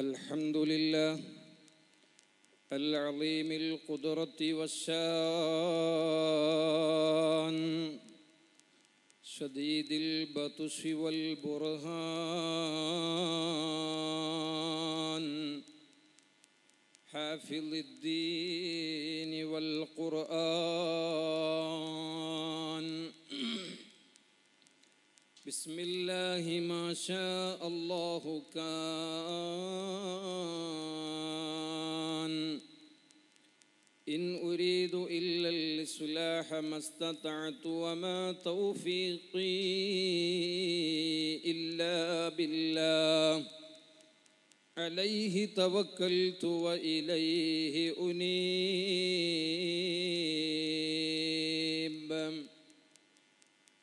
الحمد لله العظيم القدرة والشان شديد البطش والبرهان حافظ الدين والقرآن بسم الله ما شاء الله كان إن أريد إلا الإصلاح ما استطعت وما توفيقي إلا بالله عليه توكلت وإليه أنيب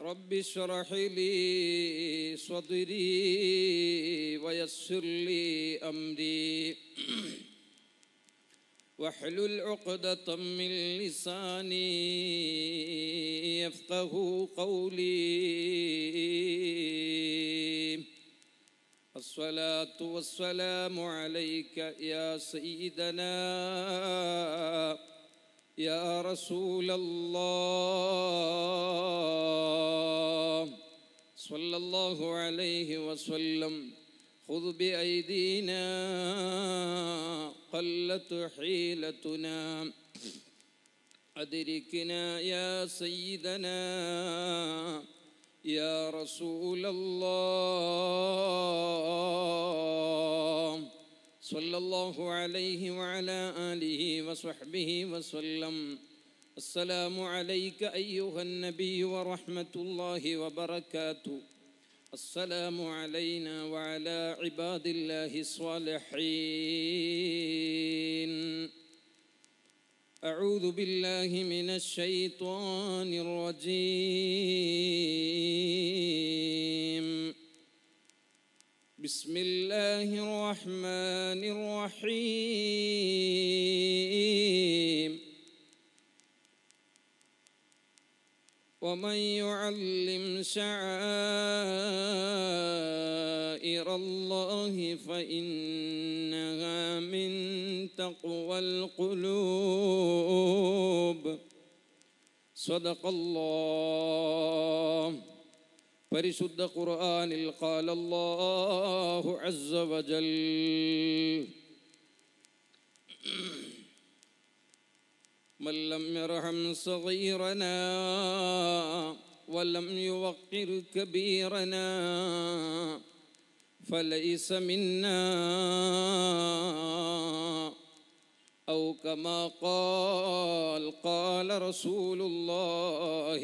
رب اشرح لي صدري ويسر لي أمري واحلل عقدة من لساني يفقه قولي الصلاة والسلام عليك يا سيدنا يا رسول الله صلى الله عليه وسلم خذ بأيدينا قلت حيلتنا أدركنا يا سيدنا يا رسول الله صلى الله عليه وعلى آله وصحبه وسلم السلام عليك أيها النبي ورحمة الله وبركاته السلام علينا وعلى عباد الله الصالحين أعوذ بالله من الشيطان الرجيم بسم الله الرحمن الرحيم ومن يعلم شعائر الله فإنها من تقوى القلوب صدق الله قرآن قال الله عز وجل من لم يرحم صغيرنا ولم يوقر كبيرنا فليس منا أو كما قال قال رسول الله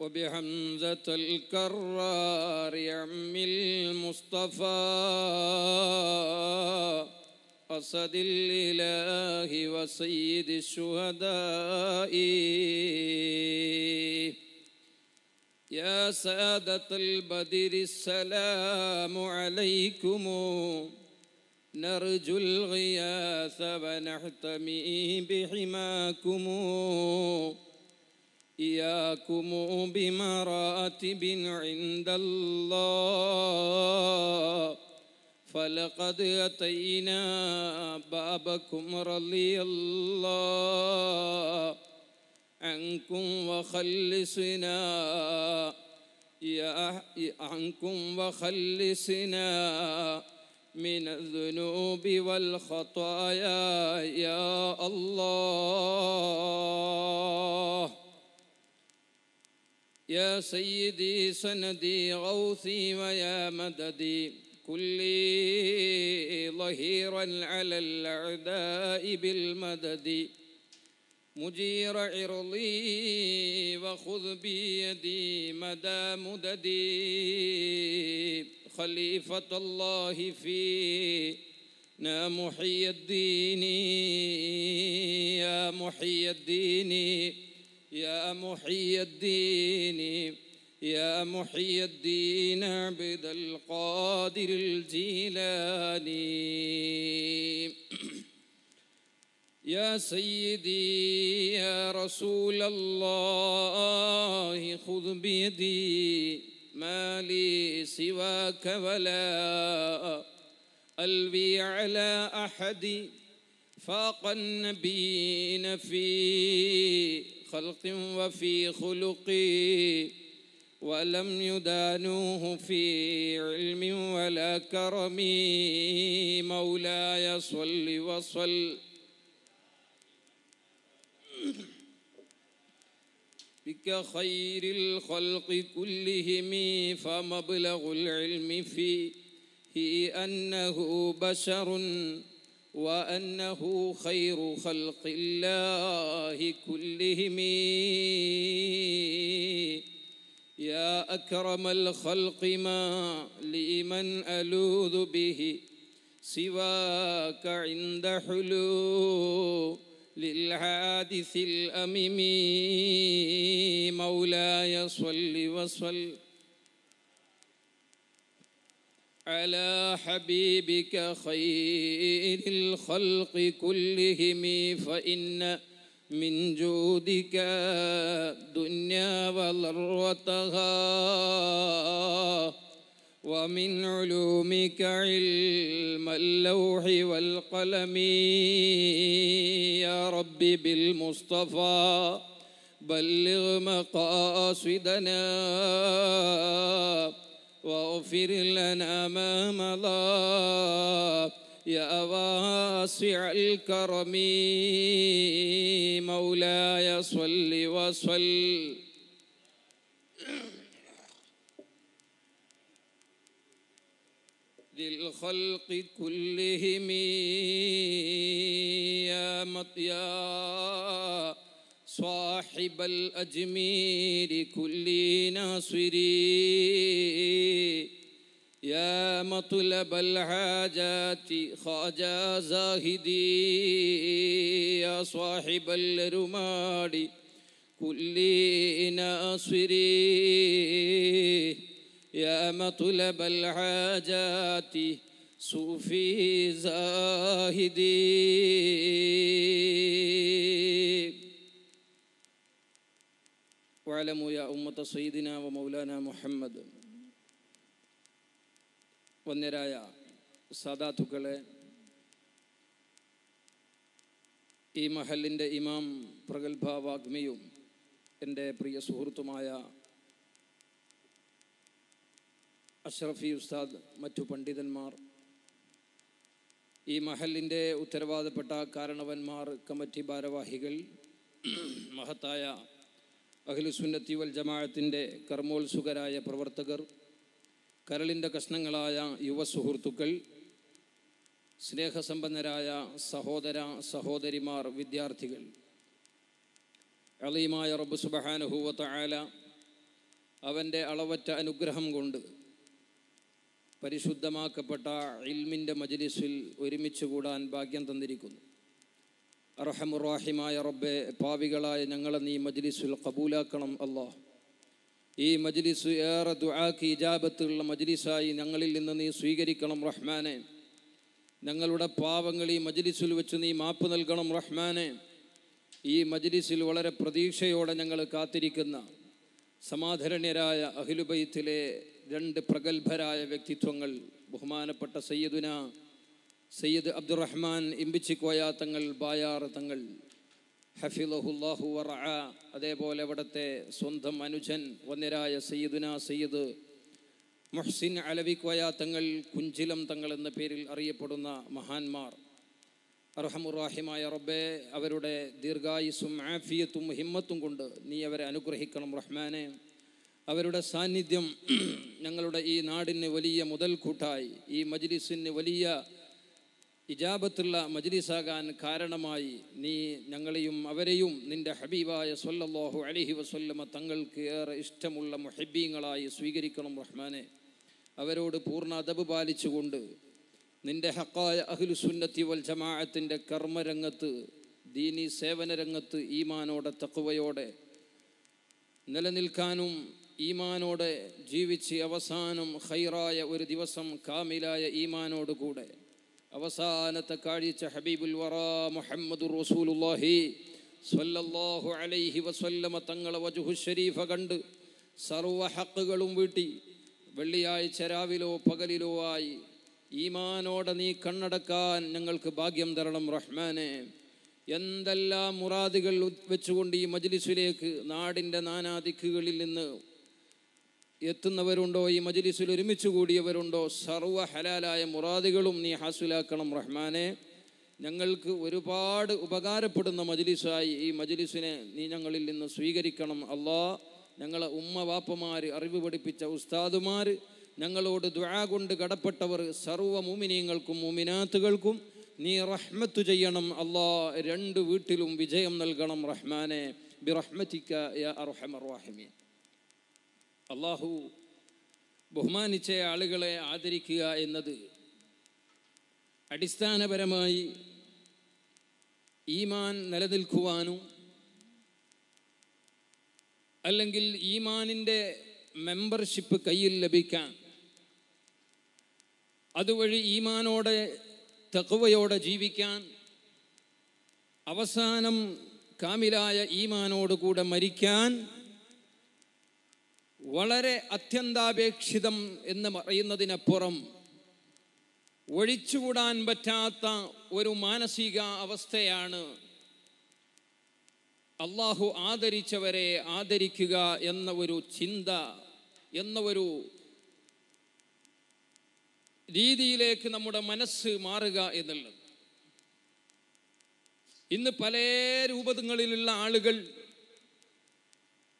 وبحمزة الكرار عم المصطفى أسد الإله وسيد الشهداء يا سادة البدر السلام عليكم نرجو الغياث ونحتمي بحماكم إياكم بمراتب عند الله فلقد أتينا بابكم رضي الله عنكم وخلصنا يا عنكم وخلصنا من الذنوب والخطايا يا الله يا سيدي سندي غوثي ويا مددي كلي ظهيرا على الأعداء بالمدد مجير عرضي وخذ بيدي مدى مددي خليفة الله فينا محي الدين يا محي الدين يا محي الدين يا محي الدين عبد القادر الجيلاني يا سيدي يا رسول الله خذ بيدي ما لي سواك ولا قلبي على أحد فاق النبيين في خلق وفي خلق ولم يدانوه في علم ولا كرم مولاي صل وصل بك خير الخلق كلهم فمبلغ العلم فيه أنه بشر وأنه خير خلق الله كلهم يا أكرم الخلق ما لي من ألوذ به سواك عند حلو للحادث الأمم مولاي صل وسلم على حبيبك خير الخلق كلهم فإن من جودك الدنيا وضرتها ومن علومك علم اللوح والقلم يا رب بالمصطفى بلغ مقاصدنا واغفر لنا ما مضى يا واسع الكرم مولاي صل وسلم للخلق كلهم يا مطيا صاحب الأجمير كل ناصري يا مطلب الحاجات خاجا زاهدي يا صاحب الرماد كل ناصري يا مطلب الحاجات صوفي زاهدي واعلموا يا വന്യരായ സാദാത്തുക്കളെ ഈ മഹലിൻ്റെ ഇമാം പ്രഗത്ഭ വാഗ്മിയും എൻ്റെ പ്രിയ സുഹൃത്തുമായ അഷ്റഫി ഉസ്താദ് മറ്റു പണ്ഡിതന്മാർ ഈ മഹലിൻ്റെ ഉത്തരവാദപ്പെട്ട കാരണവന്മാർ കമ്മിറ്റി ഭാരവാഹികൾ മഹത്തായ അഖിലുസുന്നത്തി വൽ ജമാഅത്തിൻ്റെ കർമ്മോത്സുകരായ പ്രവർത്തകർ കരളിൻ്റെ കഷ്ണങ്ങളായ യുവ സുഹൃത്തുക്കൾ സ്നേഹസമ്പന്നരായ സഹോദര സഹോദരിമാർ വിദ്യാർത്ഥികൾ അലീമായ റബ്ബ് വ ആല അവൻ്റെ അളവറ്റ അനുഗ്രഹം കൊണ്ട് പരിശുദ്ധമാക്കപ്പെട്ട ഇൽമിൻ്റെ മജ്ലിസിൽ ഒരുമിച്ച് കൂടാൻ ഭാഗ്യം തന്നിരിക്കുന്നു അറഹമുറാഹിമായ റബ്ബെ പാവികളായ ഞങ്ങളെ നീ മജ്ലിസുൽ കബൂലാക്കണം അല്ലാഹ് ഈ മജ്ലിസ് ഏറെ ദുആക്ക് ഇജാബത്തുള്ള മജ്ലിസായി ഞങ്ങളിൽ നിന്ന് നീ സ്വീകരിക്കണം റഹ്മാനെ ഞങ്ങളുടെ പാവങ്ങൾ ഈ മജ്ലിസിൽ വെച്ച് നീ മാപ്പ് നൽകണം റഹ്മാനെ ഈ മജ്ലിസിൽ വളരെ പ്രതീക്ഷയോടെ ഞങ്ങൾ കാത്തിരിക്കുന്ന സമാധരണ്യരായ അഹ്ലുബൈത്തിലെ രണ്ട് പ്രഗത്ഭരായ വ്യക്തിത്വങ്ങൾ ബഹുമാനപ്പെട്ട സയ്യദുന സയ്യിദ് അബ്ദുറഹ്മാൻ ഇമ്പിച്ചിക്കോയ തങ്ങൾ ബായാർ തങ്ങൾ ഹഫിലഹുല്ലാഹു വറ അതേപോലെ അവിടുത്തെ സ്വന്തം അനുജൻ വന്നിരായ സയ്യിദുന സയ്യിദ് മുഹ്സിൻ അലവിക്കോയ തങ്ങൾ കുഞ്ചിലം തങ്ങൾ എന്ന പേരിൽ അറിയപ്പെടുന്ന മഹാന്മാർ അറഹമുറാഹിമായ റബ്ബെ അവരുടെ ദീർഘായുസും ആഫിയത്തും ഹിമ്മത്തും കൊണ്ട് നീ അവരെ അനുഗ്രഹിക്കണം റഹ്മാനെ അവരുടെ സാന്നിധ്യം ഞങ്ങളുടെ ഈ നാടിന് വലിയ മുതൽക്കൂട്ടായി ഈ മജ്ലിസിന് വലിയ ഇജാബത്തുള്ള മജ്ലിസാകാൻ കാരണമായി നീ ഞങ്ങളെയും അവരെയും നിന്റെ ഹബീബായ സൊല്ലാഹു അലഹി വസല്ലമ തങ്ങൾക്ക് ഏറെ ഇഷ്ടമുള്ള മുഹബീങ്ങളായി സ്വീകരിക്കണം റഹ്മാനെ അവരോട് പൂർണ്ണ അതബ് പാലിച്ചുകൊണ്ട് നിന്റെ ഹക്കായ സുന്നത്തി വൽ ജമാഅത്തിൻ്റെ കർമ്മരംഗത്ത് ദീനി സേവന രംഗത്ത് ഈമാനോടെ തക്കുവയോടെ നിലനിൽക്കാനും ഈമാനോടെ ജീവിച്ച് അവസാനം ഹൈറായ ഒരു ദിവസം കാമിലായ ഈമാനോടുകൂടെ അവസാനത്തെ കാഴ്ച ഹബീബുൽ വറ മുഹമ്മദ് റസൂലുല്ലാഹി സ്വല്ലല്ലാഹു അലൈഹി വസല്ലമ തങ്ങളെ വജുഹു ഷരീഫ കണ്ട് സർവ ഹക്കുകളും വീട്ടി വെള്ളിയാഴ്ച രാവിലോ പകലിലോ ആയി ഈമാനോടെ നീ കണ്ണടക്കാൻ ഞങ്ങൾക്ക് ഭാഗ്യം തരണം റഹ്മാനെ എന്തെല്ലാം മുറാദുകൾ വെച്ചുകൊണ്ട് ഈ മജ്ലിസിലേക്ക് നാടിൻ്റെ നാനാദിക്കുകളിൽ നിന്ന് എത്തുന്നവരുണ്ടോ ഈ മജലിസിൽ ഒരുമിച്ച് കൂടിയവരുണ്ടോ സർവ ഹലാലായ മുറാദികളും നീ ഹാസുലാക്കണം റഹ്മാനെ ഞങ്ങൾക്ക് ഒരുപാട് ഉപകാരപ്പെടുന്ന മജലിസായി ഈ മജലിസിനെ നീ ഞങ്ങളിൽ നിന്ന് സ്വീകരിക്കണം അള്ളാ ഞങ്ങളെ ഉമ്മ വാപ്പമാർ അറിവ് പഠിപ്പിച്ച ഉസ്താദുമാർ ഞങ്ങളോട് ദ്വാ കൊണ്ട് കടപ്പെട്ടവർ സർവ്വ മൂമിനീങ്ങൾക്കും മൂമിനാത്തുകൾക്കും നീ റഹ്മത്തു ചെയ്യണം അള്ളാ രണ്ട് വീട്ടിലും വിജയം നൽകണം റഹ്മാനെ ബിറഹ്മത്തിക്ക അർഹമർ വാഹിമീൻ അള്ളാഹു ബഹുമാനിച്ച ആളുകളെ ആദരിക്കുക എന്നത് അടിസ്ഥാനപരമായി ഈമാൻ നിലനിൽക്കുവാനും അല്ലെങ്കിൽ ഈമാനിൻ്റെ മെമ്പർഷിപ്പ് കയ്യിൽ ലഭിക്കാൻ അതുവഴി ഈമാനോടെ തകവയോടെ ജീവിക്കാൻ അവസാനം കാമിലായ ഈമാനോടുകൂടെ മരിക്കാൻ വളരെ അത്യന്താപേക്ഷിതം എന്ന് പറയുന്നതിനപ്പുറം ഒഴിച്ചുകൂടാൻ പറ്റാത്ത ഒരു മാനസിക അവസ്ഥയാണ് അള്ളാഹു ആദരിച്ചവരെ ആദരിക്കുക എന്ന ഒരു ചിന്ത എന്ന ഒരു രീതിയിലേക്ക് നമ്മുടെ മനസ്സ് മാറുക എന്നുള്ളത് ഇന്ന് പല രൂപങ്ങളിലുള്ള ആളുകൾ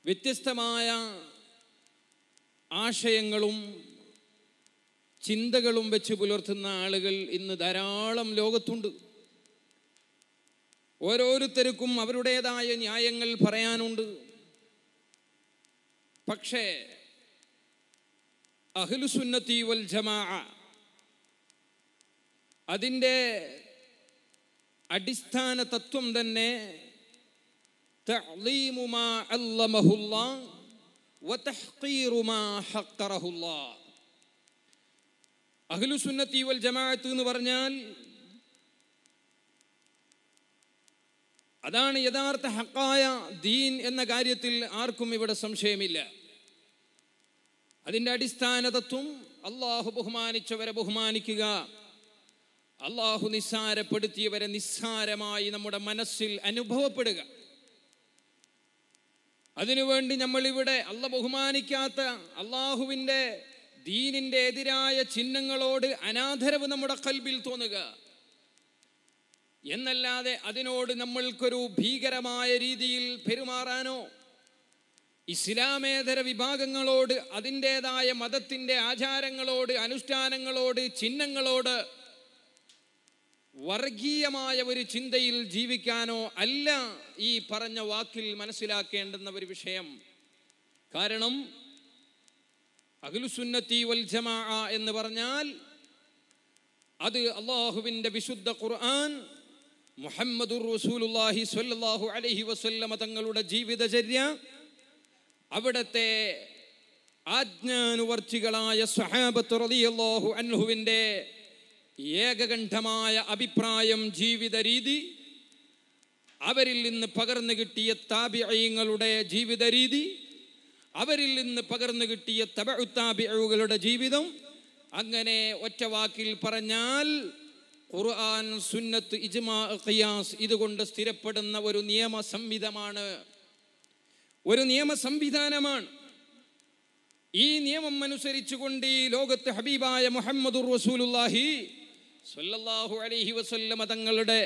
വ്യത്യസ്തമായ ആശയങ്ങളും ചിന്തകളും വെച്ച് പുലർത്തുന്ന ആളുകൾ ഇന്ന് ധാരാളം ലോകത്തുണ്ട് ഓരോരുത്തർക്കും അവരുടേതായ ന്യായങ്ങൾ പറയാനുണ്ട് പക്ഷേ അഹ്ലുസുന്നത്തി വൽ ജമാ അതിൻ്റെ അടിസ്ഥാന തത്വം തന്നെ തഅലീമുമാ അല്ലമഹുല്ലാഹ് അഖിലുസുന്നത്തി വൽ ജമാഅത്ത് എന്ന് പറഞ്ഞാൽ അതാണ് യഥാർത്ഥ ഹക്കായ ദീൻ എന്ന കാര്യത്തിൽ ആർക്കും ഇവിടെ സംശയമില്ല അതിൻ്റെ അടിസ്ഥാന തത്വം അള്ളാഹു ബഹുമാനിച്ചവരെ ബഹുമാനിക്കുക അള്ളാഹു നിസ്സാരപ്പെടുത്തിയവരെ നിസ്സാരമായി നമ്മുടെ മനസ്സിൽ അനുഭവപ്പെടുക അതിനുവേണ്ടി നമ്മളിവിടെ അല്ല ബഹുമാനിക്കാത്ത അള്ളാഹുവിൻ്റെ ദീനിൻ്റെ എതിരായ ചിഹ്നങ്ങളോട് അനാദരവ് നമ്മുടെ കൽബിൽ തോന്നുക എന്നല്ലാതെ അതിനോട് നമ്മൾക്കൊരു ഭീകരമായ രീതിയിൽ പെരുമാറാനോ ഇസ്ലാമേതര വിഭാഗങ്ങളോട് അതിൻ്റെതായ മതത്തിൻ്റെ ആചാരങ്ങളോട് അനുഷ്ഠാനങ്ങളോട് ചിഹ്നങ്ങളോട് വർഗീയമായ ഒരു ചിന്തയിൽ ജീവിക്കാനോ അല്ല ഈ പറഞ്ഞ വാക്കിൽ മനസ്സിലാക്കേണ്ടുന്ന ഒരു വിഷയം കാരണം അഖിലുസുന്നത്തി വൽജമാ എന്ന് പറഞ്ഞാൽ അത് അള്ളാഹുവിൻ്റെ വിശുദ്ധ ഖുർആൻ മുഹമ്മദുർ റസൂലുല്ലാഹി സ്വല്ലല്ലാഹു അലൈഹി വസല്ലമ തങ്ങളുടെ ജീവിതചര്യ അവിടത്തെ ആജ്ഞാനുവർത്തികളായ സഹാബത്ത് റളിയല്ലാഹു അൻഹുവിൻ്റെ ഏകകണ്ഠമായ അഭിപ്രായം ജീവിത രീതി അവരിൽ നിന്ന് പകർന്നു കിട്ടിയ താബിഅയങ്ങളുടെ ജീവിത രീതി അവരിൽ നിന്ന് പകർന്നു കിട്ടിയ തബഉത്താബിഅകളുടെ ജീവിതം അങ്ങനെ ഒറ്റവാക്കിൽ പറഞ്ഞാൽ ഖുർആൻ സുന്നത്ത് ഇജ്മാ ഖിയാസ് ഇതുകൊണ്ട് സ്ഥിരപ്പെടുന്ന ഒരു നിയമ സംവിധമാണ് ഒരു നിയമ സംവിധാനമാണ് ഈ നിയമം അനുസരിച്ചുകൊണ്ട് ഈ ലോകത്ത് ഹബീബായ മുഹമ്മദുർ റസൂലുല്ലാഹി സൊല്ലാഹു അലഹി വസല്ലമ തങ്ങളുടെ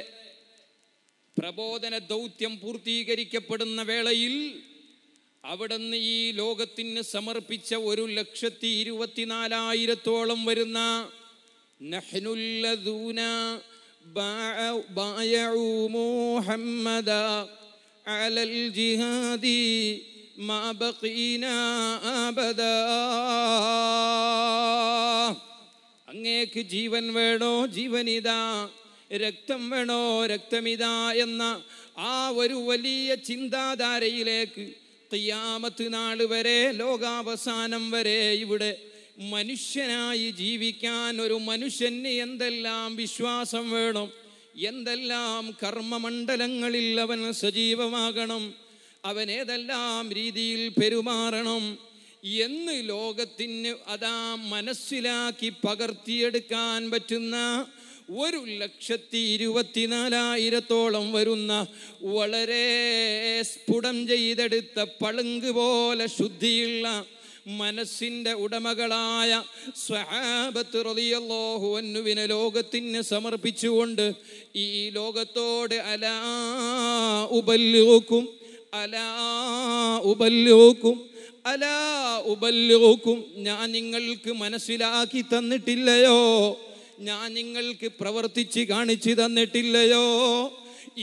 പ്രബോധന ദൗത്യം പൂർത്തീകരിക്കപ്പെടുന്ന വേളയിൽ അവിടുന്ന് ഈ ലോകത്തിന് സമർപ്പിച്ച ഒരു ലക്ഷത്തി ഇരുപത്തിനാലായിരത്തോളം വരുന്ന നഹ്നുല്ലദൂന മുഹമ്മദ അലൽ ജിഹാദി മാ ബഖീന അബദാ അങ്ങേക്ക് ജീവൻ വേണോ ജീവനിതാ രക്തം വേണോ രക്തമിതാ എന്ന ആ ഒരു വലിയ ചിന്താധാരയിലേക്ക് തയ്യാമത്ത് നാൾ വരെ ലോകാവസാനം വരെ ഇവിടെ മനുഷ്യനായി ജീവിക്കാൻ ഒരു മനുഷ്യന് എന്തെല്ലാം വിശ്വാസം വേണം എന്തെല്ലാം കർമ്മമണ്ഡലങ്ങളിൽ അവൻ സജീവമാകണം അവൻ രീതിയിൽ പെരുമാറണം എന്ന് ലോകത്തിന് അതാ മനസ്സിലാക്കി പകർത്തിയെടുക്കാൻ പറ്റുന്ന ഒരു ലക്ഷത്തി ഇരുപത്തിനാലായിരത്തോളം വരുന്ന വളരെ സ്ഫുടം ചെയ്തെടുത്ത പളുങ്ക് പോലെ ശുദ്ധിയുള്ള മനസ്സിൻ്റെ ഉടമകളായ സ്വഹാബത്ത് റതിയല്ലോഹുവന്നുവിനെ ലോകത്തിന് സമർപ്പിച്ചുകൊണ്ട് ഈ ലോകത്തോട് അലാ ഉപല്യോക്കും അലാ ഉപല്യോക്കും അലാ ഉപല്യോക്കും ഞാൻ നിങ്ങൾക്ക് മനസ്സിലാക്കി തന്നിട്ടില്ലയോ ഞാൻ നിങ്ങൾക്ക് പ്രവർത്തിച്ച് കാണിച്ചു തന്നിട്ടില്ലയോ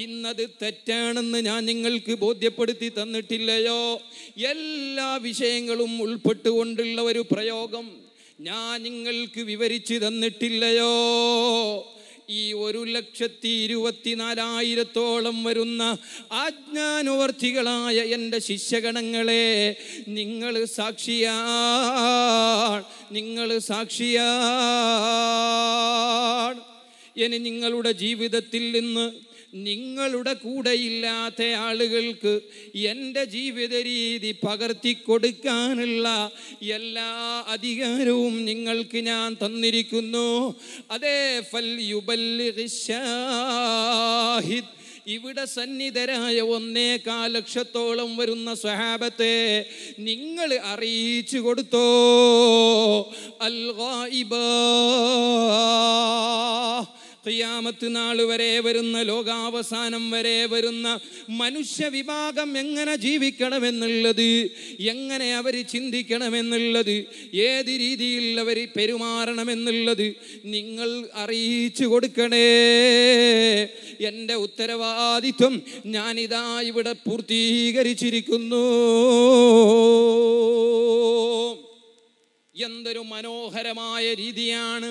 ഇന്നത് തെറ്റാണെന്ന് ഞാൻ നിങ്ങൾക്ക് ബോധ്യപ്പെടുത്തി തന്നിട്ടില്ലയോ എല്ലാ വിഷയങ്ങളും ഉൾപ്പെട്ടുകൊണ്ടുള്ള ഒരു പ്രയോഗം ഞാൻ നിങ്ങൾക്ക് വിവരിച്ചു തന്നിട്ടില്ലയോ ഈ ഒരു ലക്ഷത്തി ഇരുപത്തിനാലായിരത്തോളം വരുന്ന ആജ്ഞാനുവർത്തികളായ എൻ്റെ ശിഷ്യഗണങ്ങളെ നിങ്ങൾ സാക്ഷിയാ നിങ്ങൾ സാക്ഷിയാ ഇനി നിങ്ങളുടെ ജീവിതത്തിൽ നിന്ന് നിങ്ങളുടെ കൂടെയില്ലാത്ത ആളുകൾക്ക് എൻ്റെ ജീവിത രീതി പകർത്തി കൊടുക്കാനുള്ള എല്ലാ അധികാരവും നിങ്ങൾക്ക് ഞാൻ തന്നിരിക്കുന്നു അതേ ഫൽ ഇവിടെ സന്നിധരായ ഒന്നേകാ ലക്ഷത്തോളം വരുന്ന സ്വഹാബത്തെ നിങ്ങൾ അറിയിച്ചു കൊടുത്തോ അൽ കയ്യാമത്ത് നാൾ വരെ വരുന്ന ലോകാവസാനം വരെ വരുന്ന മനുഷ്യ വിഭാഗം എങ്ങനെ ജീവിക്കണമെന്നുള്ളത് എങ്ങനെ അവർ ചിന്തിക്കണമെന്നുള്ളത് ഏത് രീതിയിൽ അവർ പെരുമാറണമെന്നുള്ളത് നിങ്ങൾ അറിയിച്ചു കൊടുക്കണേ എൻ്റെ ഉത്തരവാദിത്വം ഞാനിതാ ഇവിടെ പൂർത്തീകരിച്ചിരിക്കുന്നു എന്തൊരു മനോഹരമായ രീതിയാണ്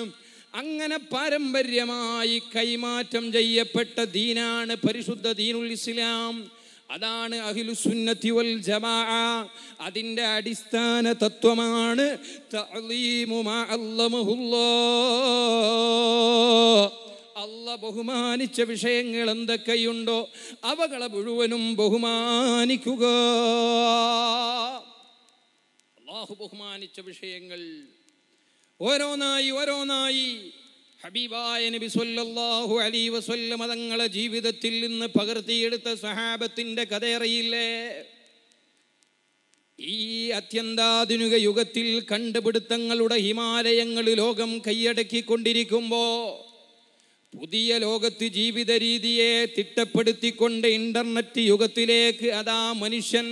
അങ്ങനെ പാരമ്പര്യമായി കൈമാറ്റം ചെയ്യപ്പെട്ട ദീനാണ് പരിശുദ്ധ ദീനുൽ ഇസ്ലാം അതാണ് അഖിലു സുന്നത്തി വൽ ജമാ അതിൻ്റെ അടിസ്ഥാന തത്വമാണ് അല്ല ബഹുമാനിച്ച വിഷയങ്ങൾ എന്തൊക്കെയുണ്ടോ അവകളെ മുഴുവനും ബഹുമാനിക്കുക അള്ളാഹു ബഹുമാനിച്ച വിഷയങ്ങൾ ഓരോന്നായി ഓരോന്നായി ഹബീബായ നബി സല്ലല്ലാഹു അലൈഹി വസല്ലമ മതങ്ങളെ ജീവിതത്തിൽ നിന്ന് പകർത്തിയെടുത്ത സഹാബത്തിന്റെ കഥയറിയില്ലേ ഈ അത്യന്താധുനിക യുഗത്തിൽ കണ്ടുപിടുത്തങ്ങളുടെ ഹിമാലയങ്ങൾ ലോകം കൈയടക്കിക്കൊണ്ടിരിക്കുമ്പോൾ പുതിയ ലോകത്ത് ജീവിത രീതിയെ തിട്ടപ്പെടുത്തിക്കൊണ്ട് ഇന്റർനെറ്റ് യുഗത്തിലേക്ക് അതാ മനുഷ്യൻ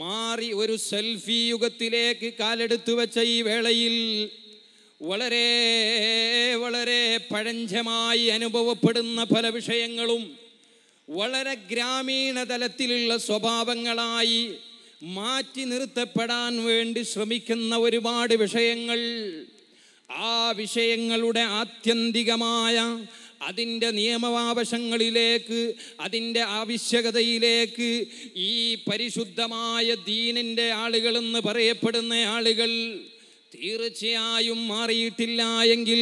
മാറി ഒരു സെൽഫി യുഗത്തിലേക്ക് കാലെടുത്തു വെച്ച ഈ വേളയിൽ വളരെ വളരെ പഴഞ്ചമായി അനുഭവപ്പെടുന്ന പല വിഷയങ്ങളും വളരെ ഗ്രാമീണ തലത്തിലുള്ള സ്വഭാവങ്ങളായി മാറ്റി നിർത്തപ്പെടാൻ വേണ്ടി ശ്രമിക്കുന്ന ഒരുപാട് വിഷയങ്ങൾ ആ വിഷയങ്ങളുടെ ആത്യന്തികമായ അതിൻ്റെ നിയമവാവശങ്ങളിലേക്ക് അതിൻ്റെ ആവശ്യകതയിലേക്ക് ഈ പരിശുദ്ധമായ ദീനിൻ്റെ ആളുകളെന്ന് പറയപ്പെടുന്ന ആളുകൾ തീർച്ചയായും മാറിയിട്ടില്ല എങ്കിൽ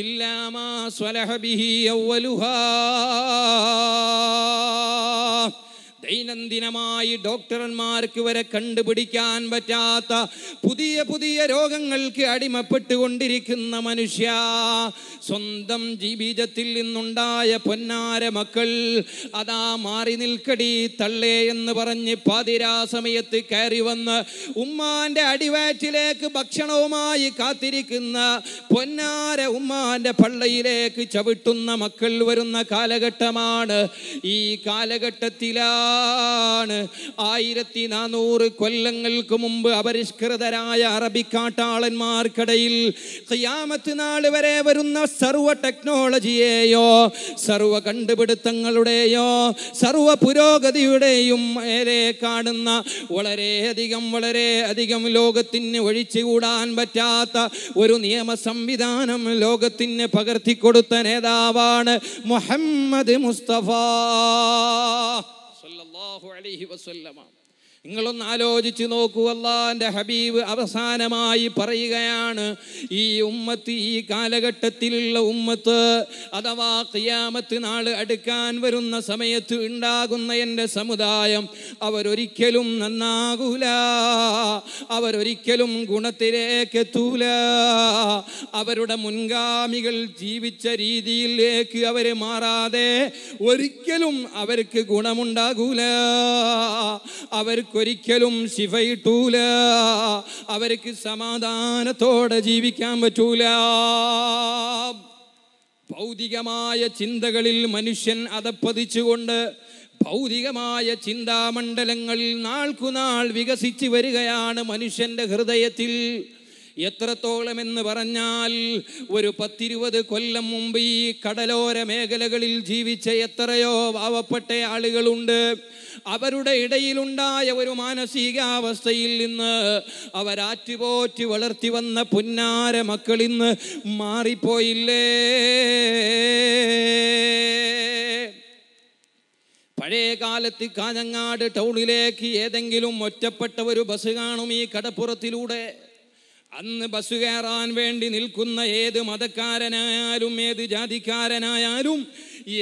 ഇല്ലാമാ ദൈനംദിനമായി ഡോക്ടർമാർക്ക് വരെ കണ്ടുപിടിക്കാൻ പറ്റാത്ത പുതിയ പുതിയ രോഗങ്ങൾക്ക് അടിമപ്പെട്ടുകൊണ്ടിരിക്കുന്ന മനുഷ്യ സ്വന്തം ജീവിതത്തിൽ നിന്നുണ്ടായ പൊന്നാര മക്കൾ അതാ മാറി നിൽക്കടി തള്ളേ എന്ന് പറഞ്ഞ് പാതിരാ സമയത്ത് കയറി വന്ന് ഉമ്മാന്റെ അടിവയറ്റിലേക്ക് ഭക്ഷണവുമായി കാത്തിരിക്കുന്ന പൊന്നാര ഉമ്മാന്റെ പള്ളയിലേക്ക് ചവിട്ടുന്ന മക്കൾ വരുന്ന കാലഘട്ടമാണ് ഈ കാലഘട്ടത്തിലാ ആണ് ആയിരത്തി നാനൂറ് കൊല്ലങ്ങൾക്ക് മുമ്പ് അപരിഷ്കൃതരായ അറബിക്കാട്ടാളന്മാർക്കിടയിൽ ഖിയാമത്ത് നാൾ വരെ വരുന്ന സർവ ടെക്നോളജിയെയോ സർവ കണ്ടുപിടുത്തങ്ങളുടെയോ സർവ പുരോഗതിയുടെയും നേരെ കാണുന്ന വളരെയധികം വളരെ അധികം ലോകത്തിന് ഒഴിച്ചുകൂടാൻ പറ്റാത്ത ഒരു നിയമ സംവിധാനം ലോകത്തിന് പകർത്തിക്കൊടുത്ത നേതാവാണ് മുഹമ്മദ് മുസ്തഫ സല്ലാഹു അലഹി വസ്ല്ലമാണ് നിങ്ങളൊന്ന് ആലോചിച്ച് നോക്കൂ അള്ളാൻ്റെ ഹബീബ് അവസാനമായി പറയുകയാണ് ഈ ഉമ്മത്ത് ഈ കാലഘട്ടത്തിലുള്ള ഉമ്മത്ത് അഥവാ ഖിയാമത്ത് നാൾ അടുക്കാൻ വരുന്ന സമയത്ത് ഉണ്ടാകുന്ന എൻ്റെ സമുദായം അവരൊരിക്കലും നന്നാകൂല അവരൊരിക്കലും ഗുണത്തിലേക്ക് എത്തൂല അവരുടെ മുൻഗാമികൾ ജീവിച്ച രീതിയിലേക്ക് അവരെ മാറാതെ ഒരിക്കലും അവർക്ക് ഗുണമുണ്ടാകൂല അവർക്ക് അവർക്കൊരിക്കലും ശിഫയിട്ടൂല അവർക്ക് സമാധാനത്തോടെ ജീവിക്കാൻ പറ്റൂല ഭൗതികമായ ചിന്തകളിൽ മനുഷ്യൻ അതപ്പതിച്ചുകൊണ്ട് ഭൗതികമായ ചിന്താമണ്ഡലങ്ങളിൽ നാൾക്കുനാൾ വികസിച്ചു വരികയാണ് മനുഷ്യൻ്റെ ഹൃദയത്തിൽ എത്രത്തോളം എന്ന് പറഞ്ഞാൽ ഒരു പത്തിരുപത് കൊല്ലം മുമ്പ് ഈ കടലോര മേഖലകളിൽ ജീവിച്ച എത്രയോ പാവപ്പെട്ട ആളുകളുണ്ട് അവരുടെ ഇടയിലുണ്ടായ ഒരു മാനസികാവസ്ഥയിൽ നിന്ന് അവരാറ്റുപോറ്റി വളർത്തി വന്ന പുന്നാര മക്കളിന്ന് മാറിപ്പോയില്ലേ പഴയ കാലത്ത് കാഞ്ഞങ്ങാട് ടൗണിലേക്ക് ഏതെങ്കിലും ഒറ്റപ്പെട്ട ഒരു ബസ് കാണും ഈ കടപ്പുറത്തിലൂടെ അന്ന് ബസ് കയറാൻ വേണ്ടി നിൽക്കുന്ന ഏത് മതക്കാരനായാലും ഏത് ജാതിക്കാരനായാലും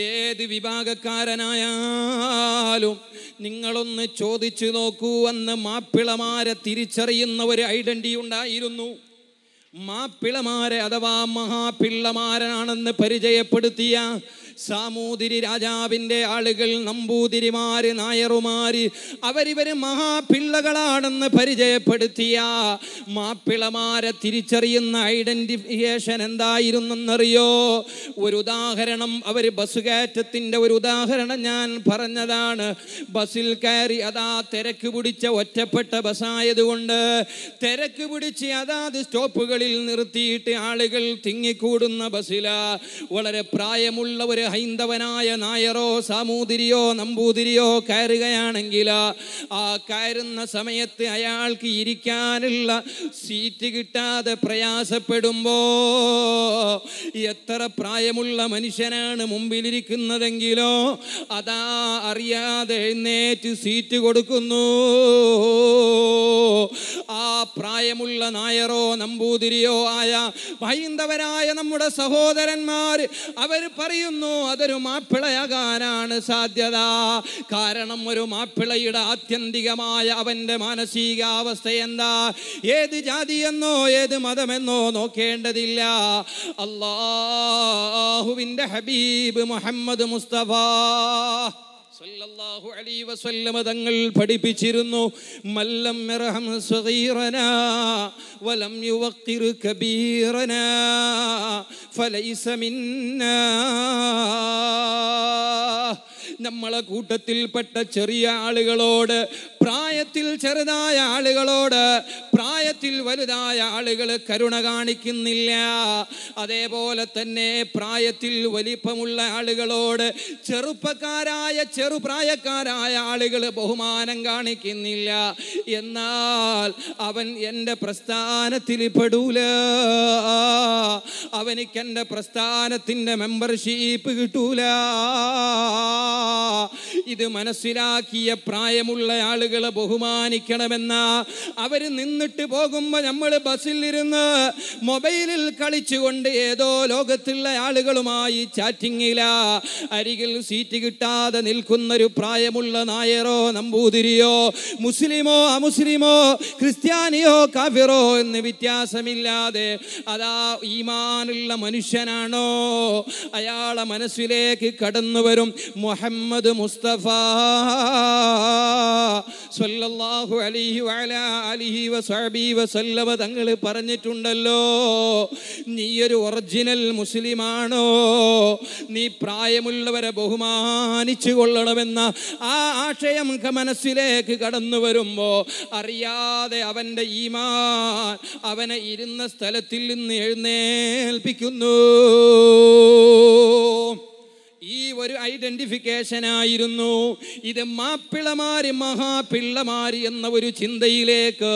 ഏത് വിഭാഗക്കാരനായാലും നിങ്ങളൊന്ന് ചോദിച്ചു നോക്കൂ അന്ന് മാപ്പിളമാരെ തിരിച്ചറിയുന്ന ഒരു ഐഡന്റി ഉണ്ടായിരുന്നു മാപ്പിളമാരെ അഥവാ മഹാപിള്ളമാരനാണെന്ന് പരിചയപ്പെടുത്തിയ സാമൂതിരി രാജാവിൻ്റെ ആളുകൾ നമ്പൂതിരിമാര് നായറുമാര് അവരിവര് മഹാപിള്ളകളാണെന്ന് പരിചയപ്പെടുത്തിയ മാപ്പിളമാരെ തിരിച്ചറിയുന്ന ഐഡന്റിഫിക്കേഷൻ എന്തായിരുന്നെന്നറിയോ ഒരു ഉദാഹരണം അവർ ബസ് കയറ്റത്തിൻ്റെ ഒരു ഉദാഹരണം ഞാൻ പറഞ്ഞതാണ് ബസ്സിൽ കയറി അതാ തിരക്ക് പിടിച്ച ഒറ്റപ്പെട്ട ബസ്സായതുകൊണ്ട് തിരക്ക് പിടിച്ച് അതാത് സ്റ്റോപ്പുകളിൽ നിർത്തിയിട്ട് ആളുകൾ തിങ്ങിക്കൂടുന്ന ബസ്സിലാ വളരെ പ്രായമുള്ള ഒരു ഹൈന്ദവനായ നായറോ സാമൂതിരിയോ നമ്പൂതിരിയോ കയറുകയാണെങ്കിൽ ആ കയറുന്ന സമയത്ത് അയാൾക്ക് ഇരിക്കാനുള്ള സീറ്റ് കിട്ടാതെ പ്രയാസപ്പെടുമ്പോ എത്ര പ്രായമുള്ള മനുഷ്യനാണ് മുമ്പിലിരിക്കുന്നതെങ്കിലോ അതാ അറിയാതെ എഴുന്നേറ്റ് സീറ്റ് കൊടുക്കുന്നു ആ പ്രായമുള്ള നായറോ നമ്പൂതിരിയോ ആയ ഹൈന്ദവരായ നമ്മുടെ സഹോദരന്മാർ അവർ പറയുന്നു അതൊരു മാപ്പിളയാകാനാണ് സാധ്യത കാരണം ഒരു മാപ്പിളയുടെ ആത്യന്തികമായ അവൻ്റെ മാനസികാവസ്ഥ എന്താ ഏത് ജാതിയെന്നോ ഏത് മതമെന്നോ നോക്കേണ്ടതില്ല അള്ളാഹുവിൻ്റെ ഹബീബ് മുഹമ്മദ് മുസ്തഫ സല്ലല്ലാഹു അലൈഹി വസല്ലമ തങ്ങൾ പഠിപ്പിച്ചിരുന്നു മല്ലം ഇർഹം സഗീറന വലം യുവഖിർ കബീറന ഫലൈസ മിന്നാ നമ്മളെ കൂട്ടത്തിൽപ്പെട്ട ചെറിയ ആളുകളോട് പ്രായത്തിൽ ചെറുതായ ആളുകളോട് പ്രായത്തിൽ വലുതായ ആളുകൾ കരുണ കാണിക്കുന്നില്ല അതേപോലെ തന്നെ പ്രായത്തിൽ വലിപ്പമുള്ള ആളുകളോട് ചെറുപ്പക്കാരായ ചെറുപ്രായക്കാരായ ആളുകൾ ബഹുമാനം കാണിക്കുന്നില്ല എന്നാൽ അവൻ എൻ്റെ പ്രസ്ഥാനത്തിൽ പെടൂല അവനിക്ക് പ്രസ്ഥാനത്തിൻ്റെ മെമ്പർഷിപ്പ് കിട്ടൂല ഇത് മനസ്സിലാക്കിയ പ്രായമുള്ള ആളുകളെ ബഹുമാനിക്കണമെന്ന അവർ നിന്നിട്ട് പോകുമ്പോൾ നമ്മൾ ബസ്സിലിരുന്ന് മൊബൈലിൽ കളിച്ചുകൊണ്ട് ഏതോ ലോകത്തുള്ള ആളുകളുമായി ചാറ്റിങ്ങില്ല അരികിൽ സീറ്റ് കിട്ടാതെ നിൽക്കുന്നൊരു പ്രായമുള്ള നായരോ നമ്പൂതിരിയോ മുസ്ലിമോ അമുസ്ലിമോ ക്രിസ്ത്യാനിയോ കാഫിറോ എന്ന് വ്യത്യാസമില്ലാതെ അതാ ഈമാനുള്ള മനുഷ്യനാണോ അയാളെ മനസ്സിലേക്ക് കടന്നു വരും മുഹമ്മദ് മുസ്തഫ സല്ലല്ലാഹു അലൈഹി വഅല അലിഹി വസഹബി വസല്ലമ തങ്ങൾ പറഞ്ഞിട്ടുണ്ടല്ലോ നീ ഒരു ഒറിജിനൽ മുസ്ലിമാണോ നീ പ്രായമുള്ളവരെ ബഹുമാനിച്ചു കൊള്ളണമെന്ന ആ ആശയം മനസ്സിലേക്ക് കടന്നു വരുമ്പോ അറിയാതെ അവൻ്റെ ഈമാൻ അവനെ ഇരുന്ന സ്ഥലത്തിൽ നിന്ന് എഴുന്നേൽപ്പിക്കുന്നു ഈ ഒരു ഐഡന്റിഫിക്കേഷൻ ആയിരുന്നു ഇത് മാപ്പിളമാരി മഹാപിള്ളമാരി എന്ന ഒരു ചിന്തയിലേക്ക്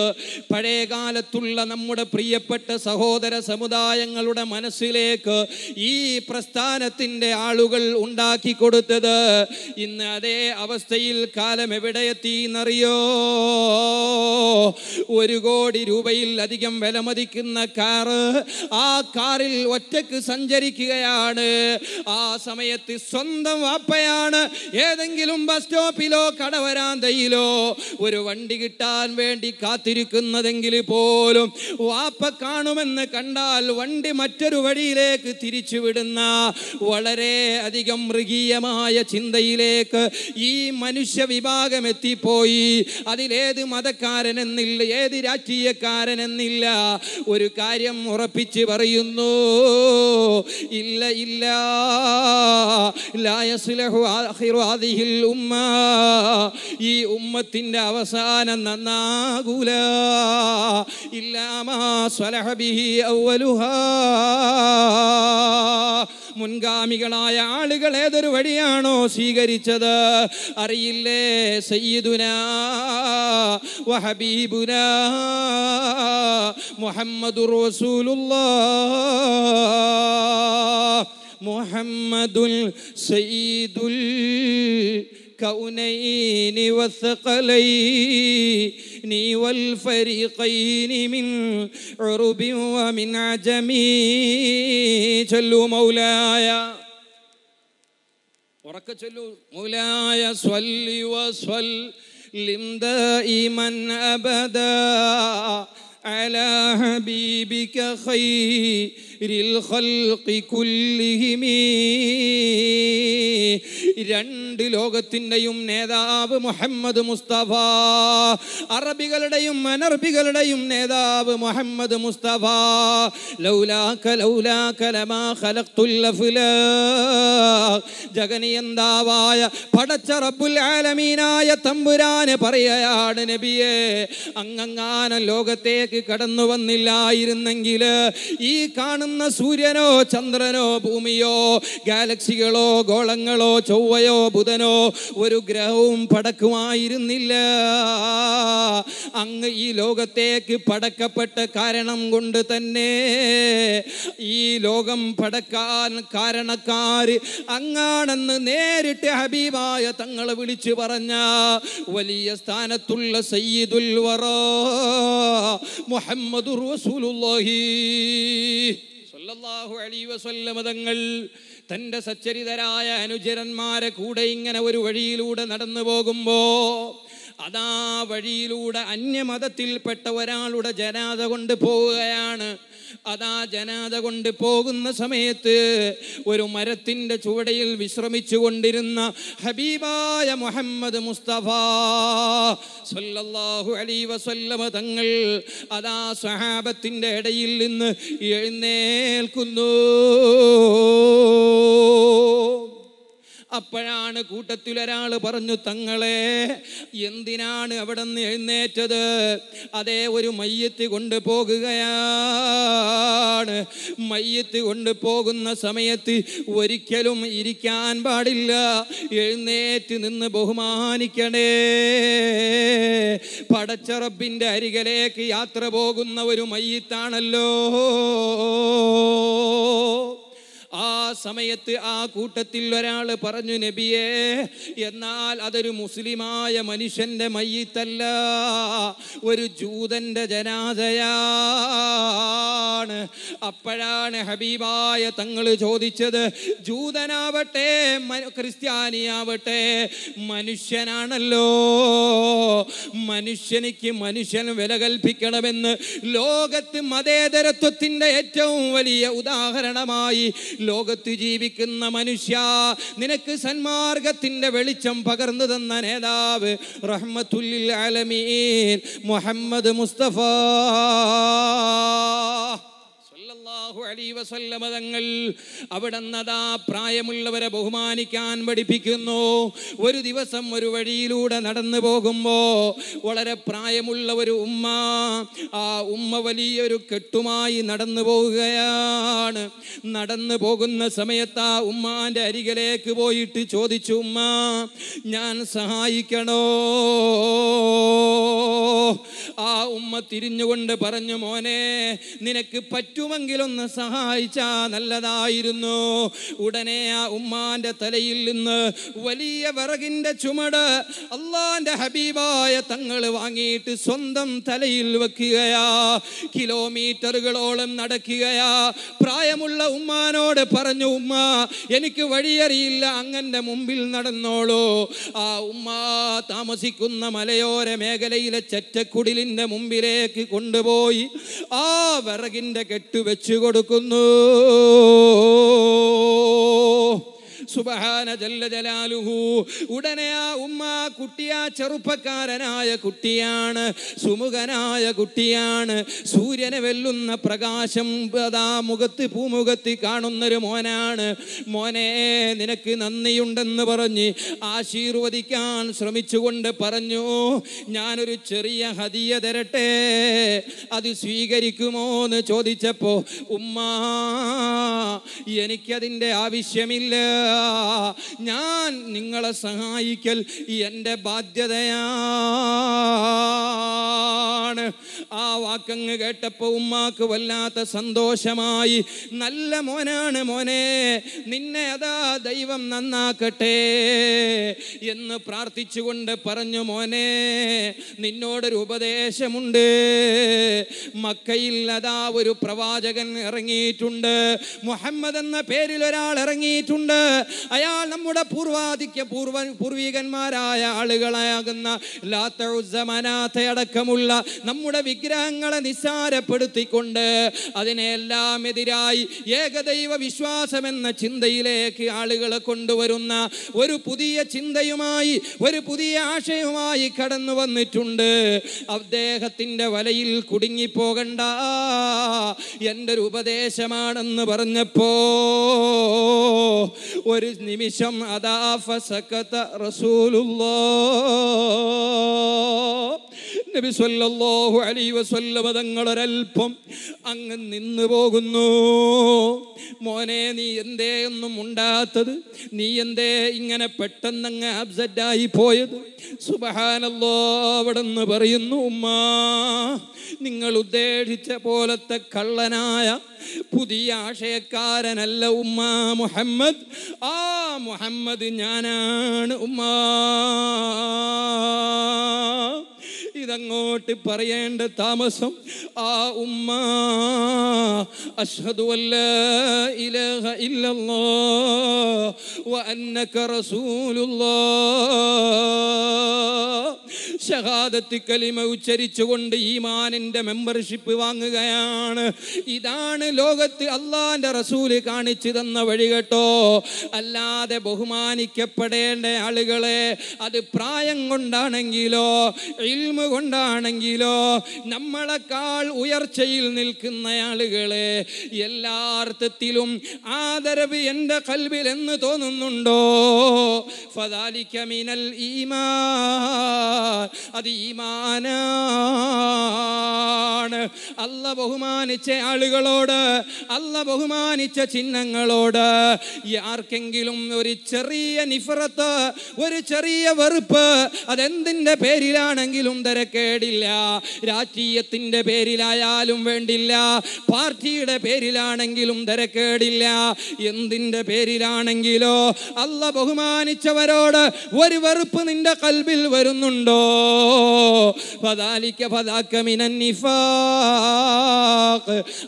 പഴയകാലത്തുള്ള നമ്മുടെ പ്രിയപ്പെട്ട സഹോദര സമുദായങ്ങളുടെ മനസ്സിലേക്ക് ഈ പ്രസ്ഥാനത്തിൻ്റെ ആളുകൾ ഉണ്ടാക്കി കൊടുത്തത് ഇന്ന് അതേ അവസ്ഥയിൽ കാലം എവിടെ എന്നറിയോ ഒരു കോടി രൂപയിൽ അധികം വിലമതിക്കുന്ന കാറ് ആ കാറിൽ ഒറ്റക്ക് സഞ്ചരിക്കുകയാണ് ആ സമയത്ത് സ്വന്തം വാപ്പയാണ് ഏതെങ്കിലും ബസ് സ്റ്റോപ്പിലോ കടവരാന്തയിലോ ഒരു വണ്ടി കിട്ടാൻ വേണ്ടി കാത്തിരിക്കുന്നതെങ്കിൽ പോലും വാപ്പ കാണുമെന്ന് കണ്ടാൽ വണ്ടി മറ്റൊരു വഴിയിലേക്ക് തിരിച്ചുവിടുന്ന വളരെ അധികം മൃഗീയമായ ചിന്തയിലേക്ക് ഈ മനുഷ്യ വിഭാഗം എത്തിപ്പോയി അതിലേത് മതക്കാരനെന്നില്ല ഏത് രാഷ്ട്രീയക്കാരനെന്നില്ല ഒരു കാര്യം ഉറപ്പിച്ച് പറയുന്നു ഇല്ല ഇല്ല ഉമ്മ ഈ ഉമ്മത്തിൻ്റെ അവസാനം നന്നാകൂല മുൻഗാമികളായ ആളുകൾ ഏതൊരു വഴിയാണോ സ്വീകരിച്ചത് അറിയില്ലേ സയ്യിദുന വഹബീബുന മുഹമ്മദ് റസൂലുള്ള محمد سيد الكونين والثقلين والفريقين من عرب ومن عجم جل مولاي جل ചൊല്ലൂ صل وصل لم دائما أبدا على حبيبك خير ഖൽഖി കുല്ലിഹിമീ രണ്ട് ലോകത്തിൻ്റെയും നേതാവ് മുഹമ്മദ് മുസ്തഫ അറബികളുടെയും അനർബികളുടെയും നേതാവ് മുഹമ്മദ് മുസ്തഫ ലൗലാക്ക ലൗലാക്ക ലമാ ഖലഖ്തുല്ലഫുലാ ജഗനിയന്താവായ പടച്ച റബ്ബുൽ ആലമീനായ തമ്പുരാന് പറയാണ് നബിയെ അങ്ങങ്ങാനം ലോകത്തേക്ക് കടന്നു വന്നില്ലായിരുന്നെങ്കിൽ ഈ കാണുന്ന വന്ന സൂര്യനോ ചന്ദ്രനോ ഭൂമിയോ ഗാലക്സികളോ ഗോളങ്ങളോ ചൊവ്വയോ ബുധനോ ഒരു ഗ്രഹവും പടക്കുമായിരുന്നില്ല അങ്ങ് ഈ ലോകത്തേക്ക് പടക്കപ്പെട്ട കാരണം കൊണ്ട് തന്നെ ഈ ലോകം പടക്കാൻ കാരണക്കാർ അങ്ങാണെന്ന് നേരിട്ട് ഹബീബായ തങ്ങളെ വിളിച്ചു പറഞ്ഞ വലിയ സ്ഥാനത്തുള്ള സയ്യിദുൽ വറ മുഹമ്മദ് റസൂലുള്ളാഹി സല്ലല്ലാഹു അലൈ വസല്ലമതങ്ങൾ തൻ്റെ സച്ചരിതരായ അനുചരന്മാരെ കൂടെ ഇങ്ങനെ ഒരു വഴിയിലൂടെ നടന്നു പോകുമ്പോൾ അതാ വഴിയിലൂടെ അന്യമതത്തിൽപ്പെട്ട ഒരാളുടെ ജനാത കൊണ്ട് പോവുകയാണ് അതാ ജനാത കൊണ്ട് പോകുന്ന സമയത്ത് ഒരു മരത്തിൻ്റെ ചുവടയിൽ വിശ്രമിച്ചു കൊണ്ടിരുന്ന ഹബീബായ മുഹമ്മദ് മുസ്തഫ സല്ലല്ലാഹു അലൈ വസല്ലമ തങ്ങൾ അതാ സഹാബത്തിൻ്റെ ഇടയിൽ നിന്ന് എഴുന്നേൽക്കുന്നു അപ്പോഴാണ് കൂട്ടത്തിലൊരാൾ പറഞ്ഞു തങ്ങളെ എന്തിനാണ് അവിടെ നിന്ന് എഴുന്നേറ്റത് അതേ ഒരു മയ്യത്ത് കൊണ്ടുപോകുകയാണ് മയ്യത്ത് കൊണ്ടുപോകുന്ന സമയത്ത് ഒരിക്കലും ഇരിക്കാൻ പാടില്ല എഴുന്നേറ്റ് നിന്ന് ബഹുമാനിക്കണേ പടച്ചറബിൻ്റെ അരികലേക്ക് യാത്ര പോകുന്ന ഒരു മയ്യത്താണല്ലോ ആ സമയത്ത് ആ കൂട്ടത്തിൽ ഒരാൾ പറഞ്ഞു നബിയെ എന്നാൽ അതൊരു മുസ്ലിമായ മനുഷ്യൻ്റെ മയ്യത്തല്ല ഒരു ജൂതൻ്റെ ജനാദയാണ് അപ്പോഴാണ് ഹബീബായ തങ്ങൾ ചോദിച്ചത് ജൂതനാവട്ടെ ക്രിസ്ത്യാനിയാവട്ടെ മനുഷ്യനാണല്ലോ മനുഷ്യനിക്ക് മനുഷ്യൻ വില കൽപ്പിക്കണമെന്ന് ലോകത്ത് മതേതരത്വത്തിൻ്റെ ഏറ്റവും വലിയ ഉദാഹരണമായി ലോകത്ത് ജീവിക്കുന്ന മനുഷ്യ നിനക്ക് സന്മാർഗത്തിന്റെ വെളിച്ചം പകർന്നു തന്ന നേതാവ് റഹ്മത്തുല്ലിൽ ആലമീൻ മുഹമ്മദ് മുസ്തഫ സല്ലല്ലാഹു അലൈ വസല്ലമ തങ്ങൾ പ്രായമുള്ളവരെ ബഹുമാനിക്കാൻ പഠിപ്പിക്കുന്നു ഒരു ദിവസം ഒരു വഴിയിലൂടെ നടന്നു പോകുമ്പോൾ വളരെ പ്രായമുള്ള ഒരു ഉമ്മ ആ ഉമ്മ വലിയൊരു കെട്ടുമായി നടന്നു പോവുകയാണ് നടന്നു പോകുന്ന സമയത്ത് ആ ഉമ്മാൻ്റെ അരികിലേക്ക് പോയിട്ട് ചോദിച്ചു ഉമ്മ ഞാൻ സഹായിക്കണോ ആ ഉമ്മ തിരിഞ്ഞുകൊണ്ട് പറഞ്ഞു മോനെ നിനക്ക് പറ്റുമെങ്കിലൊന്ന് ഒന്ന് സഹായിച്ചാ നല്ലതായിരുന്നു ഉടനെ ആ ഉമ്മാന്റെ തലയിൽ നിന്ന് വലിയ വിറകിന്റെ ചുമട് അള്ളാന്റെ ഹബീബായ തങ്ങൾ വാങ്ങിയിട്ട് സ്വന്തം തലയിൽ വെക്കുകയാ കിലോമീറ്ററുകളോളം നടക്കുകയാ പ്രായമുള്ള ഉമ്മാനോട് പറഞ്ഞു ഉമ്മ എനിക്ക് വഴിയറിയില്ല അങ്ങന്റെ മുമ്പിൽ നടന്നോളൂ ആ ഉമ്മ താമസിക്കുന്ന മലയോര മേഖലയിലെ ചറ്റക്കുടിലിന്റെ മുമ്പിലേക്ക് കൊണ്ടുപോയി ആ വിറകിന്റെ കെട്ടുവെച്ചുകൊണ്ട് കൊടുക്കുന്നു സുബഹാന ജല്ല ജലാലുഹു ഉടനെ ആ ഉമ്മ കുട്ടിയ ചെറുപ്പക്കാരനായ കുട്ടിയാണ് സുമുഖനായ കുട്ടിയാണ് സൂര്യനെ വെല്ലുന്ന പ്രകാശം അതാ മുഖത്ത് പൂമുഖത്തി കാണുന്നൊരു മോനാണ് മോനെ നിനക്ക് നന്ദിയുണ്ടെന്ന് പറഞ്ഞ് ആശീർവദിക്കാൻ ശ്രമിച്ചുകൊണ്ട് പറഞ്ഞു ഞാനൊരു ചെറിയ ഹതിയ തരട്ടെ അത് സ്വീകരിക്കുമോ എന്ന് ചോദിച്ചപ്പോൾ ഉമ്മ എനിക്കതിൻ്റെ ആവശ്യമില്ല ഞാൻ നിങ്ങളെ സഹായിക്കൽ എൻ്റെ ബാധ്യതയാണ് ആ വാക്കങ്ങ് കേട്ടപ്പോൾ ഉമ്മാക്ക് വല്ലാത്ത സന്തോഷമായി നല്ല മോനാണ് മോനെ നിന്നെ അതാ ദൈവം നന്നാക്കട്ടെ എന്ന് പ്രാർത്ഥിച്ചുകൊണ്ട് പറഞ്ഞു മോനെ നിന്നോടൊരു ഉപദേശമുണ്ട് മക്കയിൽ അതാ ഒരു പ്രവാചകൻ ഇറങ്ങിയിട്ടുണ്ട് മുഹമ്മദ് എന്ന പേരിൽ ഒരാൾ ഇറങ്ങിയിട്ടുണ്ട് അയാൾ നമ്മുടെ പൂർവാധിക്യ പൂർവ പൂർവികന്മാരായ ആളുകളാകുന്ന ലാത്തഴുസമനാഥ അടക്കമുള്ള നമ്മുടെ വിഗ്രഹങ്ങളെ നിസ്സാരപ്പെടുത്തിക്കൊണ്ട് അതിനെല്ലാം എതിരായി ഏകദൈവ വിശ്വാസം എന്ന ചിന്തയിലേക്ക് ആളുകളെ കൊണ്ടുവരുന്ന ഒരു പുതിയ ചിന്തയുമായി ഒരു പുതിയ ആശയവുമായി കടന്നു വന്നിട്ടുണ്ട് അദ്ദേഹത്തിൻ്റെ വലയിൽ കുടുങ്ങിപ്പോകണ്ട എൻ്റെ ഒരു ഉപദേശമാണെന്ന് പറഞ്ഞപ്പോ ഒരു നിമിഷം അതാ ഫസക്കത്ത റസൂലുള്ളോ നബി സ്വല്ലല്ലാഹു അലൈഹി വസല്ലമ തങ്ങൾ ഒരൽപ്പം അങ്ങ് നിന്നു പോകുന്നു മോനെ നീ എന്തേ ഒന്നും ഉണ്ടാത്തത് നീ എന്തേ ഇങ്ങനെ പെട്ടെന്നങ്ങ് അബ്സെറ്റായി പോയത് സുബഹാനല്ലോ അവിടെ നിന്ന് പറയുന്നു ഉമ്മാ നിങ്ങൾ ഉദ്ദേശിച്ച പോലത്തെ കള്ളനായ പുതിയ ആശയക്കാരനല്ല ഉമ്മ മുഹമ്മദ് ആ മുഹമ്മദ് ഞാനാണ് ഉമ്മ ഇതങ്ങോട്ട് പറയേണ്ട താമസം ആ ഉമ്മ അഷ്ഹദു അല്ല ഇലഹ ഇല്ലല്ലോ വ അന്നക ഷഹാദത്ത് കലിമ ഉച്ചരിച്ചുകൊണ്ട് ഈമാനിന്റെ മെമ്പർഷിപ്പ് വാങ്ങുകയാണ് ഇതാണ് ലോകത്ത് അള്ളാൻ്റെ റസൂല് കാണിച്ചു തന്ന വഴി കേട്ടോ അല്ലാതെ ബഹുമാനിക്കപ്പെടേണ്ട ആളുകളെ അത് പ്രായം കൊണ്ടാണെങ്കിലോ ഇൽമ കൊണ്ടാണെങ്കിലോ നമ്മളെക്കാൾ ഉയർച്ചയിൽ നിൽക്കുന്ന ആളുകളെ എല്ലാ അർത്ഥത്തിലും ആദരവ് എൻ്റെ കൽവിൽ എന്ന് തോന്നുന്നുണ്ടോ ഫതാലിക്കമിനൽ മിനൽ ഈമാൻ അതീമാനാണ് ഈമാനാണ് അല്ല ബഹുമാനിച്ച ആളുകളോട് അല്ല ബഹുമാനിച്ച ചിഹ്നങ്ങളോട് ആർക്കെങ്കിലും ഒരു ചെറിയ നിഫറത്ത് ഒരു ചെറിയ വെറുപ്പ് അതെന്തിൻ്റെ പേരിലാണെങ്കിലും തിരക്കേടില്ല രാഷ്ട്രീയത്തിൻ്റെ പേരിലായാലും വേണ്ടില്ല പാർട്ടിയുടെ പേരിലാണെങ്കിലും തിരക്കേടില്ല എന്തിൻ്റെ പേരിലാണെങ്കിലോ അല്ല ബഹുമാനിച്ചവരോട് ഒരു വെറുപ്പ് നിന്റെ കൽവിൽ വരുന്നുണ്ടോ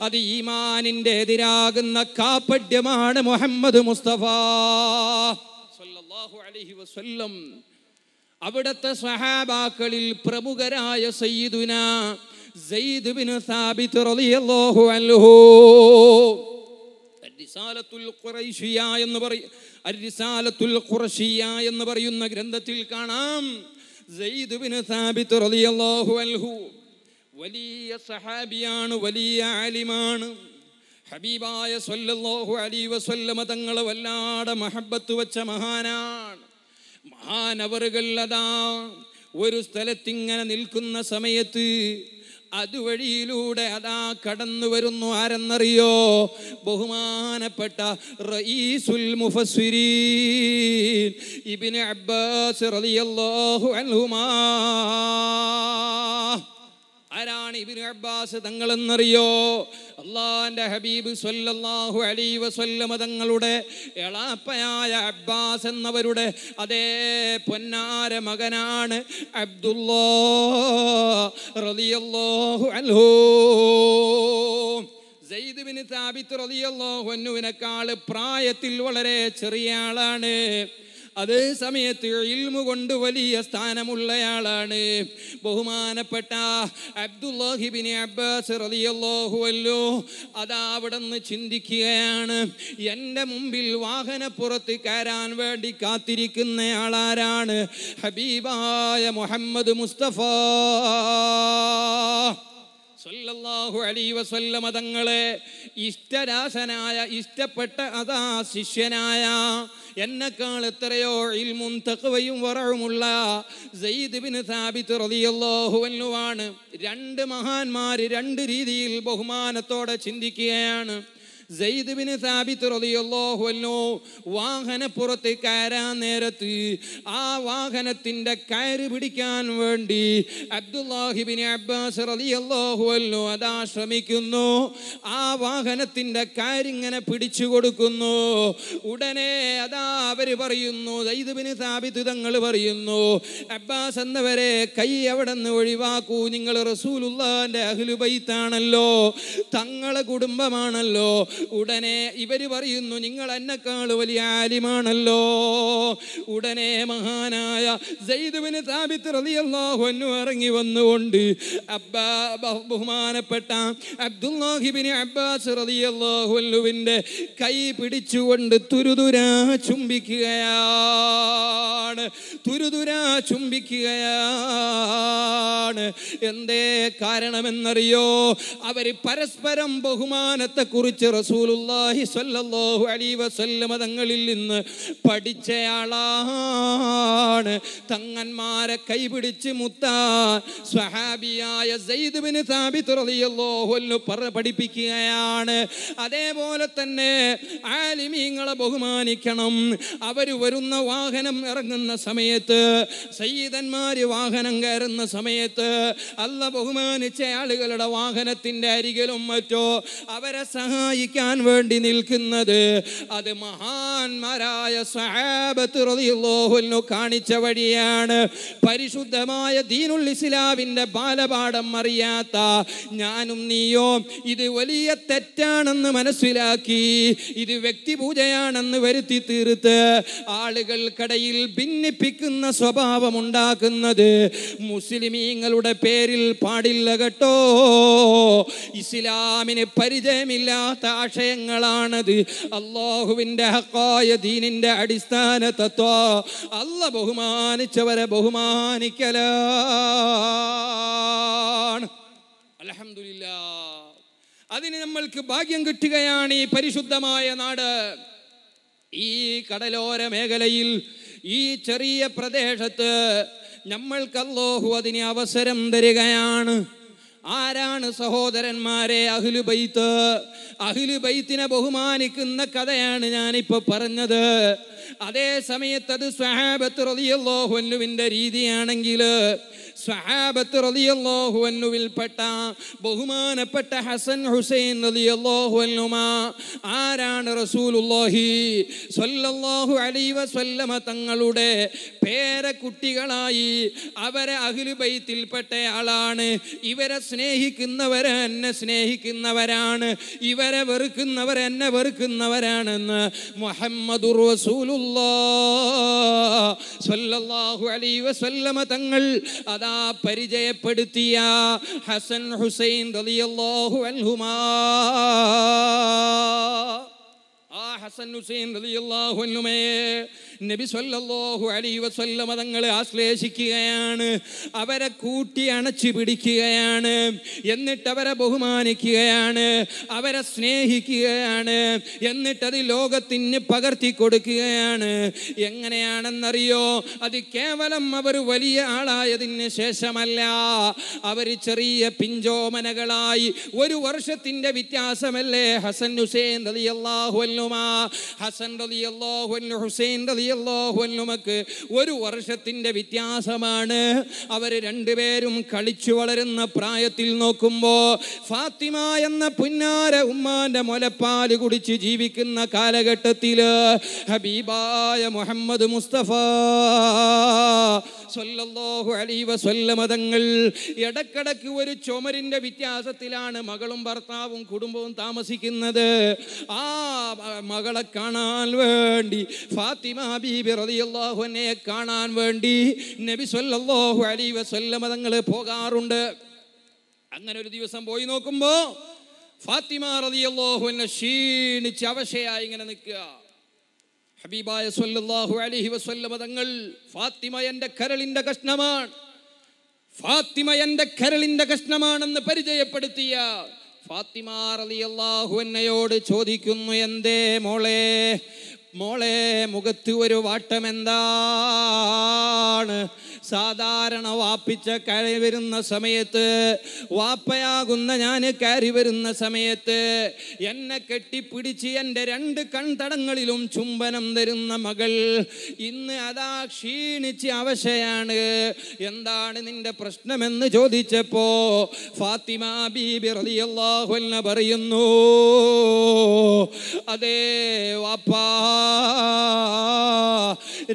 അത് ഈമാനിന്റെ എതിരാകുന്ന കാപ്പഡ്യമാണ് മുഹമ്മദ് മുസ്തഫ അലൈഹി വസല്ലം അവിടുത്തെ സഹാബാക്കളിൽ പ്രമുഖരായ സയ്യിദുന സയ്യിദ് റളിയല്ലാഹു അൻഹു ഖുറൈശിയ എന്ന് പറയും എന്ന് പറയുന്ന ഗ്രന്ഥത്തിൽ കാണാം റളിയല്ലാഹു അൻഹു വലിയ സഹാബിയാണ് വലിയ ആലിമാണ് ഹബീബായ സൊല്ലാഹു അലൈഹി വസല്ലമ തങ്ങളെ വല്ലാടെ മഹബ്ബത്ത് വെച്ച മഹാനാണ് മഹാനവറുകൾ അതാ ഒരു സ്ഥലത്തിങ്ങനെ നിൽക്കുന്ന സമയത്ത് അതുവഴിയിലൂടെ അതാ കടന്നു വരുന്നു ആരെന്നറിയോ ബഹുമാനപ്പെട്ട റയീസുൽ മുഫസ്സിരീൻ ഇബ്നു അബ്ബാസ് റളിയല്ലാഹു അൻഹുമാ ആരാണ് ഇബിന് അബ്ബാസ് തങ്ങളെന്നറിയോ അള്ളാന്റെ ഹബീബ് സ്വല്ലാഹു അലി വസല്ലമ തങ്ങളുടെ എളാപ്പയായ അബ്ബാസ് എന്നവരുടെ അതേ പൊന്നാര മകനാണ് അബ്ദുല്ലോ അലോ അൽഹോ റലിയല്ലാഹു അന്നുവിനേക്കാൾ പ്രായത്തിൽ വളരെ ചെറിയ ആളാണ് അതേ സമയത്ത് ഇൽമു കൊണ്ട് വലിയ സ്ഥാനമുള്ളയാളാണ് ബഹുമാനപ്പെട്ട അബ്ദുല്ലാഹിബിനെ അബ്ബാസ് റലിയല്ലാഹു അല്ലോ നിന്ന് ചിന്തിക്കുകയാണ് എൻ്റെ മുമ്പിൽ വാഹനപ്പുറത്ത് കയറാൻ വേണ്ടി കാത്തിരിക്കുന്ന ആളാരാണ് ഹബീബായ മുഹമ്മദ് മുസ്തഫ സല്ലല്ലാഹു അലൈ വസല്ലമ തങ്ങളെ ഇഷ്ടരാശനായ ഇഷ്ടപ്പെട്ട അതാ ശിഷ്യനായ എന്നെക്കാൾ എത്രയോ ഇൽമും തക്കവയും വറവുമുള്ള സെയ്ദ്ബിന് രണ്ട് മഹാന്മാര് രണ്ട് രീതിയിൽ ബഹുമാനത്തോടെ ചിന്തിക്കുകയാണ് സെയ്ദ്ബിന് സാബിത്ത് റതിയല്ലോഹുവല്ലോ വാഹനപ്പുറത്ത് കയറാൻ നേരത്ത് ആ വാഹനത്തിന്റെ കയറ് പിടിക്കാൻ വേണ്ടി അബ്ദുല്ലാഹിബിന് അബ്ബാസ് റതിയല്ലോഹുവല്ലോ അതാ ശ്രമിക്കുന്നു ആ വാഹനത്തിന്റെ കാര്യങ്ങനെ പിടിച്ചു കൊടുക്കുന്നു ഉടനെ അതാ അവര് പറയുന്നു ദൈതുബിന് സ്ഥാപിത്ത് തങ്ങൾ പറയുന്നു അബ്ബാസ് എന്നവരെ കൈ എവിടെ നിന്ന് ഒഴിവാക്കൂ നിങ്ങൾ റസൂലുള്ളാന്റെ അഹ്ലുബൈത്താണല്ലോ തങ്ങളെ കുടുംബമാണല്ലോ ഉടനെ ഇവർ പറയുന്നു നിങ്ങൾ എന്നെക്കാൾ വലിയ ആലിമാണല്ലോ ഉടനെ മഹാനായ ജയ്ദുവിന് സാബിത്ത് റളിയല്ലാഹു അൻഹു ഇറങ്ങി വന്നുകൊണ്ട് അബ്ബാ ബഹുമാനപ്പെട്ട അബ്ദുല്ലാഹിബിന് അബ്ബാസ് റളിയല്ലാഹു അൻഹുവിൻ്റെ കൈ പിടിച്ചുകൊണ്ട് തുരുതുരാ ചുംബിക്കുകയാണ് തുരുതുരാ ചുംബിക്കുകയാണ് എന്തേ കാരണമെന്നറിയോ അവർ പരസ്പരം ബഹുമാനത്തെക്കുറിച്ച് റസൂലുല്ലാഹി സ്വല്ലല്ലാഹു അലൈഹി വസല്ലമ തങ്ങളിൽ നിന്ന് പഠിച്ചയാളാണ് തങ്ങന്മാരെ കൈപിടിച്ച് മുത്താൻ സ്വഹാബിയായ സയ്യിദ് ബിൻ സാബിത്ത് റളിയല്ലാഹു അൻഹു പറ പഠിപ്പിക്കുകയാണ് അതേപോലെ തന്നെ ആലിമീങ്ങളെ ബഹുമാനിക്കണം അവർ വരുന്ന വാഹനം ഇറങ്ങുന്ന സമയത്ത് സയ്യിദന്മാർ വാഹനം കയറുന്ന സമയത്ത് അല്ല ബഹുമാനിച്ച ആളുകളുടെ വാഹനത്തിൻ്റെ അരികിലും മറ്റോ അവരെ സഹായിക്കും സഹായിക്കാൻ വേണ്ടി നിൽക്കുന്നത് അത് മഹാന്മാരായ സഹാബത്ത് കാണിച്ച വഴിയാണ് പരിശുദ്ധമായ ദീനുൽ ഇസ്ലാമിൻ്റെ ബാലപാഠം അറിയാത്ത ഞാനും നീയോ ഇത് വലിയ തെറ്റാണെന്ന് മനസ്സിലാക്കി ഇത് വ്യക്തിപൂജയാണെന്ന് വരുത്തി തീർത്ത് ആളുകൾക്കിടയിൽ ഭിന്നിപ്പിക്കുന്ന സ്വഭാവം ഉണ്ടാക്കുന്നത് മുസ്ലിമീങ്ങളുടെ പേരിൽ പാടില്ല കേട്ടോ ഇസ്ലാമിന് പരിചയമില്ലാത്ത ആശയങ്ങളാണത് അള്ളാഹുവിൻ്റെ ഹക്കായ ദീനിൻ്റെ അടിസ്ഥാന തത്വ അല്ല ബഹുമാനിച്ചവരെ ബഹുമാനിക്കലാണ് അലഹമില്ല അതിന് നമ്മൾക്ക് ഭാഗ്യം കിട്ടുകയാണ് ഈ പരിശുദ്ധമായ നാട് ഈ കടലോര മേഖലയിൽ ഈ ചെറിയ പ്രദേശത്ത് നമ്മൾക്ക് അതിന് അവസരം തരികയാണ് ആരാണ് സഹോദരന്മാരെ അഹിലുബൈത്ത് ബൈത്തിനെ ബഹുമാനിക്കുന്ന കഥയാണ് ഞാനിപ്പോ പറഞ്ഞത് അതേ സമയത്ത് അത് സ്വഹാബത്ത് റതിയല്ലോ ഹൊല്ലുവിന്റെ രീതിയാണെങ്കിൽ സഹാബത്ത് റലിയല്ലാഹു അന്നുവിൽപ്പെട്ട ബഹുമാനപ്പെട്ട ഹസൻ ഹുസൈൻ റലിയല്ലാഹു അന്നുമാ ആരാണ് റസൂലുല്ലാഹി സല്ലല്ലാഹു അലൈഹി വസല്ലമ തങ്ങളുടെ പേരക്കുട്ടികളായി അവരെ അഖിലു ബൈത്തിൽപ്പെട്ട ആളാണ് ഇവരെ സ്നേഹിക്കുന്നവർ എന്നെ സ്നേഹിക്കുന്നവരാണ് ഇവരെ വെറുക്കുന്നവർ എന്നെ വെറുക്കുന്നവരാണെന്ന് മുഹമ്മദുർ റസൂലുല്ലാഹു അലൈഹി വസല്ലമ തങ്ങൾ അതാ പരിചയപ്പെടുത്തിയ ഹസൻ ഹുസൈൻ റളിയല്ലാഹു അൻഹുമാ ആ ഹസൻ ഹുസൈൻ റളിയല്ലാഹു അൻഹുമേ നബി സല്ലല്ലാഹു അലൈഹി വസല്ലമ തങ്ങളെ ആശ്ലേഷിക്കുകയാണ് അവരെ കൂട്ടി അണച്ചു പിടിക്കുകയാണ് എന്നിട്ട് അവരെ ബഹുമാനിക്കുകയാണ് അവരെ സ്നേഹിക്കുകയാണ് എന്നിട്ടത് ലോകത്തിന് പകർത്തി കൊടുക്കുകയാണ് എങ്ങനെയാണെന്നറിയോ അത് കേവലം അവർ വലിയ ആളായതിന് ശേഷമല്ല അവർ ചെറിയ പിഞ്ചോമനകളായി ഒരു വർഷത്തിൻ്റെ വ്യത്യാസമല്ലേ ഹസൻ ഹുസൈൻ ഹസൻ ഹുസൈൻ റലിയല്ലാഹുവല്ലുമക്ക് ഒരു വർഷത്തിന്റെ വ്യത്യാസമാണ് അവർ രണ്ടുപേരും കളിച്ചു വളരുന്ന പ്രായത്തിൽ നോക്കുമ്പോൾ ഫാത്തിമ എന്ന പുന്നാര ഉമ്മാന്റെ മുലപ്പാല് കുടിച്ച് ജീവിക്കുന്ന കാലഘട്ടത്തിൽ ഹബീബായ മുഹമ്മദ് മുസ്തഫ സല്ലല്ലാഹു അലൈഹി വസല്ലമ തങ്ങൾ ഇടക്കിടക്ക് ഒരു ചുമരിന്റെ വ്യത്യാസത്തിലാണ് മകളും ഭർത്താവും കുടുംബവും താമസിക്കുന്നത് ആ മകളെ കാണാൻ വേണ്ടി ഫാത്തിമ ബീബി റളിയല്ലാഹു കാണാൻ വേണ്ടി നബി സല്ലല്ലാഹു അലൈഹി വസല്ലമ പോകാറുണ്ട് അങ്ങനെ ഒരു ദിവസം പോയി നോക്കുമ്പോൾ ഫാത്തിമ റളിയല്ലാഹു ക്ഷീണിച്ച് അവശയായി ഇങ്ങനെ നിൽക്കുക ഹബീബായ സല്ലല്ലാഹു അലൈഹി വസല്ലം തങ്ങൾ ഫാത്തിമ എൻ്റെ കരളിൻ്റെ കഷ്ണമാണ് ഫാത്തിമ എൻ്റെ കരളിൻ്റെ കഷ്ണമാണെന്ന് പരിചയപ്പെടുത്തിയ ഫാത്തിമ റളിയല്ലാഹു എന്നയോട് ചോദിക്കുന്നു എന്തേ മോളെ മോളെ മുഖത്ത് ഒരു വാട്ടം എന്താണ് സാധാരണ വാപ്പിച്ച കയറി വരുന്ന സമയത്ത് വാപ്പയാകുന്ന ഞാൻ കയറി വരുന്ന സമയത്ത് എന്നെ കെട്ടിപ്പിടിച്ച് എൻ്റെ രണ്ട് കൺതടങ്ങളിലും ചുംബനം തരുന്ന മകൾ ഇന്ന് അതാ ക്ഷീണിച്ച് അവശയാണ് എന്താണ് നിന്റെ പ്രശ്നമെന്ന് ചോദിച്ചപ്പോ ഫാത്തിമ ബീബി റളിയല്ലാഹുന്ന പറയുന്നു അതേ വാപ്പാ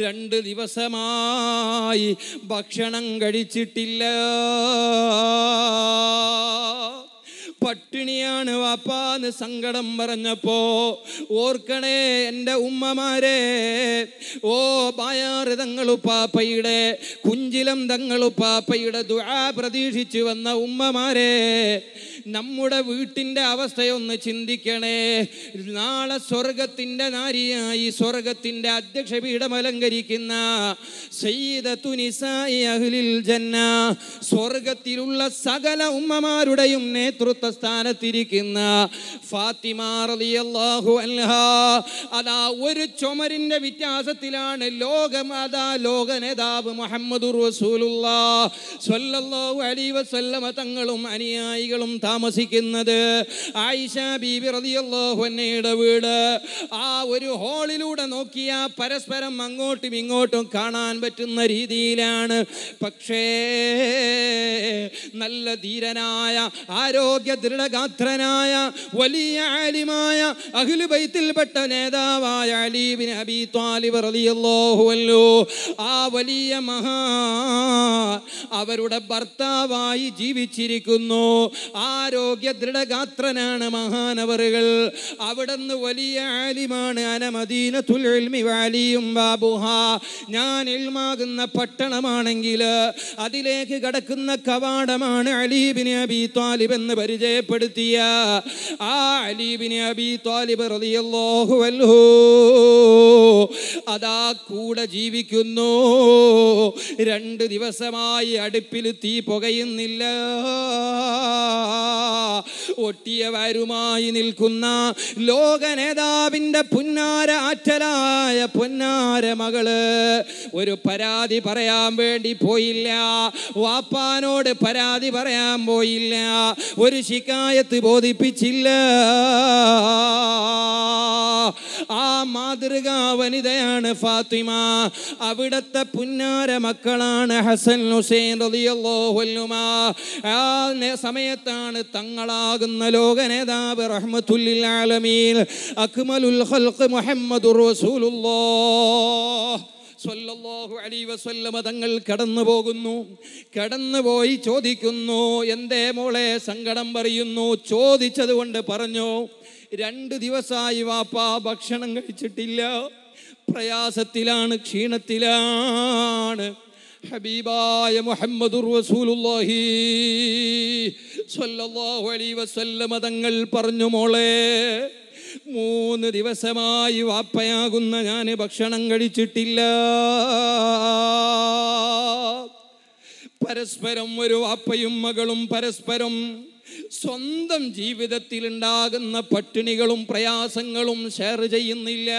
രണ്ട് ദിവസമായി ഭക്ഷണം കഴിച്ചിട്ടില്ല പട്ടിണിയാണ് വാപ്പാന്ന് സങ്കടം പറഞ്ഞപ്പോ ഓർക്കണേ എൻ്റെ ഉമ്മമാരെ ഓ ബായാറ് പാപ്പയുടെ കുഞ്ചിലം പാപ്പയുടെ ദുആ പ്രതീക്ഷിച്ചു വന്ന ഉമ്മമാരെ നമ്മുടെ വീട്ടിൻ്റെ അവസ്ഥയൊന്ന് ചിന്തിക്കണേ നാളെ സ്വർഗത്തിൻ്റെ നാരിയായി സ്വർഗത്തിൻ്റെ അധ്യക്ഷ പീഠം അലങ്കരിക്കുന്ന അഹ്ലിൽ ജന്ന സ്വർഗത്തിലുള്ള സകല ഉമ്മമാരുടെയും നേതൃത്വ സ്ഥാനത്തിരിക്കുന്ന ഫാത്തിമ റളിയല്ലാഹു അൻഹ അതാ ഒരു ചുമരിൻ്റെ വ്യത്യാസത്തിലാണ് ലോകമാതാ ലോക നേതാവ് മുഹമ്മദ് റസൂലുള്ള സ്വല്ലല്ലാഹു വസല്ലമ തങ്ങളും അനുയായികളും താ താമസിക്കുന്നത് ആയിഷ ബീബി വീട് ആ ഒരു ഹോളിലൂടെ നോക്കിയാൽ പരസ്പരം അങ്ങോട്ടും ഇങ്ങോട്ടും കാണാൻ പറ്റുന്ന രീതിയിലാണ് പക്ഷേ നല്ല ധീരനായ ആരോഗ്യ ദൃഢഗാത്രനായ വലിയ ആലിമായ അഖിലുബൈത്തിൽപ്പെട്ട നേതാവായ അലീബിൻ അബി താലിബ് റലിയല്ലോഹുവല്ലോ ആ വലിയ മഹാ അവരുടെ ഭർത്താവായി ജീവിച്ചിരിക്കുന്നു ആ ആരോഗ്യ ദൃഢഗാത്രനാണ് മഹാനവറുകൾ അവിടുന്ന് വലിയ ആലിമാണ് അനമദീന തുൽമി വാലിയും ബാബുഹ ഞാൻ എൽമാകുന്ന പട്ടണമാണെങ്കിൽ അതിലേക്ക് കടക്കുന്ന കവാടമാണ് അലീബിനെ അബി താലിബ് എന്ന് പരിചയപ്പെടുത്തിയ ആ അലീബിനെ അബി താലിബ് റതിയല്ലോഹു അതാ കൂടെ ജീവിക്കുന്നു രണ്ട് ദിവസമായി അടുപ്പിൽ തീ പുകയുന്നില്ല ഒട്ടിയവരുമായി നിൽക്കുന്ന ലോക നേതാവിൻ്റെ പുന്നാര അറ്റലായ പൊന്നാര മകള് ഒരു പരാതി പറയാൻ വേണ്ടി പോയില്ല വാപ്പാനോട് പരാതി പറയാൻ പോയില്ല ഒരു ശിക്കായത്ത് ബോധിപ്പിച്ചില്ല ആ മാതൃക വനിതയാണ് ഫാത്തിമ അവിടത്തെ പുന്നാര മക്കളാണ് ഹസൻ ഹുസൈൻ ആ സമയത്താണ് ആണ് തങ്ങളാകുന്ന ലോക നേതാവ് ആലമീൻ അക്മലുൽ ഖൽഖ് മുഹമ്മദുർ റസൂലുള്ളാഹ് സ്വല്ലല്ലാഹു അലൈ വസല്ലമ തങ്ങൾ കടന്നു പോകുന്നു കടന്നുപോയി ചോദിക്കുന്നു എന്തേ മോളെ സങ്കടം പറയുന്നു ചോദിച്ചത് കൊണ്ട് പറഞ്ഞു രണ്ട് ദിവസമായി വാപ്പ ഭക്ഷണം കഴിച്ചിട്ടില്ല പ്രയാസത്തിലാണ് ക്ഷീണത്തിലാണ് ഹബീബായ മുഹമ്മദുർ റസൂലുള്ളാഹി സ്വല്ലല്ലാഹു അലൈഹി വസല്ലമ തങ്ങൾ പറഞ്ഞു മോളെ മൂന്ന് ദിവസമായി വാപ്പയാകുന്ന ഞാൻ ഭക്ഷണം കഴിച്ചിട്ടില്ല പരസ്പരം ഒരു വാപ്പയും മകളും പരസ്പരം സ്വന്തം ജീവിതത്തിൽ ഉണ്ടാകുന്ന പട്ടിണികളും പ്രയാസങ്ങളും ഷെയർ ചെയ്യുന്നില്ല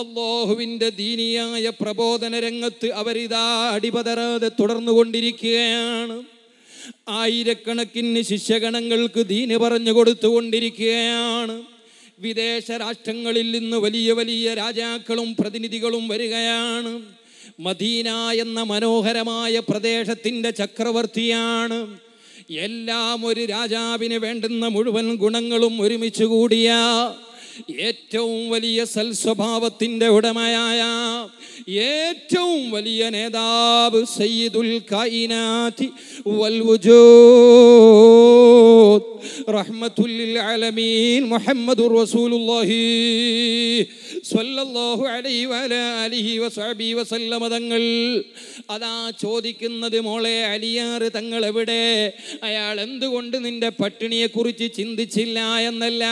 അള്ളാഹുവിന്റെ ദീനിയായ പ്രബോധന രംഗത്ത് അവരിതാ അടിപതരാതെ തുടർന്നു കൊണ്ടിരിക്കുകയാണ് ആയിരക്കണക്കിന് ശിഷ്യഗണങ്ങൾക്ക് ദീന് പറഞ്ഞു കൊടുത്തുകൊണ്ടിരിക്കുകയാണ് വിദേശ രാഷ്ട്രങ്ങളിൽ നിന്ന് വലിയ വലിയ രാജാക്കളും പ്രതിനിധികളും വരികയാണ് മദീന എന്ന മനോഹരമായ പ്രദേശത്തിൻ്റെ ചക്രവർത്തിയാണ് എല്ലാം ഒരു രാജാവിന് വേണ്ടുന്ന മുഴുവൻ ഗുണങ്ങളും ഒരുമിച്ച് കൂടിയ ഏറ്റവും വലിയ സ്വഭാവത്തിൻ്റെ ഉടമയായ ഏറ്റവും വലിയ നേതാവ് സയ്യിദുൽ കൈനാഥി വൽവുജോ റഹ്മത്തുൽ ആലമീൻ റസൂലുള്ളാഹി അലൈഹി വസല്ലമ തങ്ങൾ അതാ ചോദിക്കുന്നത് മോളെ അലിയാർ തങ്ങൾ എവിടെ അയാൾ എന്തുകൊണ്ട് നിന്റെ കുറിച്ച് ചിന്തിച്ചില്ല എന്നല്ല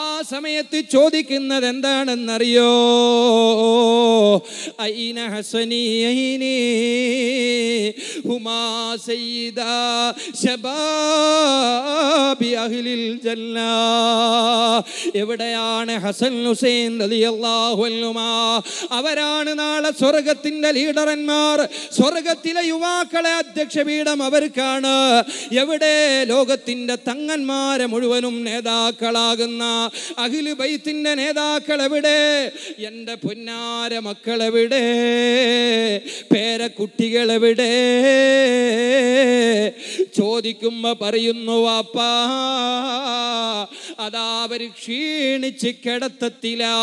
ആ സമയത്ത് ചോദിക്കുന്നത് എന്താണെന്നറിയോ ഐന ഹുമാ അഹ്ലിൽ ജന്ന എവിടെയാണ് ഹസൻ ഹുസൈൻ അലി അവരാണ് നാളെ സ്വർഗത്തിന്റെ ലീഡറന്മാർ സ്വർഗത്തിലെ യുവാക്കളെ അധ്യക്ഷ പീഠം അവർക്കാണ് എവിടെ ലോകത്തിന്റെ തങ്ങന്മാരെ മുഴുവനും നേതാക്കളാകുന്ന അഖില് ബൈത്തിന്റെ നേതാക്കൾ എവിടെ എൻ്റെ പൊന്നാര മക്കളെവിടെ എവിടെ ചോദിക്കുമ്പോ പറയുന്നു വാപ്പാ അതാ അവർ ക്ഷീണിച്ച് കിടത്തത്തിലാ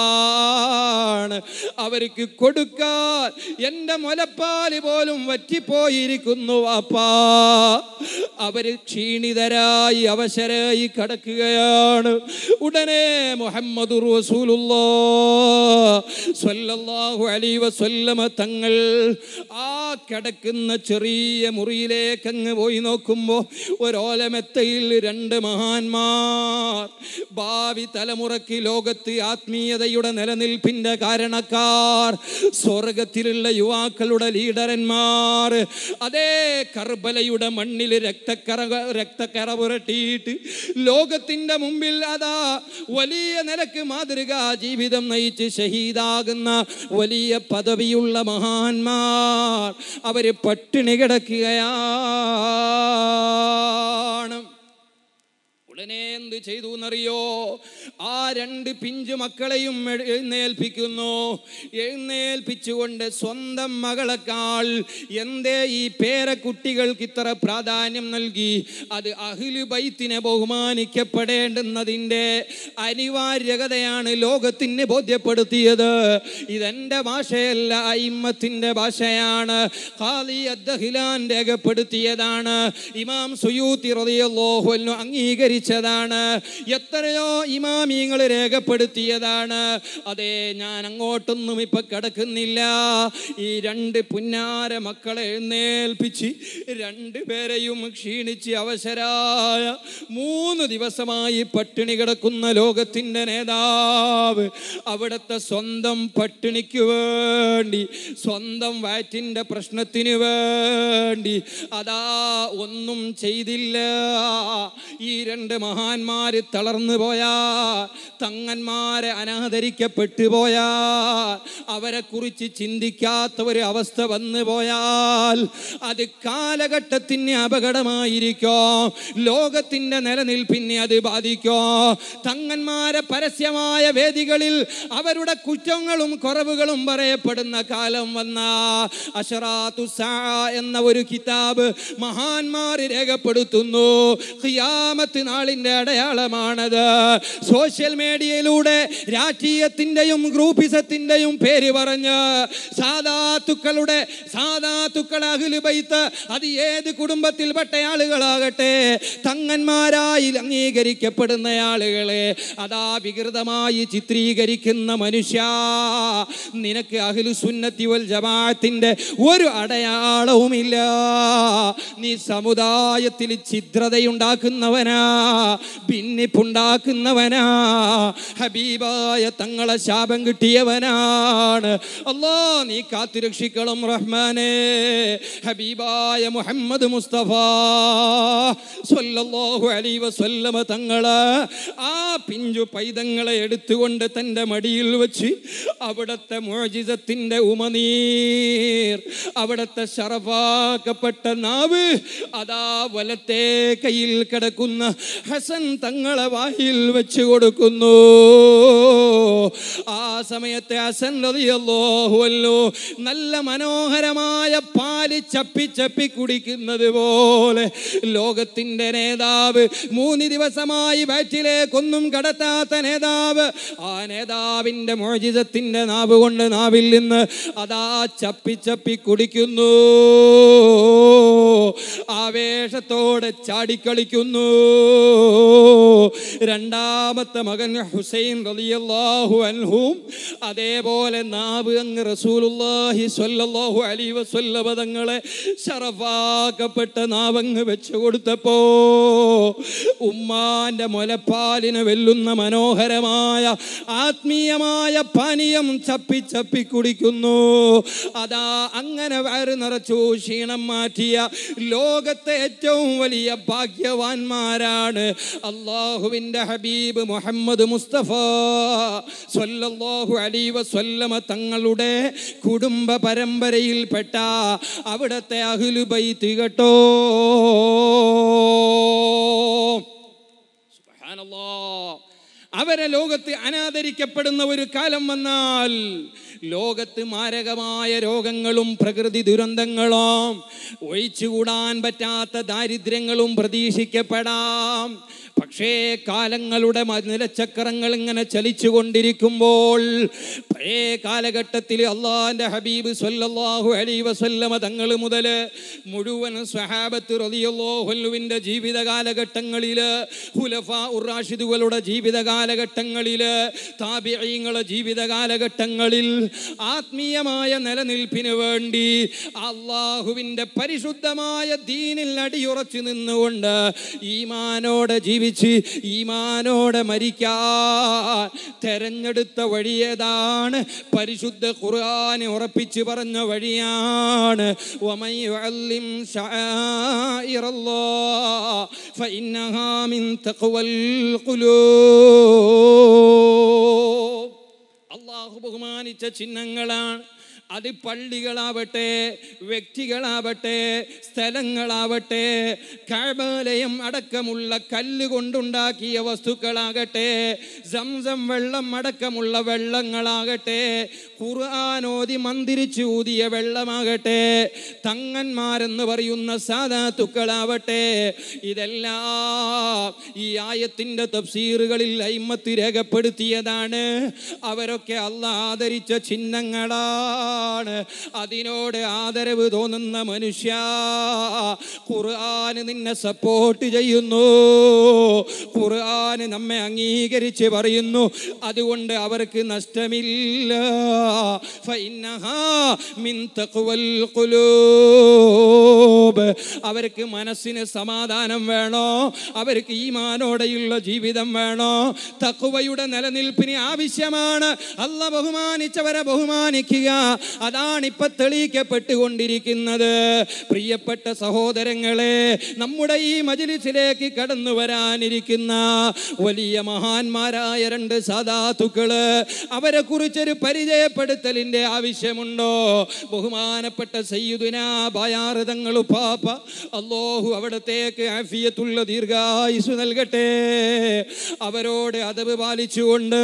ആണ് അവർക്ക് കൊടുക്കാൻ എൻ്റെ മുലപ്പാല് പോലും വറ്റിപ്പോയിരിക്കുന്നു വാപ്പാ അവര് ക്ഷീണിതരായി അവശരായി കടക്കുകയാണ് ഉടനെ മുഹമ്മദ് തങ്ങൾ ആ കിടക്കുന്ന ചെറിയ മുറിയിലേക്ക് അങ്ങ് പോയി നോക്കുമ്പോൾ ഒരോലമെത്തയിൽ രണ്ട് മഹാന്മാർ ഭാവി തലമുറയ്ക്ക് ലോകത്ത് ആത്മീയതയുടെ നിലനിൽപ്പിന്റെ കാരണക്കാർ സ്വർഗത്തിലുള്ള യുവാക്കളുടെ ലീഡറന്മാർ അതേ കർബലയുടെ മണ്ണിൽ രക്തക്കര രക്തക്കര പുരട്ടിയിട്ട് ലോകത്തിന്റെ മുമ്പിൽ അതാ വലിയ നിലക്ക് മാതൃക ജീവിതം നയിച്ച് ഷഹീദാകുന്ന വലിയ പദവിയുള്ള മഹാന്മാർ അവര് പട്ടിണി കിടക്കുകയാണ് ഉടനെ എന്ത് ചെയ്തു എന്നറിയോ ആ രണ്ട് പിഞ്ചു മക്കളെയും എഴുന്നേൽപ്പിക്കുന്നു എഴുന്നേൽപ്പിച്ചുകൊണ്ട് സ്വന്തം മകളെക്കാൾ എന്തേ ഈ പേരക്കുട്ടികൾക്ക് ഇത്ര പ്രാധാന്യം നൽകി അത് അഖിലു ബൈത്തിനെ ബഹുമാനിക്കപ്പെടേണ്ടുന്നതിൻ്റെ അനിവാര്യകതയാണ് ലോകത്തിന് ബോധ്യപ്പെടുത്തിയത് ഇതെൻ്റെ ഭാഷയല്ല അയിമ്മത്തിൻ്റെ ഭാഷയാണ് ഖാലി രേഖപ്പെടുത്തിയതാണ് ഇമാം സുയൂത്തി റതിയല്ലോഹു അംഗീകരിച്ചു പഠിപ്പിച്ചതാണ് എത്രയോ ഇമാമിങ്ങൾ രേഖപ്പെടുത്തിയതാണ് അതെ ഞാൻ അങ്ങോട്ടൊന്നും ഇപ്പൊ കിടക്കുന്നില്ല ഈ രണ്ട് പുന്നാര മക്കളെ എഴുന്നേൽപ്പിച്ച് രണ്ടുപേരെയും ക്ഷീണിച്ച് അവശരായ മൂന്ന് ദിവസമായി പട്ടിണി കിടക്കുന്ന ലോകത്തിന്റെ നേതാവ് അവിടുത്തെ സ്വന്തം പട്ടിണിക്ക് വേണ്ടി സ്വന്തം വയറ്റിന്റെ പ്രശ്നത്തിന് വേണ്ടി അതാ ഒന്നും ചെയ്തില്ല ഈ രണ്ട് മഹാന്മാര് തളർന്നു പോയാ തങ്ങന്മാരെ അനാദരിക്കപ്പെട്ടു പോയാ അവരെ കുറിച്ച് ചിന്തിക്കാത്ത ഒരു അവസ്ഥ വന്നു പോയാൽ അത് കാലഘട്ടത്തിന് അപകടമായിരിക്കോ ലോകത്തിന്റെ നിലനിൽപ്പിനെ അത് ബാധിക്കോ തങ്ങന്മാരെ പരസ്യമായ വേദികളിൽ അവരുടെ കുറ്റങ്ങളും കുറവുകളും പറയപ്പെടുന്ന കാലം വന്ന അഷറാത്തു എന്ന ഒരു കിതാബ് മഹാന്മാര് രേഖപ്പെടുത്തുന്നു ഖിയാമത്ത് നാൾ ഇടപെടലിൻ്റെ അടയാളമാണത് സോഷ്യൽ മീഡിയയിലൂടെ രാഷ്ട്രീയത്തിന്റെയും ഗ്രൂപ്പിസത്തിന്റെയും പേര് പറഞ്ഞ് സാധാത്തുക്കളുടെ സാധാത്തുക്കൾ അഖിലുപൈത്ത് അത് ഏത് കുടുംബത്തിൽപ്പെട്ട ആളുകളാകട്ടെ തങ്ങന്മാരായി അംഗീകരിക്കപ്പെടുന്ന ആളുകളെ അതാ വികൃതമായി ചിത്രീകരിക്കുന്ന മനുഷ്യ നിനക്ക് അഖിലു സുന്നത്തി വൽ ജമാഅത്തിൻ്റെ ഒരു അടയാളവുമില്ല നീ സമുദായത്തിൽ ഛിദ്രതയുണ്ടാക്കുന്നവനാ ഭിന്നിപ്പുണ്ടാക്കുന്നവനാ ഹബീബായ തങ്ങളെ ശാപം കിട്ടിയവനാണ് അല്ലോ നീ കാത്തുരക്ഷിക്കണം റഹ്മാനെ ഹബീബായ മുഹമ്മദ് മുസ്തഫ സ്വല്ലല്ലാഹു അലൈ വസല്ലമ തങ്ങള് ആ പിഞ്ചു പൈതങ്ങളെ എടുത്തുകൊണ്ട് തൻ്റെ മടിയിൽ വെച്ച് അവിടത്തെ മോചിതത്തിൻ്റെ ഉമനീർ അവിടത്തെ ശറഫാക്കപ്പെട്ട നാവ് അതാ വലത്തെ കയ്യിൽ കിടക്കുന്ന ഹസൻ തങ്ങളെ വായിൽ വെച്ച് കൊടുക്കുന്നു ആ സമയത്തെ ഹസൻ റതിയല്ലോഹുവല്ലോ നല്ല മനോഹരമായ പാല് ചപ്പി ചപ്പി കുടിക്കുന്നത് പോലെ ലോകത്തിൻ്റെ നേതാവ് മൂന്ന് ദിവസമായി വയറ്റിലേക്കൊന്നും കടത്താത്ത നേതാവ് ആ നേതാവിൻ്റെ മോചിതത്തിൻ്റെ നാവ് കൊണ്ട് നാവിൽ നിന്ന് അതാ ചപ്പി ചപ്പി കുടിക്കുന്നു ആവേശത്തോടെ ചാടിക്കളിക്കുന്നു രണ്ടാമത്തെ മകൻ ഹുസൈൻ റളിയല്ലാഹു അൻഹും അതേപോലെ നാവ് അങ്ങ് റസൂലുള്ളാഹി സ്വല്ലല്ലാഹു അലൈഹി വസല്ലം തങ്ങളെ ശറഫാക്കപ്പെട്ട നാവങ്ങ് വെച്ചു കൊടുത്തപ്പോ ഉമ്മാന്റെ മുലപ്പാലിനെ വെല്ലുന്ന മനോഹരമായ ആത്മീയമായ പാനീയം ചപ്പി ചപ്പി കുടിക്കുന്നു അതാ അങ്ങനെ വയറ് നിറച്ചു ക്ഷീണം മാറ്റിയ ലോകത്തെ ഏറ്റവും വലിയ ഭാഗ്യവാന്മാരാണ് ആണ് അള്ളാഹുവിൻ്റെ ഹബീബ് മുഹമ്മദ് മുസ്തഫ സ്വല്ലാഹു അലി സ്വല്ലമ തങ്ങളുടെ കുടുംബ പരമ്പരയിൽപ്പെട്ട അവിടത്തെ അഹ്ലുബൈ തികട്ടോ അവരെ ലോകത്ത് അനാദരിക്കപ്പെടുന്ന ഒരു കാലം വന്നാൽ ലോകത്ത് മാരകമായ രോഗങ്ങളും പ്രകൃതി ദുരന്തങ്ങളും ഒഴിച്ചുകൂടാൻ പറ്റാത്ത ദാരിദ്ര്യങ്ങളും പ്രതീക്ഷിക്കപ്പെടാം പക്ഷേ കാലങ്ങളുടെ നിലച്ചക്രങ്ങൾ ഇങ്ങനെ ചലിച്ചു കൊണ്ടിരിക്കുമ്പോൾ പഴയ കാലഘട്ടത്തിൽ അള്ളാഹിന്റെ ഹബീബ് സല്ലല്ലാഹു അലി വസല്ലമ തങ്ങൾ മുതൽ മുഴുവൻ സ്വഹാബത്ത് റതിയല്ലോഹുലുവിൻ്റെ ജീവിത കാലഘട്ടങ്ങളിൽ ഹുലഫ ഉറാഷിദുകളുടെ ജീവിത കാലഘട്ടങ്ങളിൽ താബിഅയങ്ങളെ ജീവിത കാലഘട്ടങ്ങളിൽ ആത്മീയമായ നിലനിൽപ്പിന് വേണ്ടി അള്ളാഹുവിൻ്റെ പരിശുദ്ധമായ ദീനിൽ അടിയുറച്ചു നിന്നുകൊണ്ട് ഈമാനോടെ ജീവിത ജീവിച്ച് ഈമാനോടെ മരിക്കാൻ തെരഞ്ഞെടുത്ത വഴിയേതാണ് പരിശുദ്ധ ഖുർആാനെ ഉറപ്പിച്ച് പറഞ്ഞ വഴിയാണ് അള്ളാഹു ബഹുമാനിച്ച ചിഹ്നങ്ങളാണ് അത് പള്ളികളാവട്ടെ വ്യക്തികളാവട്ടെ സ്ഥലങ്ങളാവട്ടെ കാബാലയം അടക്കമുള്ള കല്ല് കൊണ്ടുണ്ടാക്കിയ വസ്തുക്കളാകട്ടെ സംസം വെള്ളം അടക്കമുള്ള വെള്ളങ്ങളാകട്ടെ ഖുർആാനോതി മന്ദിരിച്ച് ഊതിയ വെള്ളമാകട്ടെ തങ്ങന്മാരെന്ന് പറയുന്ന സാധാത്തുക്കളാവട്ടെ ഇതെല്ലാം ഈ ആയത്തിൻ്റെ തഫ്സീറുകളിൽ അയിമത്ത് രേഖപ്പെടുത്തിയതാണ് അവരൊക്കെ അല്ല ആദരിച്ച ചിഹ്നങ്ങളാ ആണ് അതിനോട് ആദരവ് തോന്നുന്ന മനുഷ്യ ഖുർആൻ നിന്നെ സപ്പോർട്ട് ചെയ്യുന്നു ഖുർആൻ നമ്മെ അംഗീകരിച്ച് പറയുന്നു അതുകൊണ്ട് അവർക്ക് നഷ്ടമില്ല അവർക്ക് മനസ്സിന് സമാധാനം വേണോ അവർക്ക് ഈമാനോടെയുള്ള ജീവിതം വേണോ തക്കുവയുടെ നിലനിൽപ്പിന് ആവശ്യമാണ് അല്ല ബഹുമാനിച്ചവരെ ബഹുമാനിക്കുക അതാണ് ഇപ്പൊ തെളിയിക്കപ്പെട്ടുകൊണ്ടിരിക്കുന്നത് പ്രിയപ്പെട്ട സഹോദരങ്ങളെ നമ്മുടെ ഈ മജിലിസിലേക്ക് കടന്നു വരാനിരിക്കുന്ന വലിയ മഹാന്മാരായ രണ്ട് സദാത്തുക്കള് അവരെ കുറിച്ചൊരു പരിചയപ്പെടുത്തലിന്റെ ആവശ്യമുണ്ടോ ബഹുമാനപ്പെട്ട സയ്യുദിനാ പാപ്പ അല്ലോഹു അവിടത്തേക്ക് ആഫിയത്തുള്ള ദീർഘായുസ് നൽകട്ടെ അവരോട് അതവ് പാലിച്ചുകൊണ്ട്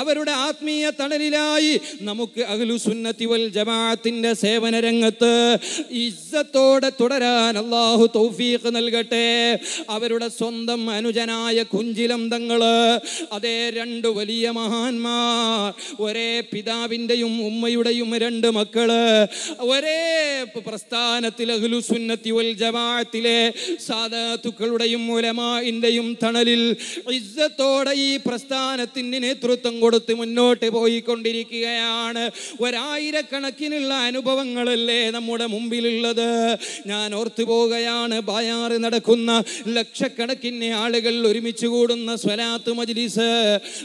അവരുടെ ആത്മീയ തണലിലായി നമുക്ക് അഖിലു സുന്നത്തി ജമാഅത്തിന്റെ സേവന രംഗത്ത് ഇസ്സത്തോടെ തുടരാൻ അള്ളാഹു തൗഫീഖ് നൽകട്ടെ അവരുടെ സ്വന്തം അനുജനായ കുഞ്ചിലം തങ്ങള് അതേ രണ്ട് വലിയ മഹാന്മാർ ഒരേ പിതാവിൻ്റെയും ഉമ്മയുടെയും രണ്ട് മക്കള് ഒരേ പ്രസ്ഥാനത്തിൽ അഹ്ലുസുന്നത്തി വൽ ജമാഅത്തിലെ സാധാത്തുക്കളുടെയും ഉലമാൻ്റെയും തണലിൽ ഇസ്സത്തോടെ ഈ പ്രസ്ഥാനത്തിന് നേതൃത്വം കൊടുത്ത് മുന്നോട്ട് പോയിക്കൊണ്ടിരിക്കുകയാണ് ഒരായിരം ആയിരക്കണക്കിനുള്ള അനുഭവങ്ങളല്ലേ നമ്മുടെ മുമ്പിലുള്ളത് ഞാൻ ഓർത്തു പോകുകയാണ് ബായാറ് നടക്കുന്ന ലക്ഷക്കണക്കിന് ആളുകൾ ഒരുമിച്ച് കൂടുന്ന സ്വലാത്ത് മജ്ലിസ്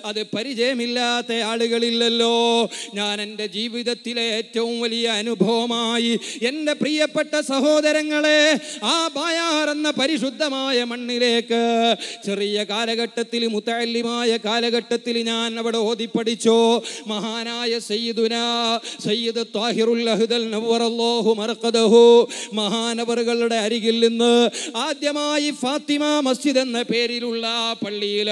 അത് പരിചയമില്ലാത്ത ആളുകളില്ലല്ലോ ഞാൻ എൻ്റെ ജീവിതത്തിലെ ഏറ്റവും വലിയ അനുഭവമായി എൻ്റെ പ്രിയപ്പെട്ട സഹോദരങ്ങളെ ആ ബായാർ എന്ന പരിശുദ്ധമായ മണ്ണിലേക്ക് ചെറിയ കാലഘട്ടത്തിൽ മുത്തല്യമായ കാലഘട്ടത്തിൽ ഞാൻ അവിടെ ഓതിപ്പടിച്ചോ മഹാനായ സയ്യിദുന സയ്യിദ് മർഖദഹു മഹാനവറുകളുടെ അരികിൽ നിന്ന് ആദ്യമായി ഫാത്തിമ മസ്ജിദ് എന്ന പേരിലുള്ള പള്ളിയിൽ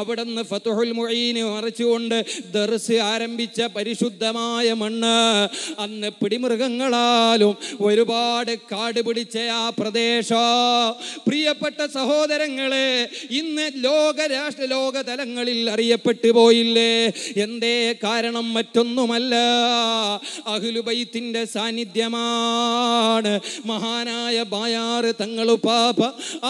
അവിടുന്ന് ഫതുഹുൽ മൊഴീനെ മറിച്ചുകൊണ്ട് ദർസ് ആരംഭിച്ച പരിശുദ്ധമായ മണ്ണ് അന്ന് പിടിമൃഗങ്ങളാലും ഒരുപാട് കാട് പിടിച്ച ആ പ്രദേശം പ്രിയപ്പെട്ട സഹോദരങ്ങളെ ഇന്ന് ലോക രാഷ്ട്ര ലോക തലങ്ങളിൽ അറിയപ്പെട്ടു പോയില്ലേ എന്തേ കാരണം മറ്റൊന്നുമല്ല അഹ്ലുബൈത്തിൻ്റെ സാന്നിധ്യമാണ് മഹാനായ ബായാറ് പാപ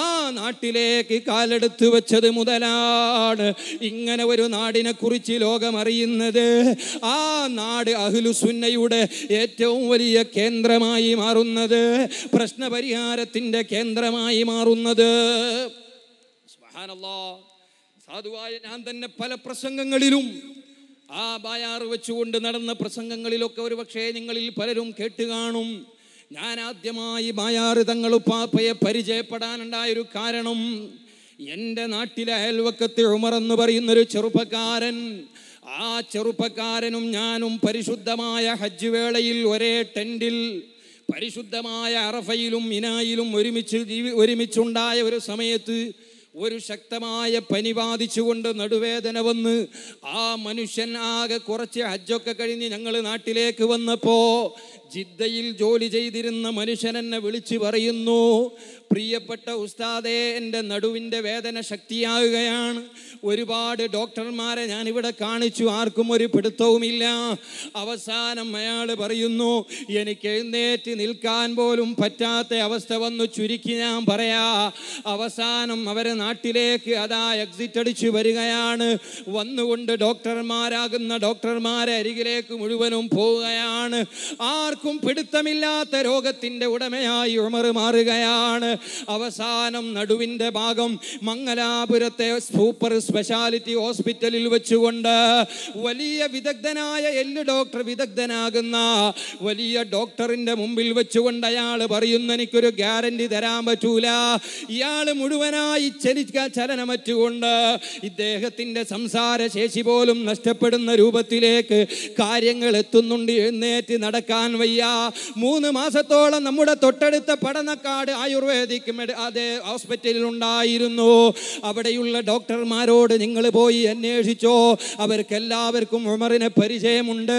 ആ നാട്ടിലേക്ക് കാലെടുത്ത് വെച്ചത് മുതലാണ് ഇങ്ങനെ ഒരു നാടിനെ കുറിച്ച് ലോകമറിയുന്നത് ആ നാട് അഹ്ലുസുന്നയുടെ ഏറ്റവും വലിയ കേന്ദ്രമായി മാറുന്നത് പ്രശ്നപരിഹാരത്തിൻ്റെ കേന്ദ്രമായി മാറുന്നത് സാധുവായ ഞാൻ തന്നെ പല പ്രസംഗങ്ങളിലും ആ ബായാറ് വെച്ചുകൊണ്ട് നടന്ന പ്രസംഗങ്ങളിലൊക്കെ ഒരു പക്ഷേ നിങ്ങളിൽ പലരും കേട്ട് കാണും ഞാൻ ആദ്യമായി ബായാറ് തങ്ങളുപ്പാപ്പയെ പരിചയപ്പെടാനുണ്ടായൊരു കാരണം എൻ്റെ നാട്ടിലെ അയൽവക്കത്തെ ഉമർ എന്ന് പറയുന്നൊരു ചെറുപ്പക്കാരൻ ആ ചെറുപ്പക്കാരനും ഞാനും പരിശുദ്ധമായ ഹജ്ജ് വേളയിൽ ഒരേ ടെൻറ്റിൽ പരിശുദ്ധമായ അറഫയിലും ഇനായിലും ഒരുമിച്ച് ജീവി ഒരുമിച്ചുണ്ടായ ഒരു സമയത്ത് ഒരു ശക്തമായ പനി ബാധിച്ചുകൊണ്ട് നടുവേദന വന്ന് ആ മനുഷ്യൻ ആകെ കുറച്ച് ഹജ്ജൊക്കെ കഴിഞ്ഞ് ഞങ്ങൾ നാട്ടിലേക്ക് വന്നപ്പോൾ ജിദ്ദയിൽ ജോലി ചെയ്തിരുന്ന മനുഷ്യൻ എന്നെ വിളിച്ചു പറയുന്നു പ്രിയപ്പെട്ട ഉസ്താദേ എൻ്റെ നടുവിൻ്റെ വേദന ശക്തിയാകുകയാണ് ഒരുപാട് ഡോക്ടർമാരെ ഞാനിവിടെ കാണിച്ചു ആർക്കും ഒരു പിടുത്തവുമില്ല അവസാനം അയാൾ പറയുന്നു എനിക്ക് എഴുന്നേറ്റ് നിൽക്കാൻ പോലും പറ്റാത്ത അവസ്ഥ വന്നു ചുരുക്കി ഞാൻ പറയാ അവസാനം അവരെ നാട്ടിലേക്ക് അതാ എക്സിറ്റ് അടിച്ചു വരികയാണ് വന്നുകൊണ്ട് ഡോക്ടർമാരാകുന്ന ഡോക്ടർമാരെ അരികിലേക്ക് മുഴുവനും പോവുകയാണ് ആർക്കും പിടുത്തമില്ലാത്ത രോഗത്തിൻ്റെ ഉടമയായി ഉമർ മാറുകയാണ് അവസാനം നടുവിൻ്റെ ഭാഗം മംഗലാപുരത്തെ സൂപ്പർ സ്പെഷ്യാലിറ്റി ഹോസ്പിറ്റലിൽ വെച്ചുകൊണ്ട് വലിയ വിദഗ്ധനായ എല്ല് ഡോക്ടർ വിദഗ്ധനാകുന്ന വലിയ ഡോക്ടറിൻ്റെ മുമ്പിൽ വെച്ചുകൊണ്ട് അയാൾ പറയുന്ന എനിക്കൊരു ഗ്യാരണ്ടി തരാൻ പറ്റൂല ഇയാൾ മുഴുവനായി ചലിക്ക ചലനമറ്റുകൊണ്ട് ഇദ്ദേഹത്തിൻ്റെ സംസാര ശേഷി പോലും നഷ്ടപ്പെടുന്ന രൂപത്തിലേക്ക് കാര്യങ്ങൾ എത്തുന്നുണ്ട് എഴുന്നേറ്റ് നടക്കാൻ വയ്യ മൂന്ന് മാസത്തോളം നമ്മുടെ തൊട്ടടുത്ത പടനക്കാട് ആയുർവേദ ആയുർവേദിക് അതേ ഹോസ്പിറ്റലിൽ ഉണ്ടായിരുന്നു അവിടെയുള്ള ഡോക്ടർമാരോട് നിങ്ങൾ പോയി അന്വേഷിച്ചോ അവർക്കെല്ലാവർക്കും ഉമറിനെ പരിചയമുണ്ട്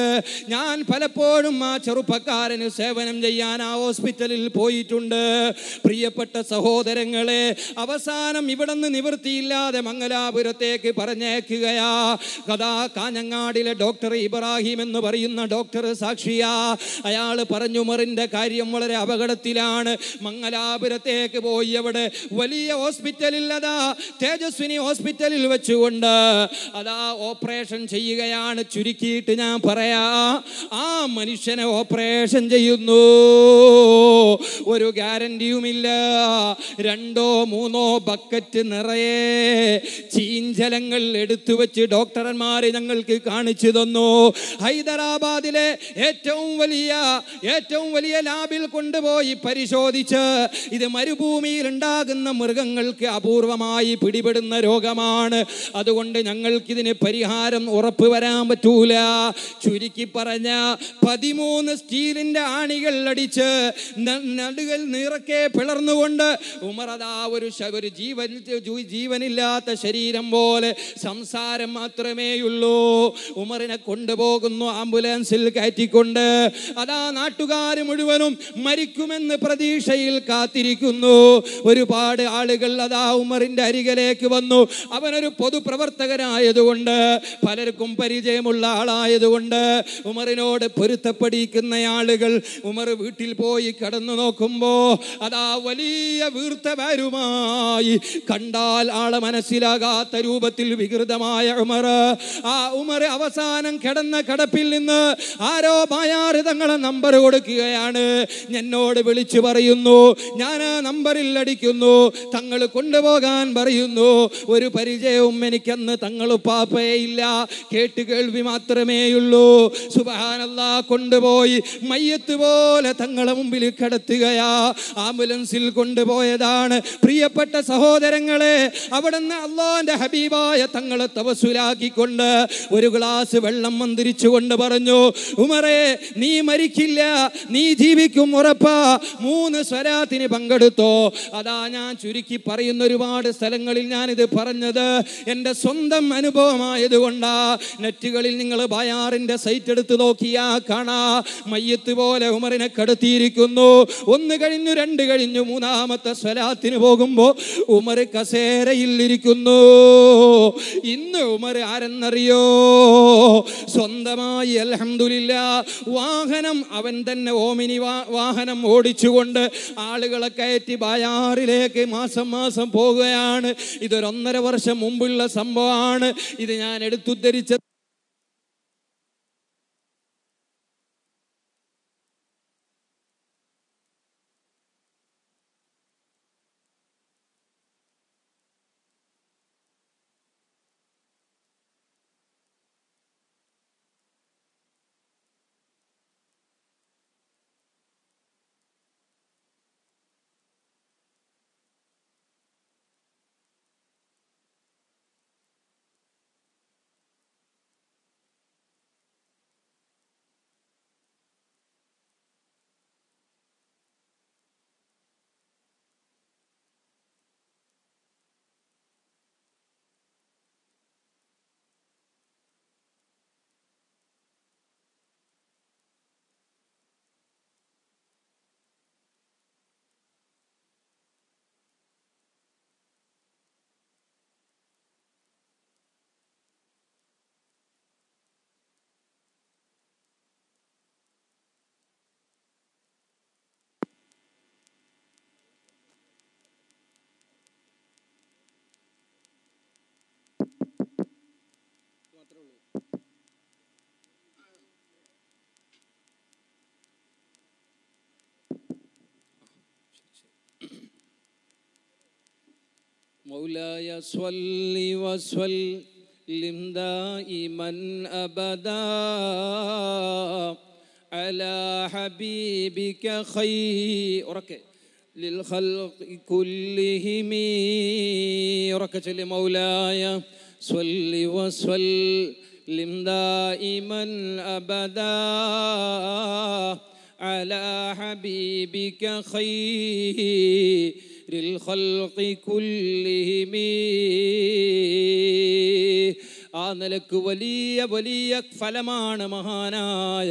ഞാൻ പലപ്പോഴും ആ ചെറുപ്പക്കാരന് സേവനം ചെയ്യാൻ ആ ഹോസ്പിറ്റലിൽ പോയിട്ടുണ്ട് പ്രിയപ്പെട്ട സഹോദരങ്ങളെ അവസാനം ഇവിടുന്ന് നിവൃത്തിയില്ലാതെ മംഗലാപുരത്തേക്ക് പറഞ്ഞേക്കുകയാ കഥാ കാഞ്ഞങ്ങാടിലെ ഡോക്ടർ ഇബ്രാഹിം എന്ന് പറയുന്ന ഡോക്ടർ സാക്ഷിയാ അയാൾ പറഞ്ഞു ഉമറിൻ്റെ കാര്യം വളരെ അപകടത്തിലാണ് മംഗലാപുരത്തെ ഹോസ്പിറ്റലിലേക്ക് പോയി അവിടെ വലിയ ഹോസ്പിറ്റലിൽ അതാ തേജസ്വിനി ഹോസ്പിറ്റലിൽ വെച്ചുകൊണ്ട് അതാ ഓപ്പറേഷൻ ചെയ്യുകയാണ് ചുരുക്കിയിട്ട് ഞാൻ പറയാ ആ മനുഷ്യനെ ഓപ്പറേഷൻ ചെയ്യുന്നു ഒരു ഗ്യാരണ്ടിയുമില്ല രണ്ടോ മൂന്നോ ബക്കറ്റ് നിറയെ ചീഞ്ചലങ്ങൾ എടുത്തു വെച്ച് ഡോക്ടർമാരെ ഞങ്ങൾക്ക് കാണിച്ചു തന്നു ഹൈദരാബാദിലെ ഏറ്റവും വലിയ ഏറ്റവും വലിയ ലാബിൽ കൊണ്ടുപോയി പരിശോധിച്ച് ഇത് മരുഭൂമിയിൽ ഉണ്ടാകുന്ന മൃഗങ്ങൾക്ക് അപൂർവമായി പിടിപെടുന്ന രോഗമാണ് അതുകൊണ്ട് ഞങ്ങൾക്കിതിന് പരിഹാരം ഉറപ്പ് വരാൻ പറ്റൂല ചുരുക്കി പറഞ്ഞ പതിമൂന്ന് സ്റ്റീലിൻ്റെ ആണികൾ അടിച്ച് നടുകൾ നിറക്കെ പിളർന്നുകൊണ്ട് ഉമറതാ ഒരു ഒരു ജീവൻ ജീവനില്ലാത്ത ശരീരം പോലെ സംസാരം മാത്രമേയുള്ളൂ ഉമറിനെ കൊണ്ടുപോകുന്നു ആംബുലൻസിൽ കയറ്റിക്കൊണ്ട് അതാ നാട്ടുകാർ മുഴുവനും മരിക്കുമെന്ന് പ്രതീക്ഷയിൽ കാത്തിരിക്കുന്നു വന്നു ഒരുപാട് ആളുകൾ അതാ ഉമറിൻ്റെ അരികിലേക്ക് വന്നു അവനൊരു പൊതുപ്രവർത്തകനായതുകൊണ്ട് പലർക്കും പരിചയമുള്ള ആളായതുകൊണ്ട് ഉമറിനോട് പൊരുത്തപ്പെടിക്കുന്ന ആളുകൾ ഉമർ വീട്ടിൽ പോയി കടന്നു നോക്കുമ്പോൾ അതാ വലിയ വീർത്തവരുമായി കണ്ടാൽ ആളെ മനസ്സിലാകാത്ത രൂപത്തിൽ വികൃതമായ ഉമർ ആ ഉമർ അവസാനം കിടന്ന കടപ്പിൽ നിന്ന് ആരോ ഭയാറിതങ്ങളെ നമ്പർ കൊടുക്കുകയാണ് എന്നോട് വിളിച്ചു പറയുന്നു ഞാൻ നമ്പറിൽ അടിക്കുന്നു തങ്ങൾ കൊണ്ടുപോകാൻ പറയുന്നു ഒരു പരിചയവും എനിക്കന്ന് തങ്ങൾ പാപ്പയേ ഇല്ല കേട്ട് കേൾവി മാത്രമേയുള്ളൂ സുബാനല്ല കൊണ്ടുപോയി മയ്യത്ത് പോലെ തങ്ങളെ മുമ്പിൽ കടത്തുകയാ ആംബുലൻസിൽ കൊണ്ടുപോയതാണ് പ്രിയപ്പെട്ട സഹോദരങ്ങളെ അവിടുന്ന് അള്ളാന്റെ ഹബീബായ തങ്ങളെ തവസുലാക്കിക്കൊണ്ട് ഒരു ഗ്ലാസ് വെള്ളം കൊണ്ട് പറഞ്ഞു ഉമറേ നീ മരിക്കില്ല നീ ജീവിക്കും ഉറപ്പാ മൂന്ന് സ്വരാത്തിന് പങ്കെടുത്തു കൊടുത്തോ അതാ ഞാൻ ചുരുക്കി പറയുന്ന ഒരുപാട് സ്ഥലങ്ങളിൽ ഞാനിത് പറഞ്ഞത് എൻ്റെ സ്വന്തം കൊണ്ടാ നെറ്റുകളിൽ നിങ്ങൾ ബയാറിന്റെ സൈറ്റ് എടുത്ത് നോക്കിയാ കാണാ മയ്യത്ത് പോലെ ഉമറിനെ കടത്തിയിരിക്കുന്നു ഒന്ന് കഴിഞ്ഞു രണ്ട് കഴിഞ്ഞു മൂന്നാമത്തെ സ്വലാത്തിന് പോകുമ്പോൾ ഉമർ കസേരയിൽ ഇരിക്കുന്നു ഇന്ന് ഉമർ ആരെന്നറിയോ സ്വന്തമായി അലഹമില്ല വാഹനം അവൻ തന്നെ ഓമിനി വാഹനം ഓടിച്ചുകൊണ്ട് ആളുകളൊക്കെ കയറ്റി ബായാറിലേക്ക് മാസം മാസം പോകുകയാണ് ഇതൊരൊന്നര വർഷം മുമ്പുള്ള സംഭവമാണ് ഇത് ഞാൻ എടുത്തുദ്ധരിച്ചത് مولاي صل وسلم دائما أبدا على حبيبك خير للخلق كلهم ركة لمولاي صل وسلم دائما أبدا على حبيبك خير ذكر كلهم ആ നിലക്ക് വലിയ വലിയ ഫലമാണ് മഹാനായ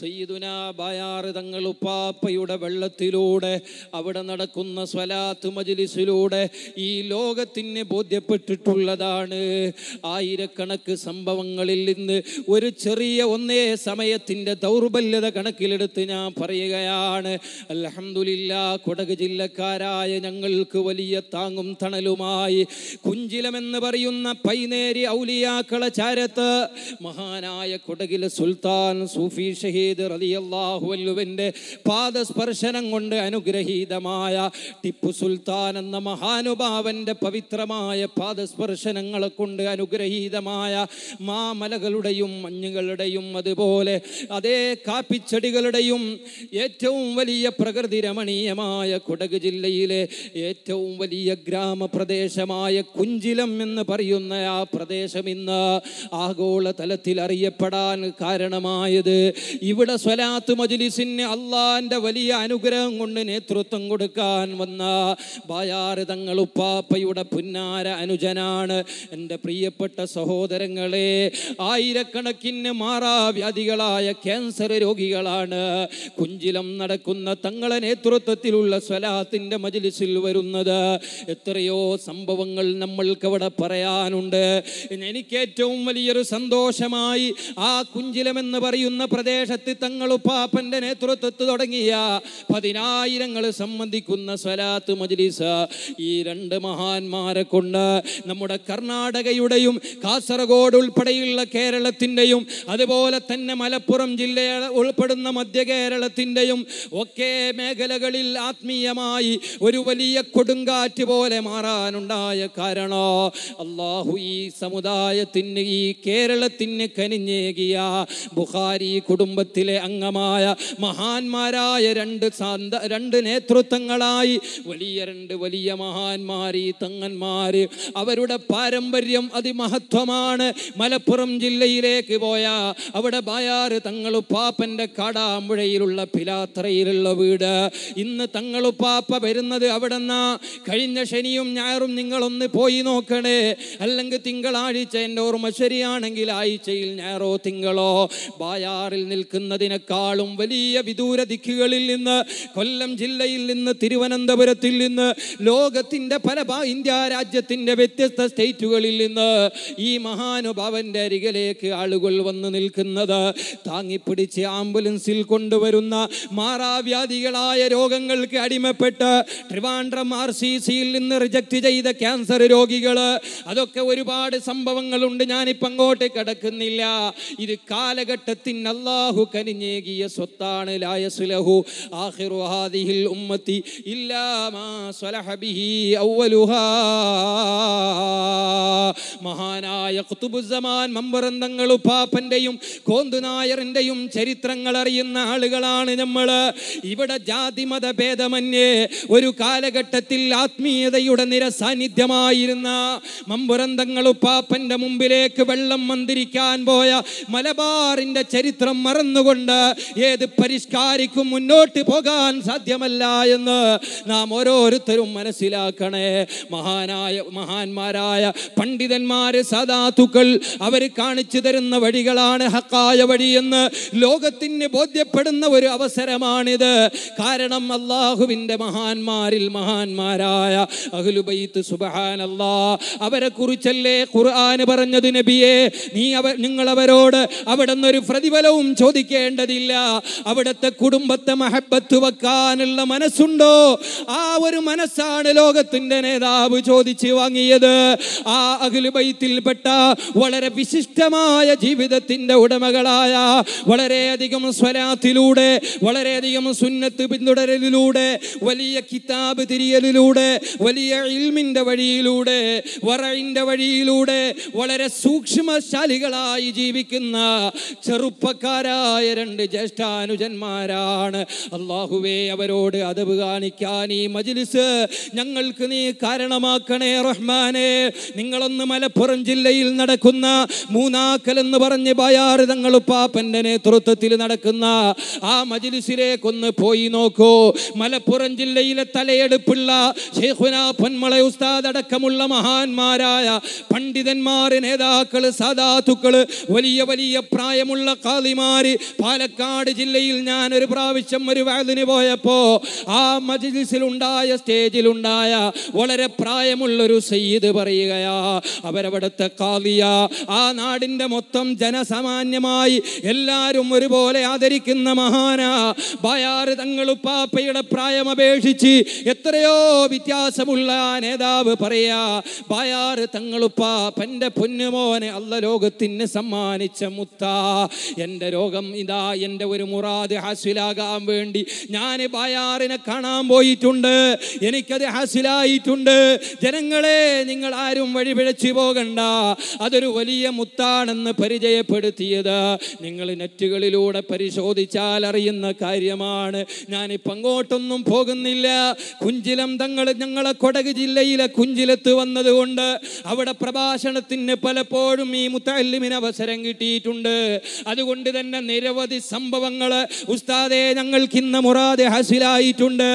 സയ്യിദുന ബായാറ് തങ്ങൾ ഉപ്പാപ്പയുടെ വെള്ളത്തിലൂടെ അവിടെ നടക്കുന്ന സ്വലാത്ത് മജിലിസിലൂടെ ഈ ലോകത്തിന് ബോധ്യപ്പെട്ടിട്ടുള്ളതാണ് ആയിരക്കണക്ക് സംഭവങ്ങളിൽ നിന്ന് ഒരു ചെറിയ ഒന്നേ സമയത്തിൻ്റെ ദൗർബല്യത കണക്കിലെടുത്ത് ഞാൻ പറയുകയാണ് അലഹമുല്ല കൊടക് ജില്ലക്കാരായ ഞങ്ങൾക്ക് വലിയ താങ്ങും തണലുമായി കുഞ്ചിലമെന്ന് പറയുന്ന പൈനേരി ഔലിയാക്കള ചാരത്ത് മഹാനായ കൊടകിലെ സുൽത്താൻ സൂഫി ഷഹി ഖുറൈദ് റലിയല്ലാഹുവല്ലുവിൻ്റെ പാദസ്പർശനം കൊണ്ട് അനുഗ്രഹീതമായ ടിപ്പു സുൽത്താൻ എന്ന മഹാനുഭാവൻ്റെ പവിത്രമായ പാദസ്പർശനങ്ങളെ കൊണ്ട് അനുഗ്രഹീതമായ മാമലകളുടെയും മഞ്ഞുകളുടെയും അതുപോലെ അതേ കാപ്പിച്ചെടികളുടെയും ഏറ്റവും വലിയ പ്രകൃതി രമണീയമായ കുടക് ജില്ലയിലെ ഏറ്റവും വലിയ ഗ്രാമപ്രദേശമായ കുഞ്ചിലം എന്ന് പറയുന്ന ആ പ്രദേശം ഇന്ന് ആഗോളതലത്തിൽ അറിയപ്പെടാൻ കാരണമായത് ഈ ഇവിടെ സ്വലാത്ത് മജുലിസിന് അള്ളാന്റെ വലിയ അനുഗ്രഹം കൊണ്ട് നേതൃത്വം കൊടുക്കാൻ വന്ന ബായാറ് തങ്ങൾ ഉപ്പാപ്പയുടെ പുന്നാര അനുജനാണ് എൻ്റെ പ്രിയപ്പെട്ട സഹോദരങ്ങളെ ആയിരക്കണക്കിന് മാറാവ്യാധികളായ ക്യാൻസർ രോഗികളാണ് കുഞ്ചിലം നടക്കുന്ന തങ്ങളെ നേതൃത്വത്തിലുള്ള സ്വലാത്തിൻ്റെ മജ്ലിസിൽ വരുന്നത് എത്രയോ സംഭവങ്ങൾ നമ്മൾക്ക് അവിടെ പറയാനുണ്ട് എനിക്ക് ഏറ്റവും വലിയൊരു സന്തോഷമായി ആ കുഞ്ചിലം എന്ന് പറയുന്ന പ്രദേശത്ത് കുഞ്ഞാലത്തി തങ്ങളുപ്പാപ്പന്റെ നേതൃത്വത്തിൽ തുടങ്ങിയ പതിനായിരങ്ങൾ സംബന്ധിക്കുന്ന സ്വലാത്ത് മജ്ലിസ് ഈ രണ്ട് മഹാന്മാരെ കൊണ്ട് നമ്മുടെ കർണാടകയുടെയും കാസർഗോഡ് ഉൾപ്പെടെയുള്ള കേരളത്തിൻ്റെയും അതുപോലെ തന്നെ മലപ്പുറം ജില്ലയിൽ ഉൾപ്പെടുന്ന മധ്യ കേരളത്തിൻ്റെയും ഒക്കെ മേഖലകളിൽ ആത്മീയമായി ഒരു വലിയ കൊടുങ്കാറ്റ് പോലെ മാറാനുണ്ടായ കാരണം അള്ളാഹു ഈ സമുദായത്തിന് ഈ കേരളത്തിന് കനിഞ്ഞേകിയ ബുഹാരി കുടുംബത്തിൽ നേതൃത്വത്തിലെ അംഗമായ മഹാന്മാരായ രണ്ട് രണ്ട് നേതൃത്വങ്ങളായി വലിയ രണ്ട് വലിയ മഹാന്മാർ ഈ തങ്ങന്മാർ അവരുടെ പാരമ്പര്യം അതിമഹത്വമാണ് മലപ്പുറം ജില്ലയിലേക്ക് പോയ അവിടെ ബായാറ് തങ്ങളുപ്പാപ്പൻ്റെ കാടാമ്പുഴയിലുള്ള പിലാത്രയിലുള്ള വീട് ഇന്ന് തങ്ങളുപ്പാപ്പ വരുന്നത് അവിടെ നിന്നാ കഴിഞ്ഞ ശനിയും ഞായറും നിങ്ങളൊന്ന് പോയി നോക്കണേ അല്ലെങ്കിൽ തിങ്കളാഴ്ച എൻ്റെ ഓർമ്മ ശരിയാണെങ്കിൽ ആഴ്ചയിൽ ഞായറോ തിങ്കളോ ബായാറിൽ നിൽക്കുന്ന നടക്കുന്നതിനേക്കാളും വലിയ വിദൂര ദിക്കുകളിൽ നിന്ന് കൊല്ലം ജില്ലയിൽ നിന്ന് തിരുവനന്തപുരത്തിൽ നിന്ന് ലോകത്തിൻ്റെ പല ഇന്ത്യ രാജ്യത്തിൻ്റെ വ്യത്യസ്ത സ്റ്റേറ്റുകളിൽ നിന്ന് ഈ മഹാനുഭാവൻ്റെ അരികിലേക്ക് ആളുകൾ വന്ന് നിൽക്കുന്നത് താങ്ങിപ്പിടിച്ച് ആംബുലൻസിൽ കൊണ്ടുവരുന്ന മാറാവ്യാധികളായ രോഗങ്ങൾക്ക് അടിമപ്പെട്ട് ട്രിവാൻഡ്രം ആർ സി സിയിൽ നിന്ന് റിജക്റ്റ് ചെയ്ത ക്യാൻസർ രോഗികൾ അതൊക്കെ ഒരുപാട് സംഭവങ്ങളുണ്ട് ഞാനിപ്പോൾ അങ്ങോട്ട് കിടക്കുന്നില്ല ഇത് കാലഘട്ടത്തിൻ അള്ളാഹു കനിഞ്ഞേകിയ സ്വത്താണ് ലായസുലഹു ഉമ്മത്തി മഹാനായ കുത്തുബുസമാൻ മമ്പറന്തങ്ങൾ ചരിത്രങ്ങൾ അറിയുന്ന ആളുകളാണ് നമ്മൾ ഇവിടെ മത ഭേദമന്യേ ഒരു കാലഘട്ടത്തിൽ ആത്മീയതയുടെ നിരസാന്നിധ്യമായിരുന്ന മമ്പുരന്തങ്ങൾ ഉപ്പാപ്പൻ്റെ മുമ്പിലേക്ക് വെള്ളം മന്ദിരിക്കാൻ പോയ മലബാറിന്റെ ചരിത്രം മറന്നു നിന്നുകൊണ്ട് ഏത് പരിഷ്കാരിക്കും മുന്നോട്ട് പോകാൻ സാധ്യമല്ല എന്ന് നാം ഓരോരുത്തരും മനസ്സിലാക്കണേ മഹാനായ മഹാന്മാരായ പണ്ഡിതന്മാര് സദാത്തുക്കൾ അവർ കാണിച്ചു തരുന്ന വഴികളാണ് ഹക്കായ വഴിയെന്ന് ലോകത്തിന് ബോധ്യപ്പെടുന്ന ഒരു അവസരമാണിത് കാരണം അള്ളാഹുവിൻ്റെ മഹാന്മാരിൽ മഹാന്മാരായ അഹ്ലുബൈത്ത് സുബഹാനല്ലാ അവരെ കുറിച്ചല്ലേ ഖുർആൻ പറഞ്ഞത് നബിയെ നീ അവ നിങ്ങൾ അവരോട് അവിടെ നിന്നൊരു പ്രതിഫലവും ചോദിക്കും ചിന്തിക്കേണ്ടതില്ല അവിടുത്തെ കുടുംബത്തെ മഹബത്ത് വെക്കാനുള്ള മനസ്സുണ്ടോ ആ ഒരു മനസ്സാണ് ലോകത്തിന്റെ നേതാവ് ചോദിച്ച് വാങ്ങിയത് ആ അഖിലുബൈത്തിൽപ്പെട്ട വളരെ വിശിഷ്ടമായ ജീവിതത്തിന്റെ ഉടമകളായ വളരെയധികം സ്വലാത്തിലൂടെ വളരെയധികം സുന്നത്ത് പിന്തുടരലിലൂടെ വലിയ കിതാബ് തിരിയലിലൂടെ വലിയ ഇൽമിന്റെ വഴിയിലൂടെ വറയിന്റെ വഴിയിലൂടെ വളരെ സൂക്ഷ്മശാലികളായി ജീവിക്കുന്ന ചെറുപ്പക്കാരാ മഹത്തായ രണ്ട് ജ്യേഷ്ഠാനുജന്മാരാണ് അള്ളാഹുവേ അവരോട് അതവ് കാണിക്കാൻ ഈ മജിലിസ് ഞങ്ങൾക്ക് നീ കാരണമാക്കണേ റഹ്മാനെ നിങ്ങളൊന്ന് മലപ്പുറം ജില്ലയിൽ നടക്കുന്ന മൂന്നാക്കൽ എന്ന് പറഞ്ഞ് ബയാറ് തങ്ങൾ പാപ്പന്റെ നേതൃത്വത്തിൽ നടക്കുന്ന ആ മജിലിസിലേക്കൊന്ന് പോയി നോക്കൂ മലപ്പുറം ജില്ലയിലെ തലയെടുപ്പുള്ള ഷെയ്ഖുന പൊന്മള ഉസ്താദ് അടക്കമുള്ള മഹാന്മാരായ പണ്ഡിതന്മാർ നേതാക്കള് സദാത്തുക്കൾ വലിയ വലിയ പ്രായമുള്ള കാതിമാര് പാലക്കാട് ജില്ലയിൽ ഞാൻ ഒരു പ്രാവശ്യം ഒരു വാലിന് പോയപ്പോ ആ സ്റ്റേജിൽ സ്റ്റേജിലുണ്ടായ വളരെ പ്രായമുള്ളൊരു സയ്യിദ് പറയുകയാ അവരവിടുത്തെ കാവിയ ആ നാടിന്റെ മൊത്തം ജനസാമാന്യമായി എല്ലാവരും ഒരുപോലെ ആദരിക്കുന്ന മഹാന ബയാറ് തങ്ങളുപ്പാപ്പയുടെ പ്രായം അപേക്ഷിച്ച് എത്രയോ വ്യത്യാസമുള്ള നേതാവ് പറയാ ബയാറ് തങ്ങളുപ്പാപ്പൻ്റെ പൊന്നുമോനെ അല്ല ലോകത്തിന് സമ്മാനിച്ച മുത്ത എന്റെ രോഗം ഇതാ എൻ്റെ ഒരു മുറാദ് ഹസിലാകാൻ വേണ്ടി ഞാൻ ബയാറിനെ കാണാൻ പോയിട്ടുണ്ട് എനിക്കത് ഹസിലായിട്ടുണ്ട് ജനങ്ങളെ നിങ്ങൾ ആരും വഴിപിഴച്ചു പോകണ്ട അതൊരു വലിയ മുത്താണെന്ന് പരിചയപ്പെടുത്തിയത് നിങ്ങൾ നെറ്റുകളിലൂടെ പരിശോധിച്ചാൽ അറിയുന്ന കാര്യമാണ് ഞാനിപ്പോൾ അങ്ങോട്ടൊന്നും പോകുന്നില്ല കുഞ്ചിലം തങ്ങൾ ഞങ്ങളെ കൊടക് ജില്ലയിലെ കുഞ്ചിലത്ത് വന്നതുകൊണ്ട് അവിടെ പ്രഭാഷണത്തിന് പലപ്പോഴും ഈ മുത്തല്ലിമിന് അവസരം കിട്ടിയിട്ടുണ്ട് അതുകൊണ്ട് തന്നെ നിരവധി സംഭവങ്ങൾ ഉസ്താദെ ഞങ്ങൾക്ക് ഇന്ന് മുറാദെ ഹസിലായിട്ടുണ്ട്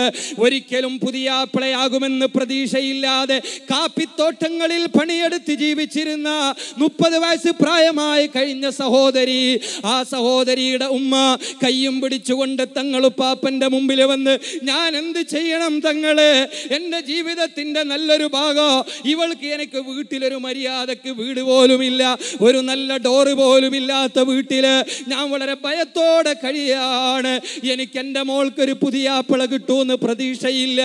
ഒരിക്കലും പുതിയ ആപ്പിളയാകുമെന്ന് പ്രതീക്ഷയില്ലാതെ കാപ്പിത്തോട്ടങ്ങളിൽ പണിയെടുത്ത് ജീവിച്ചിരുന്ന മുപ്പത് വയസ്സ് പ്രായമായി കഴിഞ്ഞ സഹോദരി ആ സഹോദരിയുടെ ഉമ്മ കയ്യും പിടിച്ചുകൊണ്ട് തങ്ങളുപ്പാപ്പൻ്റെ മുമ്പിൽ വന്ന് ഞാൻ എന്ത് ചെയ്യണം തങ്ങള് എൻ്റെ ജീവിതത്തിൻ്റെ നല്ലൊരു ഭാഗം ഇവൾക്ക് എനിക്ക് വീട്ടിലൊരു മര്യാദക്ക് വീട് പോലുമില്ല ഒരു നല്ല ഡോറ് പോലുമില്ലാത്ത വീട്ടിൽ ഞാൻ വളരെ ഭയത്തോടെ കഴിയാണ് എനിക്ക് എൻ്റെ മോൾക്കൊരു പുതിയ ആപ്പിള കിട്ടുമെന്ന് പ്രതീക്ഷയില്ല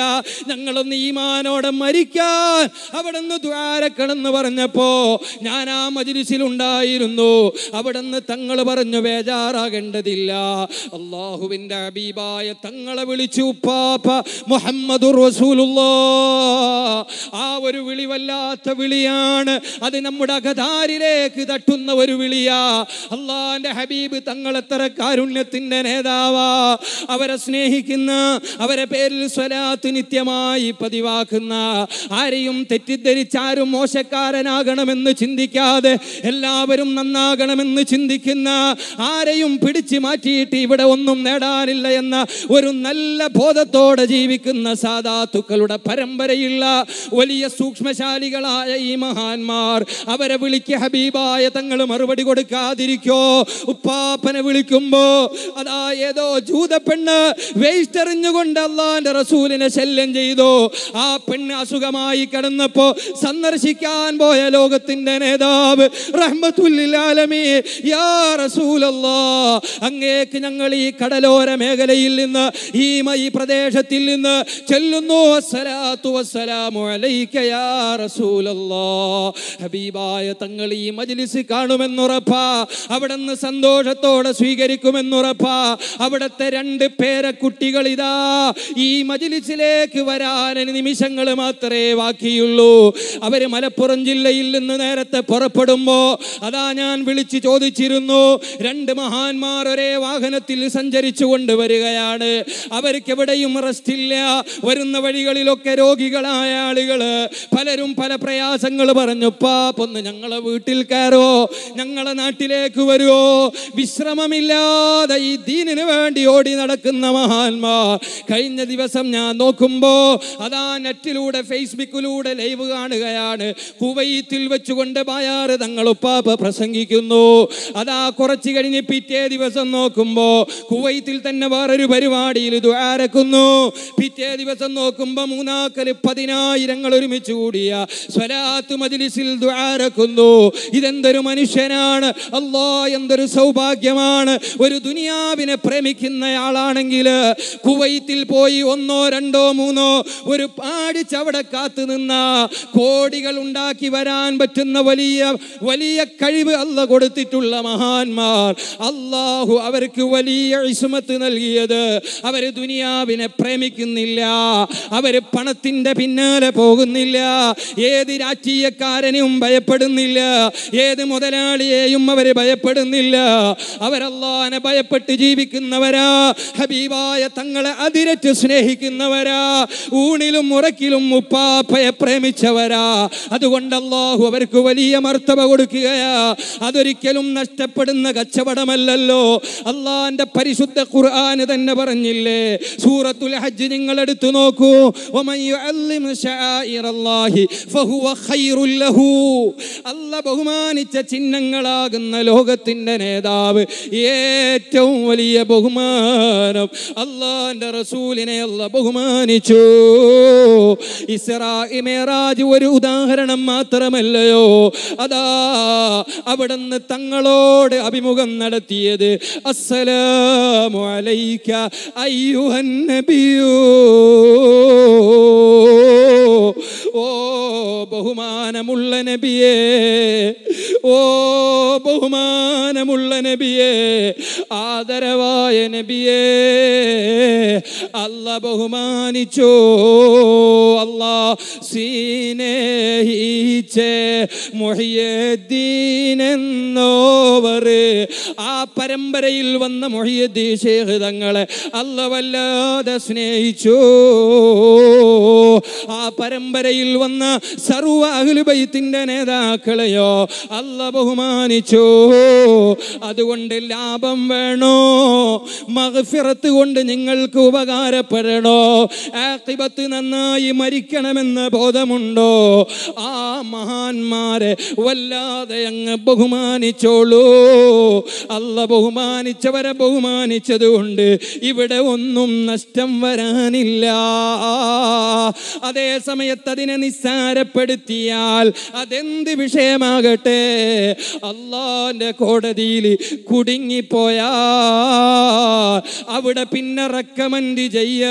ഞങ്ങളൊന്ന് ഈമാനോടെ മരിക്കാൻ നിന്ന് ദ്വാരക്കണമെന്ന് പറഞ്ഞപ്പോ ഞാൻ ആ മജിലിസിൽ ഉണ്ടായിരുന്നു നിന്ന് തങ്ങൾ പറഞ്ഞു ബേജാറാകേണ്ടതില്ല അള്ളാഹുവിൻ്റെ അബീബായ തങ്ങളെ വിളിച്ചു പാപ്പ മുഹമ്മദ് ആ ഒരു വിളി വല്ലാത്ത വിളിയാണ് അത് നമ്മുടെ അകതാരിലേക്ക് തട്ടുന്ന ഒരു വിളിയാ അള്ളാന്റെ ഹബീബ് തങ്ങളെ എത്ര കാരുണ്യത്തിൻ്റെ നേതാവാ അവരെ സ്നേഹിക്കുന്ന അവരെ പേരിൽ സ്വലാത്ത് നിത്യമായി പതിവാക്കുന്ന ആരെയും തെറ്റിദ്ധരിച്ചാരും മോശക്കാരനാകണമെന്ന് ചിന്തിക്കാതെ എല്ലാവരും നന്നാകണമെന്ന് ചിന്തിക്കുന്ന ആരെയും പിടിച്ചു മാറ്റിയിട്ട് ഇവിടെ ഒന്നും നേടാനില്ല എന്ന ഒരു നല്ല ബോധത്തോടെ ജീവിക്കുന്ന സാധാത്തുക്കളുടെ പരമ്പരയുള്ള വലിയ സൂക്ഷ്മശാലികളായ ഈ മഹാന്മാർ അവരെ വിളിക്ക് ഹബീബായ തങ്ങൾ മറുപടി കൊടുക്കാതിരിക്കോ ഉപ്പാപ്പനെ വിളിക്കുമ്പോ അതാ ഏതോ ജൂത പെണ്ണ് വേസ്റ്ററിഞ്ഞുകൊണ്ട് എറിഞ്ഞുകൊണ്ട് അള്ളാന്റെ റസൂലിനെ ശല്യം ചെയ്തു ആ പെണ്ണ് അസുഖമായി കിടന്നപ്പോ സന്ദർശിക്കാൻ പോയ ലോകത്തിന്റെ നേതാവ് യാ അങ്ങേക്ക് ഞങ്ങൾ ഈ കടലോര മേഖലയിൽ നിന്ന് ഈ ഈ പ്രദേശത്തിൽ നിന്ന് ചെല്ലുന്നു യാ ഹബീബായ തങ്ങൾ ഈ മജ്ലിസ് കാണുമെന്നുറപ്പാ നിന്ന് സന്തോഷത്തോടെ സ്വീകരിക്കുമെന്നുറപ്പാ അവിടുത്തെ രണ്ട് കുട്ടികൾ ഇതാ ഈ മജിലിസിലേക്ക് വരാൻ നിമിഷങ്ങൾ മാത്രമേ ബാക്കിയുള്ളൂ അവര് മലപ്പുറം ജില്ലയിൽ നിന്ന് നേരത്തെ പുറപ്പെടുമ്പോ അതാ ഞാൻ വിളിച്ചു ചോദിച്ചിരുന്നു രണ്ട് മഹാന്മാർ ഒരേ വാഹനത്തിൽ സഞ്ചരിച്ചു കൊണ്ടുവരികയാണ് അവർക്ക് എവിടെയും റെസ്റ്റ് ഇല്ല വരുന്ന വഴികളിലൊക്കെ രോഗികളായ ആളുകൾ പലരും പല പ്രയാസങ്ങൾ പറഞ്ഞപ്പാ പാപ്പൊന്ന് ഞങ്ങളെ വീട്ടിൽ കയറോ ഞങ്ങളെ നാട്ടിലേക്ക് വരുമോ വിശ്രമ ശ്രമമില്ലാതെ ഈ ദീനിന് വേണ്ടി ഓടി നടക്കുന്ന മഹാന്മാർ കഴിഞ്ഞ ദിവസം ഞാൻ നോക്കുമ്പോ അതാ നെറ്റിലൂടെ ഫേസ്ബുക്കിലൂടെ ലൈവ് കാണുകയാണ് കുവൈത്തിൽ വെച്ചുകൊണ്ട് ബായാറ് തങ്ങളുപ്പാപ്പ പ്രസംഗിക്കുന്നു അതാ കുറച്ച് കഴിഞ്ഞ് പിറ്റേ ദിവസം നോക്കുമ്പോ കുവൈത്തിൽ തന്നെ വേറൊരു പരിപാടിയിൽ ഇത് ആരക്കുന്നു പിറ്റേ ദിവസം നോക്കുമ്പോ മൂന്നാക്കല് പതിനായിരങ്ങൾ ഒരുമിച്ച് കൂടിയ സ്വലാത്ത് മജിലിസിൽ ദ്വാരക്കുന്നു ഇതെന്തൊരു മനുഷ്യനാണ് അല്ലോ എന്തൊരു സൗഭാഗ്യമാണ് ആളാണ് ഒരു ദുനിയാവിനെ പ്രേമിക്കുന്നയാളാണെങ്കിൽ കുവൈത്തിൽ പോയി ഒന്നോ രണ്ടോ മൂന്നോ ഒരു പാടിച്ചവിടെ അവിടെ കാത്തു നിന്ന കോടികൾ ഉണ്ടാക്കി വരാൻ പറ്റുന്ന വലിയ വലിയ കഴിവ് അല്ല കൊടുത്തിട്ടുള്ള മഹാന്മാർ അള്ളാഹു അവർക്ക് വലിയ ഇസുമത്ത് നൽകിയത് അവർ ദുനിയാവിനെ പ്രേമിക്കുന്നില്ല അവർ പണത്തിൻ്റെ പിന്നാലെ പോകുന്നില്ല ഏത് രാഷ്ട്രീയക്കാരനും ഭയപ്പെടുന്നില്ല ഏത് മുതലാളിയെയും അവർ ഭയപ്പെടുന്നില്ല അവർ അവരല്ലാനെ ഭയപ്പെട്ട് ജീവിക്കുന്നവരാ ഹബീബായ തങ്ങളെ അതിരറ്റ് സ്നേഹിക്കുന്നവരാ ഊണിലും മുറക്കിലും ഉപ്പാപ്പയെ പ്രേമിച്ചവരാ അതുകൊണ്ട് അള്ളാഹു അവർക്ക് വലിയ മർത്തവ കൊടുക്കുകയാ അതൊരിക്കലും നഷ്ടപ്പെടുന്ന കച്ചവടമല്ലല്ലോ അള്ളാന്റെ പരിശുദ്ധ ഖുർആന് തന്നെ പറഞ്ഞില്ലേ സൂറത്തുൽ ഹജ്ജ് നിങ്ങൾ എടുത്തു നോക്കൂ അല്ല ബഹുമാനിച്ച ചിഹ്നങ്ങളാകുന്ന ലോകത്തിന്റെ നേതാവ് ഏറ്റവും വലിയ ബഹുമാനം അള്ളാന്റെ റസൂലിനെ അല്ല ബഹുമാനിച്ചു ഇസ്രാജ് ഒരു ഉദാഹരണം മാത്രമല്ലയോ അതാ അവിടുന്ന് തങ്ങളോട് അഭിമുഖം നടത്തിയത് അസ്സലാമു ഓ ബഹുമാനമുള്ള നബിയേ ഓ ബഹുമാനമുള്ള നബിയേ ആദരവായ നബിയേ അല്ല ബഹുമാനിച്ചു അല്ല സീനേഹിച്ച് മൊഹിയദ്ദീനെന്നോവറ് ആ പരമ്പരയിൽ വന്ന മൊഹിയദ്ദീ ശേഖ് തങ്ങളെ അല്ല വല്ലാതെ സ്നേഹിച്ചു ആ പരമ്പരയിൽ വന്ന സർവ അഖിലുബൈത്തിൻ്റെ നേതാക്കളെയോ അല്ല ബഹുമാനിച്ചു അതുകൊണ്ട് ലാഭം വേണോ മഹഫിറത്ത് കൊണ്ട് നിങ്ങൾക്ക് ഉപകാരപ്പെടണോ ആക്കിബത്ത് നന്നായി മരിക്കണമെന്ന ബോധമുണ്ടോ ആ മഹാന്മാരെ വല്ലാതെ അങ്ങ് ബഹുമാനിച്ചോളൂ അല്ല ബഹുമാനിച്ചവരെ ബഹുമാനിച്ചത് കൊണ്ട് ഇവിടെ ഒന്നും നഷ്ടം വരാനില്ല അതേ സമയത്ത് അതിനെ നിസ്സാരപ്പെടുത്തിയാൽ അതെന്ത് വിഷയമാകട്ടെ അള്ളാന്റെ കോടതിയിൽ കുടി ഒതുങ്ങിപ്പോയാ അവിടെ പിന്നെ റെക്കമെൻഡ് ചെയ്യ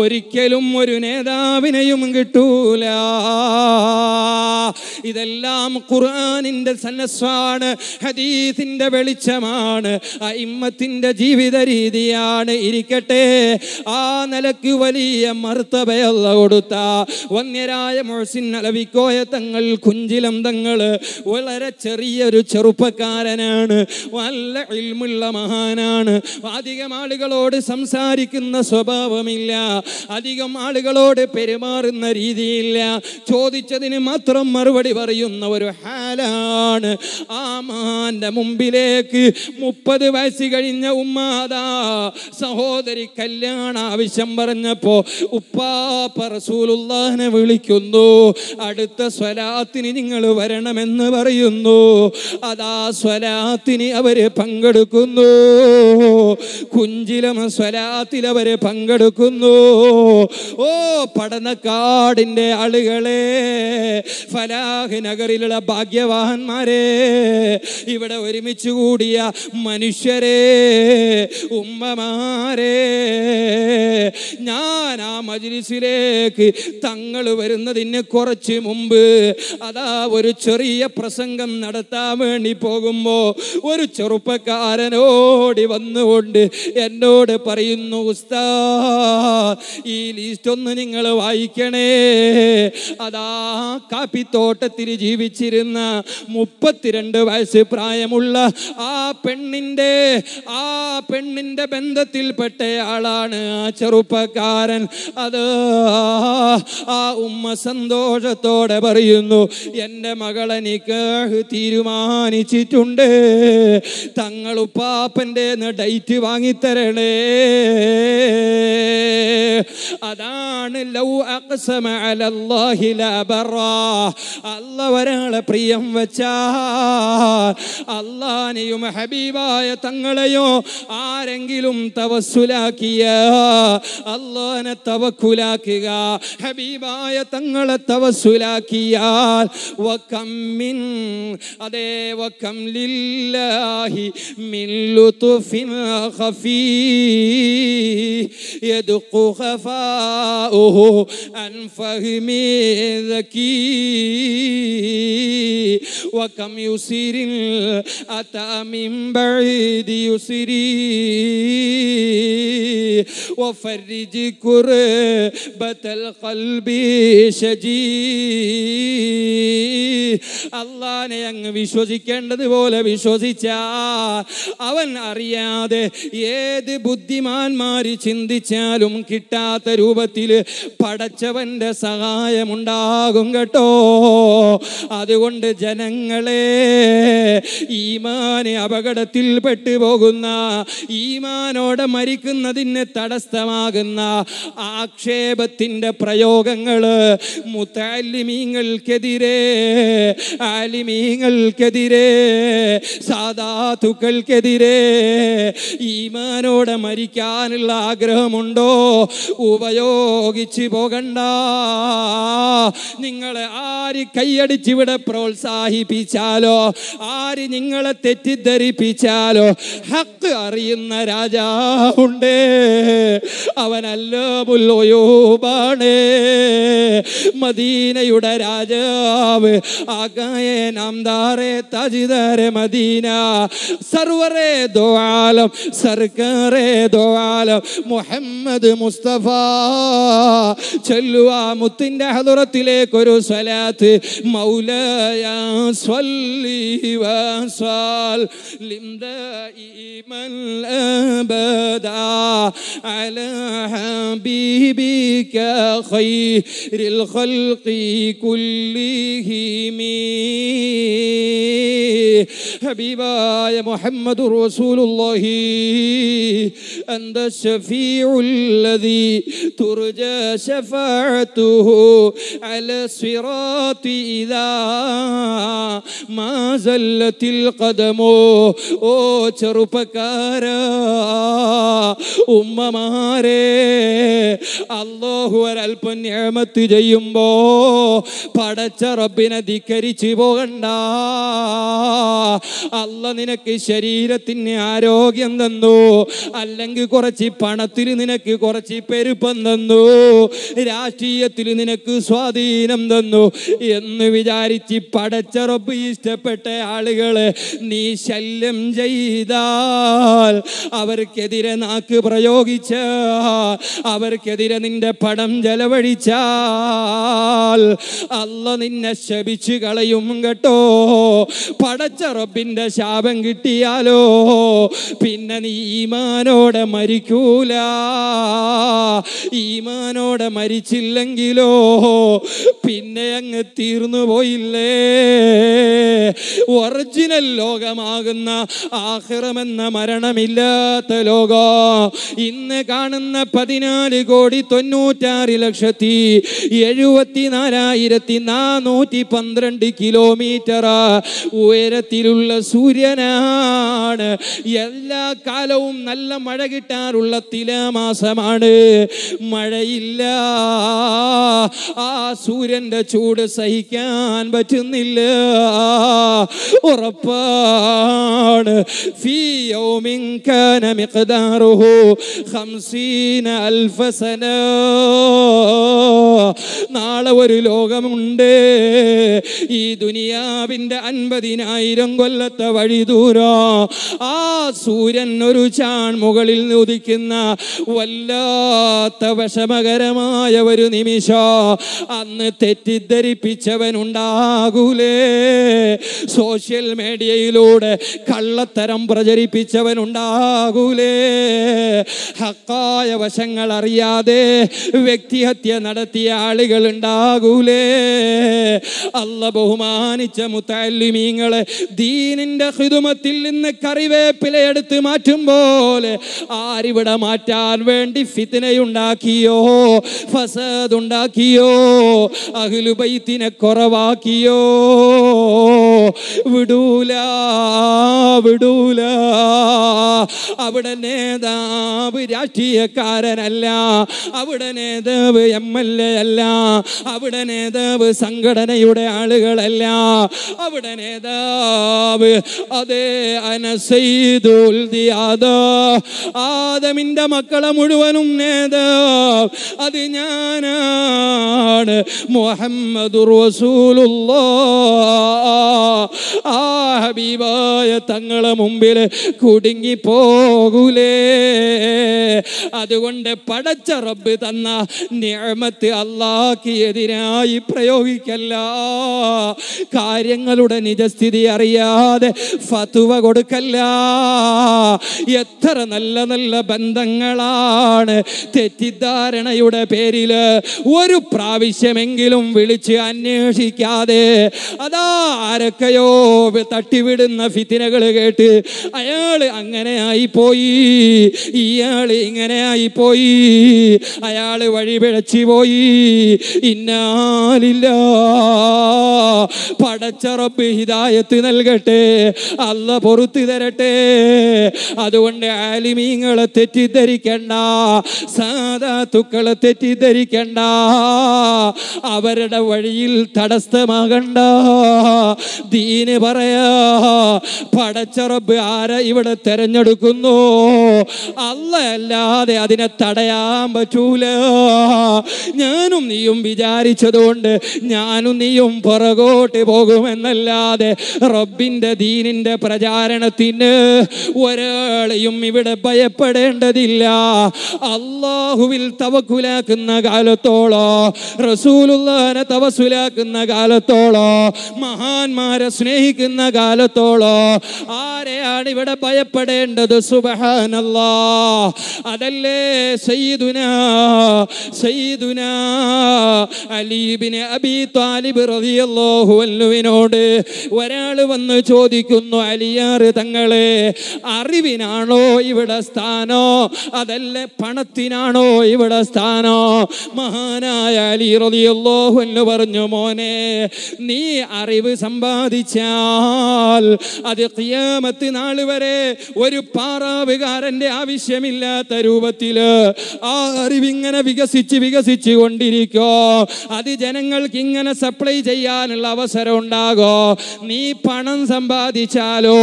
ഒരിക്കലും ഒരു നേതാവിനെയും കിട്ടൂല ഇതെല്ലാം ഖുർആാനിന്റെ സന്നസ്വാണ് ഹദീസിന്റെ വെളിച്ചമാണ് ഇമ്മത്തിന്റെ ജീവിത രീതിയാണ് ഇരിക്കട്ടെ ആ നിലക്ക് വലിയ മർത്തബയല്ല കൊടുത്ത വന്യരായ മൊഴസിൻ അലവിക്കോയ തങ്ങൾ കുഞ്ചിലം തങ്ങൾ വളരെ ചെറിയൊരു ചെറുപ്പക്കാരനാണ് നല്ല ഇൽമുള്ള മഹാനാണ് അധികം ആളുകളോട് സംസാരിക്കുന്ന സ്വഭാവമില്ല അധികം ആളുകളോട് പെരുമാറുന്ന രീതിയില്ല ചോദിച്ചതിന് മാത്രം മറുപടി പറയുന്ന ഒരു ഹാലാണ് ആ മാന്റെ മുമ്പിലേക്ക് മുപ്പത് വയസ്സ് കഴിഞ്ഞ ഉമ്മാതാ സഹോദരി കല്യാണ ആവശ്യം പറഞ്ഞപ്പോ ഉപ്പാപ്പ വിളിക്കുന്നു അടുത്ത സ്വലാത്തിന് നിങ്ങൾ വരണമെന്ന് പറയുന്നു അതാ സ്വലാത്തിന് ഇനി അവര് പങ്കെടുക്കുന്നു കുഞ്ചിലം സ്വലാത്തിൽ അവര് പങ്കെടുക്കുന്നു ഓ പഠനക്കാടിന്റെ ആളുകളെ ഫലാഹ് നഗറിലുള്ള ഭാഗ്യവാഹന്മാരെ ഇവിടെ ഒരുമിച്ച് കൂടിയ മനുഷ്യരെ ഉമ്മമാരെ ഞാൻ ആ മജിലിസിലേക്ക് തങ്ങൾ വരുന്നതിന് കുറച്ച് മുമ്പ് അതാ ഒരു ചെറിയ പ്രസംഗം നടത്താൻ വേണ്ടി പോകുമ്പോൾ ഒരു ചെറുപ്പക്കാരനോടി വന്നുകൊണ്ട് എന്നോട് പറയുന്നു ഉസ്താ ഈ ലിസ്റ്റ് ഒന്ന് നിങ്ങൾ വായിക്കണേ അതാ കാപ്പിത്തോട്ടത്തിൽ ജീവിച്ചിരുന്ന മുപ്പത്തിരണ്ട് വയസ്സ് പ്രായമുള്ള ആ പെണ്ണിൻ്റെ ആ പെണ്ണിൻ്റെ ബന്ധത്തിൽപ്പെട്ടയാളാണ് ആ ചെറുപ്പക്കാരൻ അത് ആ ഉമ്മ സന്തോഷത്തോടെ പറയുന്നു എൻ്റെ മകളെ നിക്ക് തീരുമാനിച്ചിട്ടുണ്ട് തങ്ങളുപ്പാപ്പൻ്റെ ഡേറ്റ് വാങ്ങിത്തരണേ അതാണ് ലൗ അല്ല ഒരാളെ പ്രിയം വെച്ചാ അള്ളാനെയും ഹബീബായ തങ്ങളെയോ ആരെങ്കിലും തവസ്സുലാക്കിയ അള്ളാനെ തവക്കുലാക്കുക ഹബീബായ തങ്ങളെ തവസ്സുലാക്കിയാൽ വക്കമ്മിൻ അതേ വക്കം ലില്ല الله من لطف خفي يدق خفاؤه عن فهم ذكي وكم يسير أتى من بعيد يسري وفرج كربة القلب شجي അള്ളാനെ അങ്ങ് വിശ്വസിക്കേണ്ടതുപോലെ വിശ്വസിച്ച് ചിന്തിച്ചാൽ അവൻ അറിയാതെ ഏത് ബുദ്ധിമാന്മാര് ചിന്തിച്ചാലും കിട്ടാത്ത രൂപത്തിൽ പടച്ചവന്റെ സഹായമുണ്ടാകും കേട്ടോ അതുകൊണ്ട് ജനങ്ങളെ ഈമാനെ അപകടത്തിൽ പെട്ടുപോകുന്ന ഈമാനോടെ മരിക്കുന്നതിന് തടസ്സമാകുന്ന ആക്ഷേപത്തിൻ്റെ പ്രയോഗങ്ങൾ മുത്താലിമീങ്ങൾക്കെതിരെ ആലിമീങ്ങൾക്കെതിരെ സാ സാധാത്തുക്കൾക്കെതിരെ ഈമാനോടെ മരിക്കാനുള്ള ആഗ്രഹമുണ്ടോ ഉപയോഗിച്ചു പോകണ്ട നിങ്ങളെ ആര് കൈയടിച്ചിവിടെ പ്രോത്സാഹിപ്പിച്ചാലോ ആര് നിങ്ങളെ തെറ്റിദ്ധരിപ്പിച്ചാലോ ഹക്ക് അറിയുന്ന രാജാവുണ്ട് അവനല്ലോ പുല്ലോയോബാണ് മദീനയുടെ രാജാവ് ആകായ നാം തജിതാരെ മദീന سرور دو عالم سرکار دو عالم محمد مصطفى چلوا متند حضرت لیکر صلاة مولا يا صلي وصال لمدائم الأبدا على حبيبك خير الخلق كلهم حبيب ഹബീബായ മുഹമ്മദ് റസൂലുള്ളാഹി അന്ത ഷഫീഉല്ലദി തുർജ ശഫഅത്തുഹു അല സിറാത്തി ഇദാ മാ സല്ലത്തിൽ ഖദമോ ഓ ചെറുപ്പക്കാരാ ഉമ്മമാരെ അള്ളാഹു ഒരൽപ്പം ഞാമത്ത് ചെയ്യുമ്പോ പടച്ച റബ്ബിനെ ധിക്കരിച്ചു പോകണ്ട അല്ല നിനക്ക് ശരീരത്തിന് ആരോഗ്യം തന്നു അല്ലെങ്കിൽ കുറച്ച് പണത്തിന് നിനക്ക് കുറച്ച് പെരുപ്പം തന്നു രാഷ്ട്രീയത്തിൽ നിനക്ക് സ്വാധീനം തന്നു എന്ന് വിചാരിച്ച് പടച്ചറപ്പ് ഇഷ്ടപ്പെട്ട ആളുകളെ നീ ശല്യം ചെയ്താൽ അവർക്കെതിരെ നാക്ക് പ്രയോഗിച്ച അവർക്കെതിരെ നിന്റെ പടം ചെലവഴിച്ചാൽ അല്ല നിന്നെ ശപിച്ചു കളയും കേട്ടോ പടച്ചറപ്പിന്റെ ശാപം കിട്ടിയാലോ പിന്നെ നീ ഈമാനോടെ മരിക്കൂല ഈമാനോടെ മരിച്ചില്ലെങ്കിലോ പിന്നെ അങ്ങ് തീർന്നു പോയില്ലേ ഒറിജിനൽ ലോകമാകുന്ന ആഹ്റമെന്ന മരണമില്ലാത്ത ലോകം ഇന്ന് കാണുന്ന പതിനാല് കോടി തൊണ്ണൂറ്റാറ് ലക്ഷത്തി എഴുപത്തിനാലായിരത്തി നാനൂറ്റി പന്ത്രണ്ട് കിലോമീറ്റർ ഉയരത്തിലുള്ള സൂ സൂര്യനാണ് എല്ലാ കാലവും നല്ല മഴ കിട്ടാറുള്ള തിലമാസമാണ് മഴയില്ല ആ സൂര്യന്റെ ചൂട് സഹിക്കാൻ പറ്റുന്നില്ല ഉറപ്പാണ് നാളെ ഒരു ലോകമുണ്ട് ഈ ദുനിയാവിൻ്റെ അൻപതിനായിരം കൊല്ലത്തെ വഴി ദൂരോ ആ സൂര്യൻ ഒരു ചാൺ മുകളിൽ ഉദിക്കുന്ന വല്ലാത്ത വിഷമകരമായ ഒരു നിമിഷോ അന്ന് തെറ്റിദ്ധരിപ്പിച്ചവൻ ഉണ്ടാകൂലേ സോഷ്യൽ മീഡിയയിലൂടെ കള്ളത്തരം പ്രചരിപ്പിച്ചവൻ ഉണ്ടാകൂലേ ഹക്കായ വശങ്ങൾ അറിയാതെ വ്യക്തിഹത്യ നടത്തിയ ആളുകൾ ഉണ്ടാകൂലേ അല്ല ബഹുമാനിച്ച മുത്താലിമീങ്ങളെ ദീനിന്റെ നിന്റെ ഹിതുമത്തിൽ നിന്ന് കറിവേപ്പില എടുത്ത് മാറ്റും പോലെ ആരിവിടെ മാറ്റാൻ വേണ്ടി ഫിത്തിനയുണ്ടാക്കിയോ ഉണ്ടാക്കിയോ അഖിലുബൈത്തിനെ കുറവാക്കിയോ വിടൂല വിടൂല അവിടെ നേതാവ് രാഷ്ട്രീയക്കാരനല്ല അവിടെ നേതാവ് എം എൽ എ അല്ല അവിടെ നേതാവ് സംഘടനയുടെ ആളുകളല്ല അവിടെ നേതാവ് അതെ ആദമിന്റെ മക്കളെ മുഴുവനും നേത അത് ഞാനാണ് മുഹമ്മദ് റസൂലുള്ള ആ ഹബീബായ തങ്ങളെ മുമ്പിൽ പോകൂലേ അതുകൊണ്ട് പടച്ച റബ്ബ് തന്ന നിയമത്ത് അള്ളാക്കിയതിനായി പ്രയോഗിക്കല്ല കാര്യങ്ങളുടെ നിജസ്ഥിതി അറിയാതെ ഫതുവ കൊടുക്കല്ല എത്ര നല്ല നല്ല ബന്ധങ്ങളാണ് തെറ്റിദ്ധാരണയുടെ പേരിൽ ഒരു പ്രാവശ്യമെങ്കിലും വിളിച്ച് അന്വേഷിക്കാതെ അതാ ആരൊക്കെയോ തട്ടിവിടുന്ന ഫിത്തിനകൾ കേട്ട് അയാൾ അങ്ങനെ ആയിപ്പോയി ഇയാൾ ഇങ്ങനെ ആയിപ്പോയി അയാൾ വഴി പിഴച്ചു പോയി ഇന്നാലില്ല പടച്ചറപ്പ് ഹിതായത്ത് നൽകട്ടെ അല്ല പൊറത്തു തരട്ടെ അതുകൊണ്ട് ആലിമീങ്ങളെ തെറ്റിദ്ധരിക്കണ്ട സാധാത്തുക്കളെ തെറ്റിദ്ധരിക്കണ്ട അവരുടെ വഴിയിൽ തടസ്സമാകണ്ട ദീന് പറയാ പടച്ചറബ് ആരെ ഇവിടെ തെരഞ്ഞെടുക്കുന്നു അല്ല അല്ലാതെ അതിനെ തടയാൻ പറ്റൂല ഞാനും നീയും വിചാരിച്ചതുകൊണ്ട് ഞാനും നീയും പുറകോട്ട് പോകുമെന്നല്ലാതെ റബ്ബിൻ്റെ ദീ ദീനിന്റെ പ്രചാരണത്തിന് ഒരാളെയും ഇവിടെ ഭയപ്പെടേണ്ടതില്ല അള്ളാഹുവിൽ തവക്കുലാക്കുന്ന കാലത്തോളോ റസൂലുള്ളാനെ തവസുലാക്കുന്ന കാലത്തോളോ മഹാന്മാരെ സ്നേഹിക്കുന്ന കാലത്തോളോ ആരെയാണ് ഇവിടെ ഭയപ്പെടേണ്ടത് സുബഹാനല്ലാ അതല്ലേ സയ്യിദുന സയ്യിദുന അലീബിന് അബി താലിബ് റതിയല്ലോ ഹുവല്ലുവിനോട് ഒരാൾ വന്ന് ചോദിക്കും ചോദിക്കുന്നു അലിയാറ് തങ്ങളെ അറിവിനാണോ ഇവിടെ സ്ഥാനോ അതല്ല പണത്തിനാണോ ഇവിടെ സ്ഥാനോ മഹാനായ അലി റതിയല്ലോഹു എന്ന് പറഞ്ഞു മോനെ നീ അറിവ് സമ്പാദിച്ചാൽ അത് കിയാമത്ത് നാൾ വരെ ഒരു പാറാവുകാരൻ്റെ ആവശ്യമില്ലാത്ത രൂപത്തിൽ ആ അറിവിങ്ങനെ വികസിച്ച് വികസിച്ച് കൊണ്ടിരിക്കോ അത് ജനങ്ങൾക്ക് ഇങ്ങനെ സപ്ലൈ ചെയ്യാനുള്ള അവസരം ഉണ്ടാകോ നീ പണം സമ്പാദി സാധിച്ചാലോ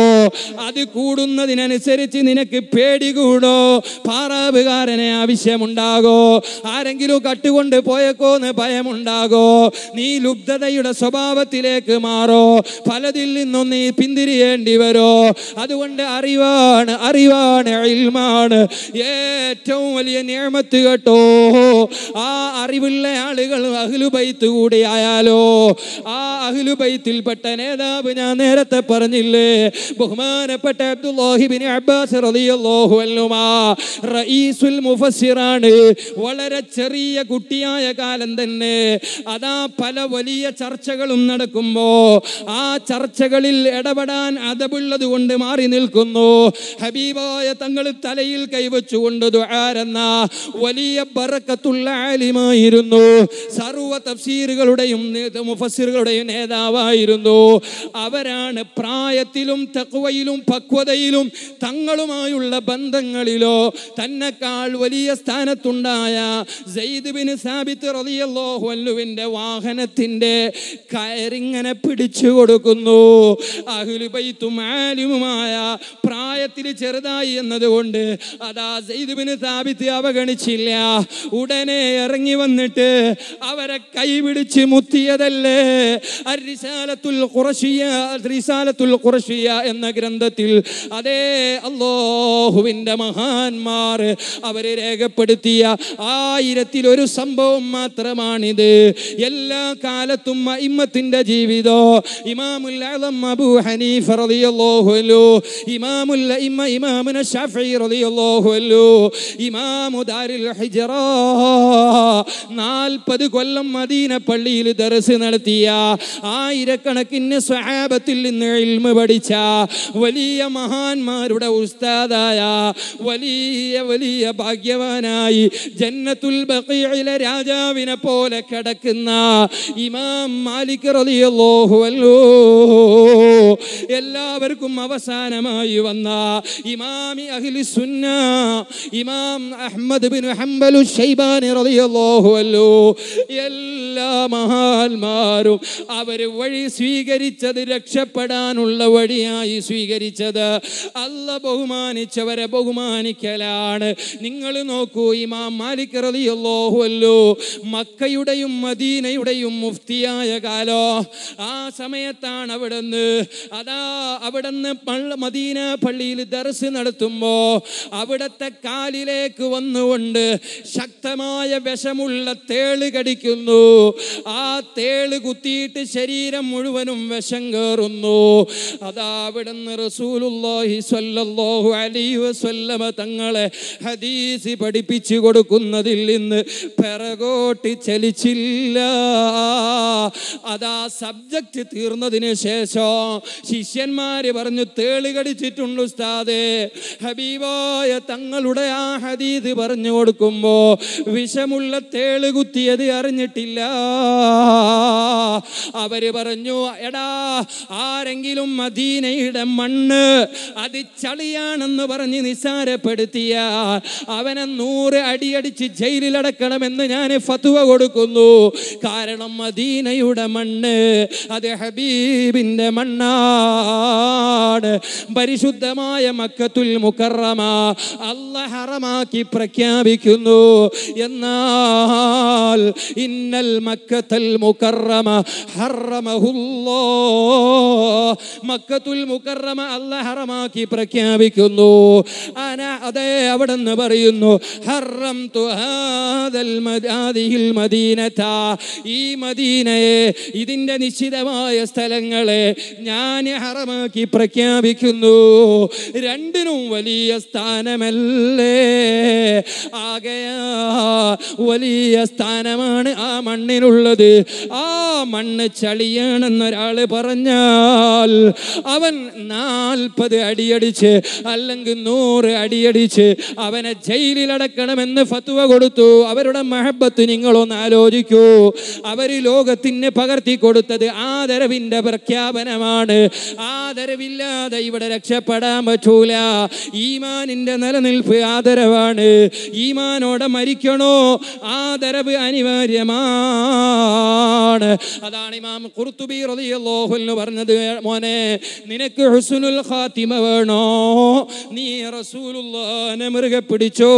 അത് കൂടുന്നതിനനുസരിച്ച് നിനക്ക് പേടി കൂടോ പാറാവുകാരനെ ആവശ്യമുണ്ടാകോ ആരെങ്കിലും കട്ടുകൊണ്ട് പോയേക്കോന്ന് ഭയമുണ്ടാകോ നീ ലുബ്ധതയുടെ സ്വഭാവത്തിലേക്ക് മാറോ പലതിൽ നിന്നും നീ പിന്തിരിയേണ്ടി വരോ അതുകൊണ്ട് അറിവാണ് അറിവാണ് ഇൽമാണ് ഏറ്റവും വലിയ നിയമത്ത് കേട്ടോ ആ അറിവുള്ള ആളുകൾ അഹ്ലുബൈത്ത് കൂടിയായാലോ ആ അഹ്ലുബൈത്തിൽപ്പെട്ട നേതാവ് ഞാൻ നേരത്തെ പറഞ്ഞു ഇല്ലേ ബഹുമാനപ്പെട്ട അബ്ദുല്ലാഹിബിൻ അബ്ബാസ് റളിയല്ലാഹു അൻഹുമ റഈസുൽ മുഫസ്സിറാണ് വളരെ ചെറിയ കുട്ടിയായ കാലം തന്നെ അതാ പല വലിയ ചർച്ചകളും നടക്കുമ്പോൾ ആ ചർച്ചകളിൽ ഇടപെടാൻ അതപുള്ളത് കൊണ്ട് മാറി നിൽക്കുന്നു ഹബീബായ തങ്ങൾ തലയിൽ കൈവച്ചുകൊണ്ട് ആരെന്ന വലിയ ബറക്കത്തുള്ള ആലിമായിരുന്നു സർവ തഫ്സീറുകളുടെയും മുഫസ്സിറുകളുടെയും നേതാവായിരുന്നു അവരാണ് പ്രായ സഹായത്തിലും തക്കുവയിലും പക്വതയിലും തങ്ങളുമായുള്ള ബന്ധങ്ങളിലോ തന്നെക്കാൾ വലിയ സ്ഥാനത്തുണ്ടായ ബിൻ സാബിത്ത് റതിയല്ലോഹുവല്ലുവിൻ്റെ വാഹനത്തിൻ്റെ കയറിങ്ങനെ പിടിച്ചു കൊടുക്കുന്നു അഹുലുബൈത്തും ആലുമായ പ്രായത്തിൽ ചെറുതായി എന്നതുകൊണ്ട് അതാ സെയ്തുബിന് സാബിത്ത് അവഗണിച്ചില്ല ഉടനെ ഇറങ്ങി വന്നിട്ട് അവരെ കൈപിടിച്ച് മുത്തിയതല്ലേ റിസാലത്തുൽ കുറശിയ എന്ന ഗ്രന്ഥത്തിൽ അതേ അല്ലോഹുവിൻ്റെ മഹാന്മാർ അവർ രേഖപ്പെടുത്തിയ ആയിരത്തിലൊരു സംഭവം മാത്രമാണിത് എല്ലാ കാലത്തും ഇമ്മത്തിൻ്റെ ജീവിതം ഇമാമുൽ അബു ഹനീഫ് റളിയല്ലാഹു ഇമാമുൽ ഇമ്മ ഇമാമുന ഷാഫി റളിയല്ലാഹു ഇമാമു ദാരിൽ ഹിജ്റ നാൽപ്പത് കൊല്ലം മദീന പള്ളിയിൽ ദർസ് നടത്തിയ ആയിരക്കണക്കിന് സ്വഹാബത്തിൽ നിന്ന് ഇൽമ പഠിച്ച വലിയ മഹാന്മാരുടെ ഉസ്താദായ വലിയ വലിയ ഭാഗ്യവാനായി ജന്നത്തുൽ ബഖീഇലെ രാജാവിനെ പോലെ കിടക്കുന്ന ഇമാം മാലിക് റളിയല്ലാഹു അൻഹു എല്ലാവർക്കും അവസാനമായി വന്ന ഇമാമി അഹ്ലി സുന്ന ഇമാം അഹ്മദ് ബിൻ ഹംബലു ഷൈബാനി റളിയല്ലാഹു അൻഹു എല്ലാ മഹാന്മാരും അവർ വഴി സ്വീകരിച്ചത് രക്ഷപ്പെടാനുള്ള ഉള്ള വഴിയായി സ്വീകരിച്ചത് അല്ല ബഹുമാനിച്ചവരെ ബഹുമാനിക്കലാണ് നിങ്ങൾ നോക്കൂ ഇമാം മാലിക് റലിയല്ലോഹല്ലോ മക്കയുടെയും മദീനയുടെയും മുഫ്തിയായ കാലോ ആ സമയത്താണ് അവിടുന്ന് അതാ അവിടുന്ന് മദീന പള്ളിയിൽ ദർസ് നടത്തുമ്പോൾ അവിടത്തെ കാലിലേക്ക് വന്നുകൊണ്ട് ശക്തമായ വിഷമുള്ള തേള് കടിക്കുന്നു ആ തേള് കുത്തിയിട്ട് ശരീരം മുഴുവനും വിഷം കയറുന്നു അതാ അവിടുന്ന് സ്വല്ലല്ലാഹു അലൈഹി വസല്ലമ തങ്ങളെ ഹദീസ് പഠിപ്പിച്ചു കൊടുക്കുന്നതിൽ നിന്ന് പിറകോട്ടി ചലിച്ചില്ല അതാ സബ്ജക്റ്റ് തീർന്നതിന് ശേഷം ശിഷ്യന്മാര് പറഞ്ഞു തേളി കടിച്ചിട്ടുണ്ട് ഉസ്താദേ ഹബീബായ തങ്ങളുടെ ആ ഹദീദ് പറഞ്ഞു കൊടുക്കുമ്പോ വിഷമുള്ള തേള് കുത്തിയത് അറിഞ്ഞിട്ടില്ല അവര് പറഞ്ഞു എടാ ആരെങ്കിലും മദീനയുടെ മണ്ണ് അത് ചളിയാണെന്ന് പറഞ്ഞ് നിസാരപ്പെടുത്തിയ അവനെ നൂറ് അടിയടിച്ച് ജയിലിലടക്കണമെന്ന് ഞാൻ ഫതുവ കൊടുക്കുന്നു കാരണം മദീനയുടെ മണ്ണ് അത് ഹബീബിൻ്റെ മണ്ണാണ് പരിശുദ്ധമായ മക്കത്തുൽ മുക്കറമ അല്ല ഹറമാക്കി പ്രഖ്യാപിക്കുന്നു എന്നാൽ ഇന്നൽ മക്കത്തൽ മുക്കറമ ഹറമഹുല്ലോ മക്കത്തുൽ മുക്കറമ അല്ല പ്രഖ്യാപിക്കുന്നു അന അതേ അവിടെ നിന്ന് പറയുന്നു ഹറം മദീനത ഈ മദീനയെ ഇതിന്റെ നിശ്ചിതമായ സ്ഥലങ്ങളെ ഞാൻ ഹറമാക്കി പ്രഖ്യാപിക്കുന്നു രണ്ടിനും വലിയ സ്ഥാനമല്ലേ ആകയാ വലിയ സ്ഥാനമാണ് ആ മണ്ണിനുള്ളത് ആ മണ്ണ് ചളിയാണെന്നൊരാള് പറഞ്ഞാൽ അവൻ നാൽപ്പത് അടിയടിച്ച് അല്ലെങ്കിൽ നൂറ് അടിയടിച്ച് അവനെ ജയിലിൽ അടക്കണമെന്ന് ഫത്വ കൊടുത്തു അവരുടെ മഹബത്ത് നിങ്ങളൊന്ന് ആലോചിക്കൂ അവർ ലോകത്തിന് പകർത്തി കൊടുത്തത് ആദരവിൻ്റെ പ്രഖ്യാപനമാണ് ആദരവില്ലാതെ ഇവിടെ രക്ഷപ്പെടാൻ പറ്റൂല ഈമാനിൻ്റെ നിലനിൽപ്പ് ആദരവാണ് ഈമാനോടെ മരിക്കണോ ആദരവ് അനിവാര്യമാണ് അതാണ് ഇമാം കുർത്തുബി എന്ന് പറഞ്ഞത് മോനെ നിനക്ക് ഹുസുനുൽ ഖാത്തിമ വേണോ നീ റസൂലുള്ളാനെ മുറുകെ പിടിച്ചോ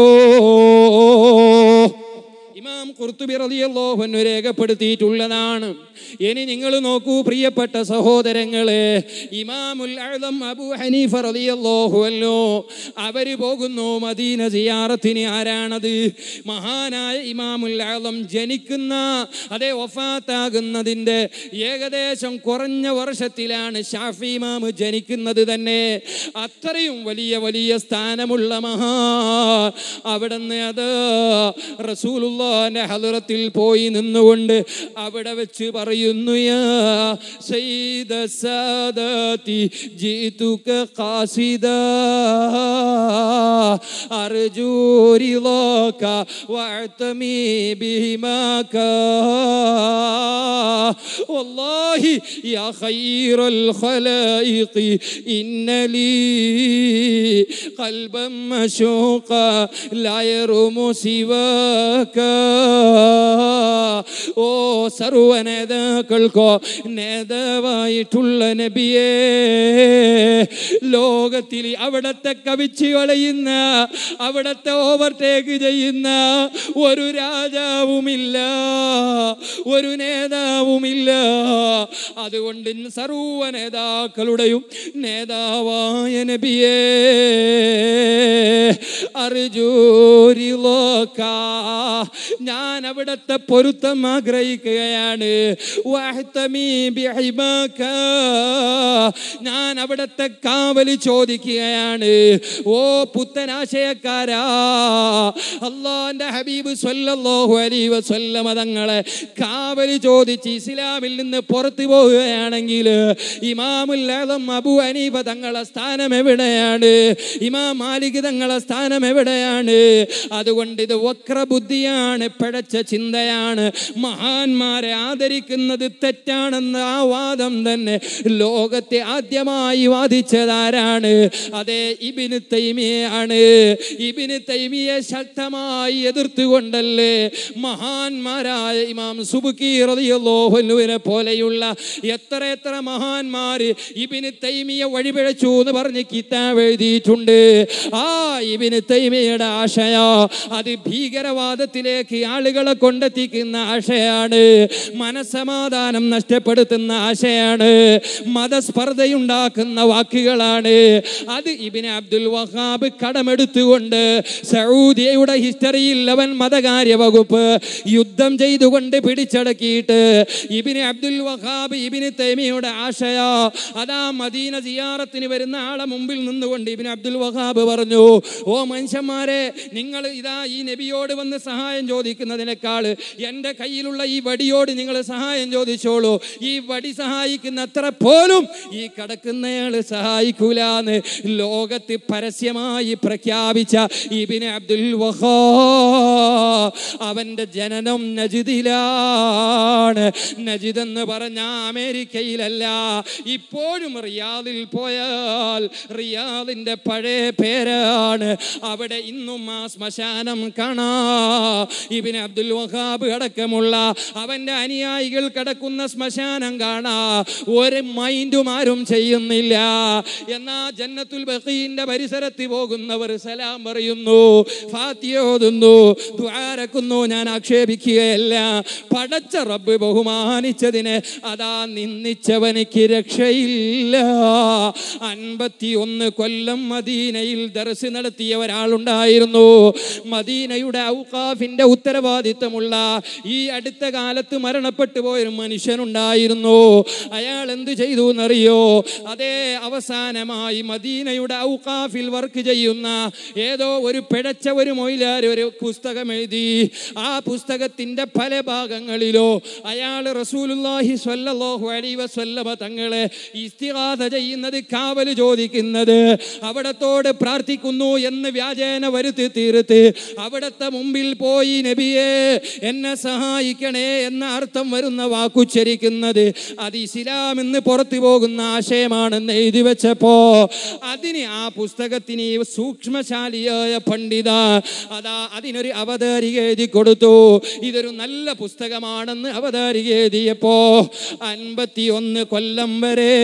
ഇമാം കുർത്തുബി അൻഹു രേഖപ്പെടുത്തിയിട്ടുള്ളതാണ് ഇനി നിങ്ങൾ നോക്കൂ പ്രിയപ്പെട്ട സഹോദരങ്ങളെ ഇമാമുൽ അഅദം അബൂ ഹനീഫ റളിയല്ലാഹു അൻഹു അവർ പോകുന്നു മദീന സിയാറത്തിന് ആരാണത് മഹാനായ ഇമാമുൽ അഴം ജനിക്കുന്ന അതേ വഫാത്താകുന്നതിൻ്റെ ഏകദേശം കുറഞ്ഞ വർഷത്തിലാണ് ഷാഫി ഇമാം ജനിക്കുന്നത് തന്നെ അത്രയും വലിയ വലിയ സ്ഥാനമുള്ള മഹാ അവിടെ നിന്ന് അത് റസൂലുള്ള റഹ്മാന്റെ ഹലറത്തിൽ പോയി നിന്നുകൊണ്ട് അവിടെ വെച്ച് പറയുന്നു قلبا مشوقا لا سواك ഓ സർവ നേതാക്കൾക്കോ നേതാവായിട്ടുള്ള നബിയേ ലോകത്തിൽ അവിടത്തെ കവിച്ചു കളയുന്ന അവിടത്തെ ഓവർടേക്ക് ചെയ്യുന്ന ഒരു രാജാവുമില്ല ഒരു നേതാവുമില്ല അതുകൊണ്ട് സർവ നേതാക്കളുടെയും നേതാവായ നബിയേ ലോക ഞാൻ അവിടത്തെ പൊരുത്തം ആഗ്രഹിക്കുകയാണ് ഞാൻ അവിടത്തെ കാവലി ചോദിക്കുകയാണ് ഓ പുത്തനാശയക്കാരാ അള്ളാന്റെ ഹബീബ് സ്വല്ലല്ലാഹു അലൈഹി വസല്ലമ തങ്ങളെ കാവലി ചോദിച്ച് ഇസ്ലാമിൽ നിന്ന് പുറത്തു പോവുകയാണെങ്കിൽ ഇമാമുൽ അബു അനീഫ തങ്ങളെ സ്ഥാനം എവിടെയാണ് ഇമാം മാലിക് തങ്ങളെ സ്ഥാനം എവിടെയാണ് അതുകൊണ്ട് ഇത് വക്രബുദ്ധിയാണ് തെറ്റാണ് പിഴച്ച ചിന്തയാണ് മഹാന്മാരെ ആദരിക്കുന്നത് തെറ്റാണെന്ന ആ വാദം തന്നെ ലോകത്തെ ആദ്യമായി വാദിച്ചതാരാണ് അതേ ഇബിന് തൈമിയാണ് ഇബിന് തൈമിയെ ശക്തമായി എതിർത്തുകൊണ്ടല്ലേ മഹാന്മാരായ ഇമാം സുബുക്കീറിയോഹനുവിനെ പോലെയുള്ള എത്ര എത്ര മഹാന്മാർ ഇബിന് തൈമിയെ വഴിപിഴച്ചു എന്ന് പറഞ്ഞ് കിതാബ് എഴുതിയിട്ടുണ്ട് ആ ഇബിന് തൈമിയുടെ ആശയ അത് ഭീകരവാദത്തിലെ കർത്താവിലേക്ക് ആളുകളെ കൊണ്ടെത്തിക്കുന്ന ആശയാണ് മനസമാധാനം നഷ്ടപ്പെടുത്തുന്ന ആശയാണ് മതസ്പർദ്ധയുണ്ടാക്കുന്ന വാക്കുകളാണ് അത് ഇബിന് അബ്ദുൽ വഹാബ് കടമെടുത്തുകൊണ്ട് സൗദിയുടെ ഹിസ്റ്ററിയിൽ അവൻ മതകാര്യ വകുപ്പ് യുദ്ധം ചെയ്തുകൊണ്ട് പിടിച്ചടക്കിയിട്ട് ഇബിന് അബ്ദുൽ വഹാബ് ഇബിന് തേമിയുടെ ആശയ അതാ മദീന ജിയാറത്തിന് വരുന്ന ആളെ മുമ്പിൽ നിന്നുകൊണ്ട് ഇബിന് അബ്ദുൽ വഹാബ് പറഞ്ഞു ഓ മനുഷ്യന്മാരെ നിങ്ങൾ ഇതാ ഈ നബിയോട് വന്ന് സഹായം ചോദിക്കുന്നതിനേക്കാൾ എൻ്റെ കയ്യിലുള്ള ഈ വടിയോട് നിങ്ങൾ സഹായം ചോദിച്ചോളൂ ഈ വടി സഹായിക്കുന്ന അത്ര പോലും ഈ കിടക്കുന്നയാൾ സഹായിക്കൂല എന്ന് ലോകത്ത് പരസ്യമായി പ്രഖ്യാപിച്ച ഇബിന് അബ്ദുൽ വഹോ അവൻ്റെ ജനനം നജിദിലാണ് നജിദ് എന്ന് പറഞ്ഞ അമേരിക്കയിലല്ല ഇപ്പോഴും റിയാദിൽ പോയാൽ റിയാദിൻ്റെ പഴയ പേരാണ് അവിടെ ഇന്നും ആ ശ്മശാനം കാണാ ഇബിന് അബ്ദുൽ വഹാബ് അടക്കമുള്ള അവൻ്റെ അനുയായികൾ കിടക്കുന്ന ശ്മശാനം കാണാ ഒരു മൈൻഡും ആരും ചെയ്യുന്നില്ല എന്നാ ജന്നത്തുൽ ബഹീന്റെ പരിസരത്ത് പോകുന്നവർ സലാം പറയുന്നു ഫാത്തിയോതുന്നു ദ്വാരക്കുന്നു ഞാൻ ആക്ഷേപിക്കുകയല്ല പടച്ച റബ്ബ് ബഹുമാനിച്ചതിന് അതാ നിന്ദിച്ചവനിക്ക് രക്ഷയില്ല അൻപത്തിയൊന്ന് കൊല്ലം മദീനയിൽ ദർശ് നടത്തിയ ഒരാളുണ്ടായിരുന്നു മദീനയുടെ ഔക്കാഫിന്റെ കൊടുക്കേണ്ട ഉത്തരവാദിത്തമുള്ള ഈ അടുത്ത കാലത്ത് മരണപ്പെട്ടു പോയൊരു മനുഷ്യനുണ്ടായിരുന്നു അയാൾ എന്ത് ചെയ്തു എന്നറിയോ അതേ അവസാനമായി മദീനയുടെ ഔഖാഫിൽ വർക്ക് ചെയ്യുന്ന ഏതോ ഒരു പിഴച്ച ഒരു മൊയിലാർ ഒരു പുസ്തകം എഴുതി ആ പുസ്തകത്തിന്റെ പല ഭാഗങ്ങളിലോ അയാൾ റസൂലുല്ലാഹി സ്വല്ലല്ലാഹു അലൈഹി വസല്ലമ തങ്ങളെ ഇസ്തിഹാസ ചെയ്യുന്നത് കാവൽ ചോദിക്കുന്നത് അവിടത്തോട് പ്രാർത്ഥിക്കുന്നു എന്ന് വ്യാജേന വരുത്തി തീർത്ത് അവിടത്തെ മുമ്പിൽ പോയി നബിയെ എന്നെ സഹായിക്കണേ എന്ന അർത്ഥം വരുന്ന വാക്കുച്ചരിക്കുന്നത് അത് ഇസ്ലാം എന്ന് പുറത്തു പോകുന്ന ആശയമാണെന്ന് എഴുതി വെച്ചപ്പോ അതിന് ആ പുസ്തകത്തിന് സൂക്ഷ്മശാലിയായ പണ്ഡിത അതാ അതിനൊരു അവതാരിക എഴുതി കൊടുത്തു ഇതൊരു നല്ല പുസ്തകമാണെന്ന് അവതാരിക എഴുതിയപ്പോ അൻപത്തി ഒന്ന് കൊല്ലം വരെ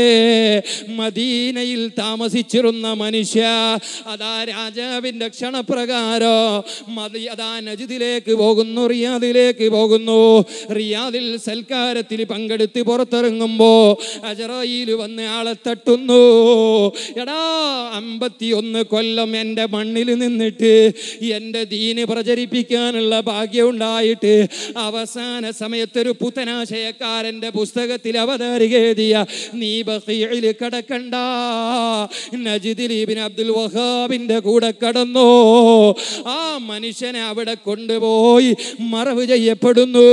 മദീനയിൽ താമസിച്ചിരുന്ന മനുഷ്യ അതാ രാജാവിന്റെ ക്ഷണപ്രകാരം അതാ നജിദിലേക്ക് റിയാദിലേക്ക് പോകുന്നു റിയാദിലേക്ക് പോകുന്നു റിയാദിൽ സൽക്കാരത്തിൽ പങ്കെടുത്ത് പുറത്തിറങ്ങുമ്പോ അജറായിൽ വന്ന് ആളെ തട്ടുന്നു എടാ ഒന്ന് കൊല്ലം എൻ്റെ മണ്ണിൽ നിന്നിട്ട് എൻ്റെ ദീന് പ്രചരിപ്പിക്കാനുള്ള ഭാഗ്യം ഉണ്ടായിട്ട് അവസാന സമയത്തൊരു പുത്തനാശയക്കാരൻ്റെ പുസ്തകത്തിൽ അവതാരിക എഴുതിയ നീ ബഹീൽ കടക്കണ്ട നജിദിൽ അബ്ദുൽ വഹാബിൻ്റെ കൂടെ കടന്നോ ആ മനുഷ്യനെ അവിടെ കൊണ്ടുപോ പോയി മറവ് ചെയ്യപ്പെടുന്നു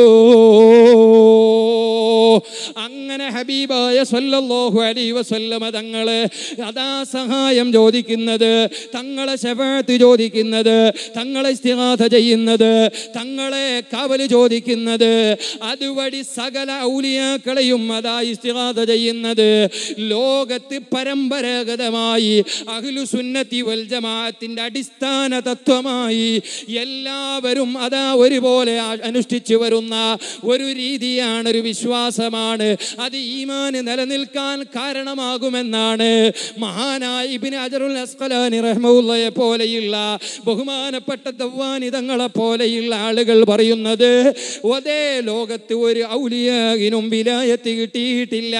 അങ്ങനെ ഹബീബായ സല്ലല്ലാഹു അലൈ വസല്ലമ തങ്ങളെ അതാ സഹായം ചോദിക്കുന്നത് തങ്ങളെ ശവാത്ത് ചോദിക്കുന്നത് തങ്ങളെ സ്ഥിരാഥ ചെയ്യുന്നത് തങ്ങളെ കവൽ ചോദിക്കുന്നത് അതുവഴി സകല ഔലിയാക്കളെയും അതാ സ്ഥിരാഥ ചെയ്യുന്നത് ലോകത്ത് പരമ്പരാഗതമായി അഖിലു സുന്നത്തി വൽ ജമാഅത്തിന്റെ അടിസ്ഥാന തത്വമായി എല്ലാവരും അതാ ഒരുപോലെ അനുഷ്ഠിച്ചു വരുന്ന ഒരു രീതിയാണ് ഒരു വിശ്വാസമാണ് അത് ഈമാന് നിലനിൽക്കാൻ കാരണമാകുമെന്നാണ് മഹാനായ ഇബിൻ അജറുൽ അസ്കലാനി റഹ്മുള്ളയെ പോലെയുള്ള ബഹുമാനപ്പെട്ട ദവാനിതങ്ങളെ പോലെയുള്ള ആളുകൾ പറയുന്നത് ഒതേ ലോകത്ത് ഒരു ഔലിയാകിനും വിലായത്ത് കിട്ടിയിട്ടില്ല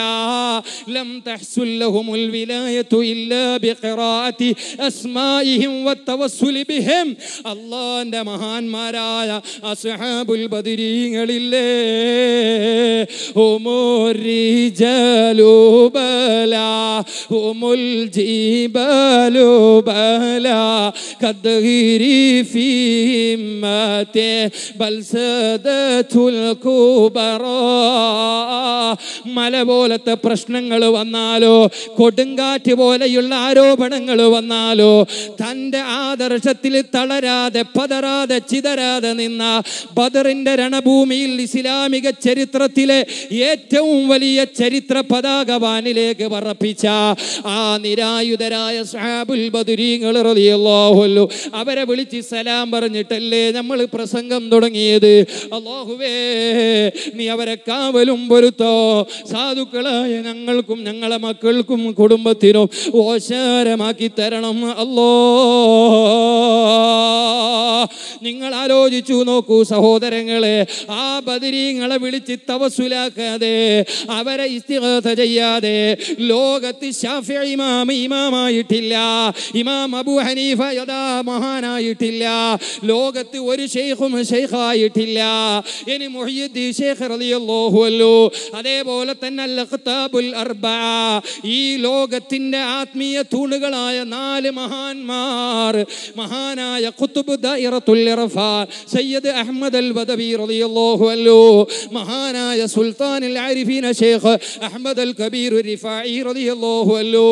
ലം തഹ്സുല്ലഹുമുൽ വിലായത്തു ഇല്ലാ ബിഖിറാത്തി അസ്മാഇഹിം വത്തവസ്സുലി ബിഹിം അല്ലാഹന്റെ മഹാന്മാരായ യോദ്ധാക്കളായ അസഹാബുൽ ബദിരീങ്ങളില്ലേ ഹുമോരി ജലൂബല ഹുമുൽ ജീബലൂബല كالدغير في همته بل سادته മല പോലത്തെ പ്രശ്നങ്ങൾ വന്നാലോ കൊടുങ്കാറ്റ് പോലെയുള്ള ആരോപണങ്ങൾ വന്നാലോ തൻ്റെ ആദർശത്തിൽ തളരാതെ പതരാതെ ചിതരാതെ ഇല്ലാതെ നിന്ന ബദറിന്റെ രണഭൂമിയിൽ ഇസ്ലാമിക ചരിത്രത്തിലെ ഏറ്റവും വലിയ ചരിത്ര പതാകവാനിലേക്ക് പറപ്പിച്ച ആ നിരായുധരായ സാബുൽ ബദുരീങ്ങൾ അവരെ വിളിച്ച് സലാം പറഞ്ഞിട്ടല്ലേ നമ്മൾ പ്രസംഗം തുടങ്ങിയത് അള്ളാഹുവേ നീ അവരെ കാവലും പൊരുത്തോ സാധുക്കളായ ഞങ്ങൾക്കും ഞങ്ങളെ മക്കൾക്കും കുടുംബത്തിനും ഓശാരമാക്കി തരണം അല്ലോ നിങ്ങൾ ആലോചി ആലോചിച്ചു നോക്കൂ സഹോദരങ്ങളെ ആ ബദരീങ്ങളെ വിളിച്ച് തവസുലാക്കാതെ അവരെ ഇസ്തിഹാസ ചെയ്യാതെ ലോകത്ത് ഇമാം ഇമാമായിട്ടില്ല ഇമാം അബു ഹനീഫ യഥാ മഹാനായിട്ടില്ല ലോകത്ത് ഒരു ഷെയ്ഖും ഷെയ്ഖായിട്ടില്ല ഇനി മൊഹിയുദ്ദീ ഷെയ്ഖ് റളിയല്ലാഹു അതേപോലെ തന്നെ ലഖ്താബുൽ അർബ ഈ ലോകത്തിന്റെ ആത്മീയ തൂണുകളായ നാല് മഹാന്മാർ മഹാനായ കുത്തുബുദ്ധ ദൈറത്തുൽ സയ്യദ് അഹമ്മദ് അൽ ബദബി റളിയല്ലാഹു അൻഹു മഹാനായ സുൽത്താൻ അൽ ആരിഫീന ഷേഖ് അഹമ്മദ് അൽ കബീർ റിഫായി റളിയല്ലാഹു അൻഹു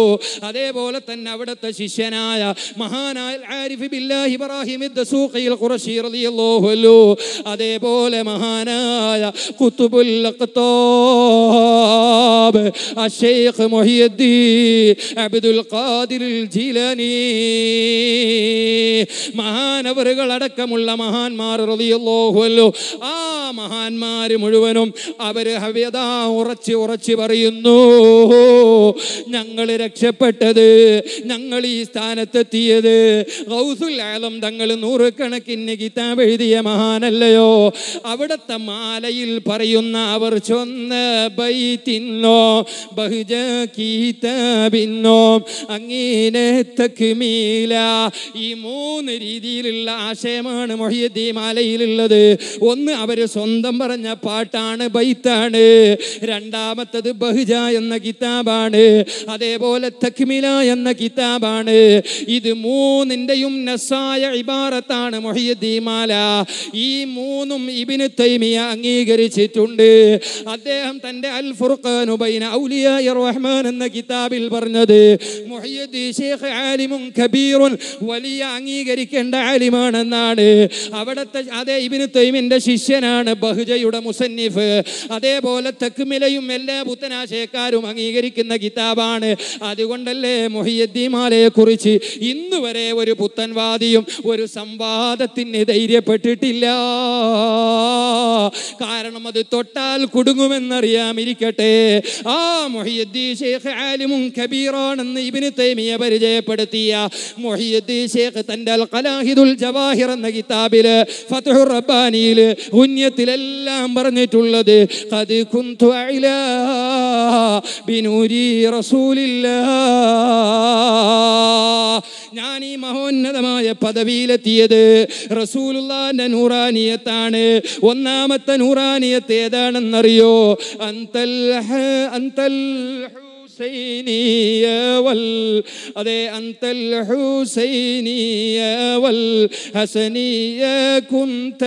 അതേപോലെ തന്നെ അവിടുത്തെ ശിഷ്യനായ മഹാനായ ആരിഫ് ബില്ലാഹി ഇബ്രാഹിം ദസൂഖി അൽ ഖുറശി റളിയല്ലാഹു അൻഹു അതേപോലെ മഹാനായ കുത്തുബുൽ അഖ്താബ് الشيخ محي الدين عبد القادر الجيلاني മഹാനവറുകൾ അടക്കമുള്ള മഹാൻ മഹാന്മാർ റതിയല്ലോഹുവല്ലോ ആ മഹാന്മാർ മുഴുവനും അവർ ഹവ്യത ഉറച്ചു ഉറച്ചു പറയുന്നു ഞങ്ങൾ രക്ഷപ്പെട്ടത് ഞങ്ങൾ ഈ സ്ഥാനത്തെത്തിയത് ഗൗസുൽ ആലം തങ്ങൾ നൂറുകണക്കിന് കിതാബ് എഴുതിയ മഹാനല്ലയോ അവിടുത്തെ മാലയിൽ പറയുന്ന അവർ ചൊന്ന ബൈത്തിന്നോ ബഹുജ കീതോ അങ്ങീനെ തക്കുമീല ഈ മൂന്ന് രീതിയിലുള്ള ആശയമാണ് മൊഹിയദ്ദീൻ ശബരിമലയിലുള്ളത് ഒന്ന് അവർ സ്വന്തം പറഞ്ഞ പാട്ടാണ് ബൈത്താണ് രണ്ടാമത്തത് ബഹുജ എന്ന കിതാബാണ് അതേപോലെ തക്മില എന്ന കിതാബാണ് ഇത് മൂന്നിൻ്റെയും നസായ ഇബാറത്താണ് മൊഹിയദ്ദീമാല ഈ മൂന്നും ഇബിന് തൈമിയ അംഗീകരിച്ചിട്ടുണ്ട് അദ്ദേഹം തൻ്റെ അൽ ഫുർഖാനുബൈന ഔലിയായി റഹ്മാൻ എന്ന കിതാബിൽ പറഞ്ഞത് മൊഹിയദ്ദീ ഷേഖ് ആലിമും കബീറുൻ വലിയ അംഗീകരിക്കേണ്ട ആലിമാണെന്നാണ് അവിടെ അവിടുത്തെ അതേ ഇബിന് തൈമിന്റെ ശിഷ്യനാണ് ബഹുജയുടെ മുസന്നിഫ് അതേപോലെ തെക്കുമിലയും എല്ലാ പുത്തനാശയക്കാരും അംഗീകരിക്കുന്ന കിതാബാണ് അതുകൊണ്ടല്ലേ മൊഹിയദ്ദീമാലയെ കുറിച്ച് ഇന്ന് വരെ ഒരു പുത്തൻവാദിയും ഒരു സംവാദത്തിന് ധൈര്യപ്പെട്ടിട്ടില്ല കാരണം അത് തൊട്ടാൽ കുടുങ്ങുമെന്നറിയാമിരിക്കട്ടെ ആ മൊഹിയദ്ദീ ഷേഖ് ആലിമും കബീറാണെന്ന് ഇബിന് തൈമിയെ പരിചയപ്പെടുത്തിയ മൊഹിയദ്ദീ ഷേഖ് തൻ്റെ അൽ കലാഹിദുൽ ജവാഹിർ എന്ന കിതാബില് ഫതഹു റബ്ബാനിയിൽ പുണ്യത്തിലെല്ലാം പറഞ്ഞിട്ടുള്ളത് ഖദ് കുന്തു അയില ബിനൂരി റസൂലില്ല ഞാൻ ഈ മഹോന്നതമായ പദവിയിലെത്തിയത് റസൂലുള്ളാന്റെ നൂറാനിയത്താണ് ഒന്നാമത്തെ നൂറാനിയത്ത് ഏതാണെന്നറിയോ അന്തൽ അന്തൽ الحسينية وال أدي أنت الحسيني والحسني كنت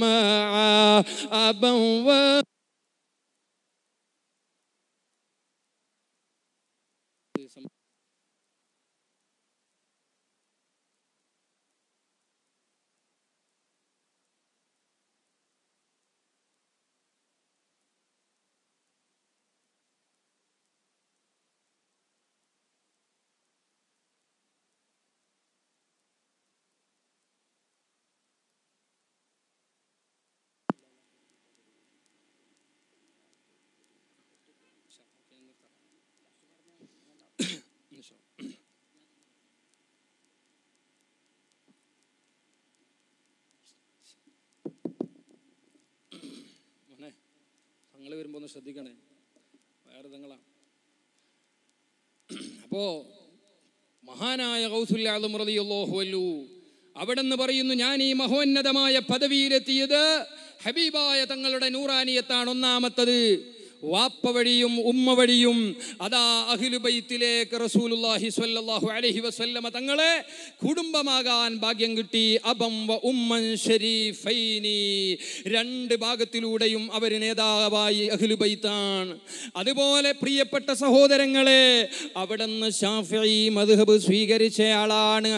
مع أبا و ഒന്ന് ശ്രദ്ധിക്കണേ വേറെ തങ്ങളാണ് അപ്പോ മഹാനായ ഗൗസുല്ലാദും അവിടെ നിന്ന് പറയുന്നു ഞാൻ ഈ മഹോന്നതമായ പദവിയിലെത്തിയത് ഹബീബായ തങ്ങളുടെ നൂറാനിയത്താണ് ഒന്നാമത്തത് വാപ്പ വഴിയും ഉമ്മ വഴിയും അതാ അഖിലുബൈത്തിലേക്ക് റസൂലുല്ലാഹി സ്വല്ലല്ലാഹു അലൈഹി വസല്ലമ തങ്ങളെ കുടുംബമാകാൻ ഭാഗ്യം കിട്ടി അബം വ ഉമ്മൻ ഷരീഫൈനി രണ്ട് ഭാഗത്തിലൂടെയും അവർ നേതാവായി അഖിലുബൈത്താണ് അതുപോലെ പ്രിയപ്പെട്ട സഹോദരങ്ങളെ അവിടുന്ന് ഷാഫി മദ്ഹബ് സ്വീകരിച്ചയാളാണ്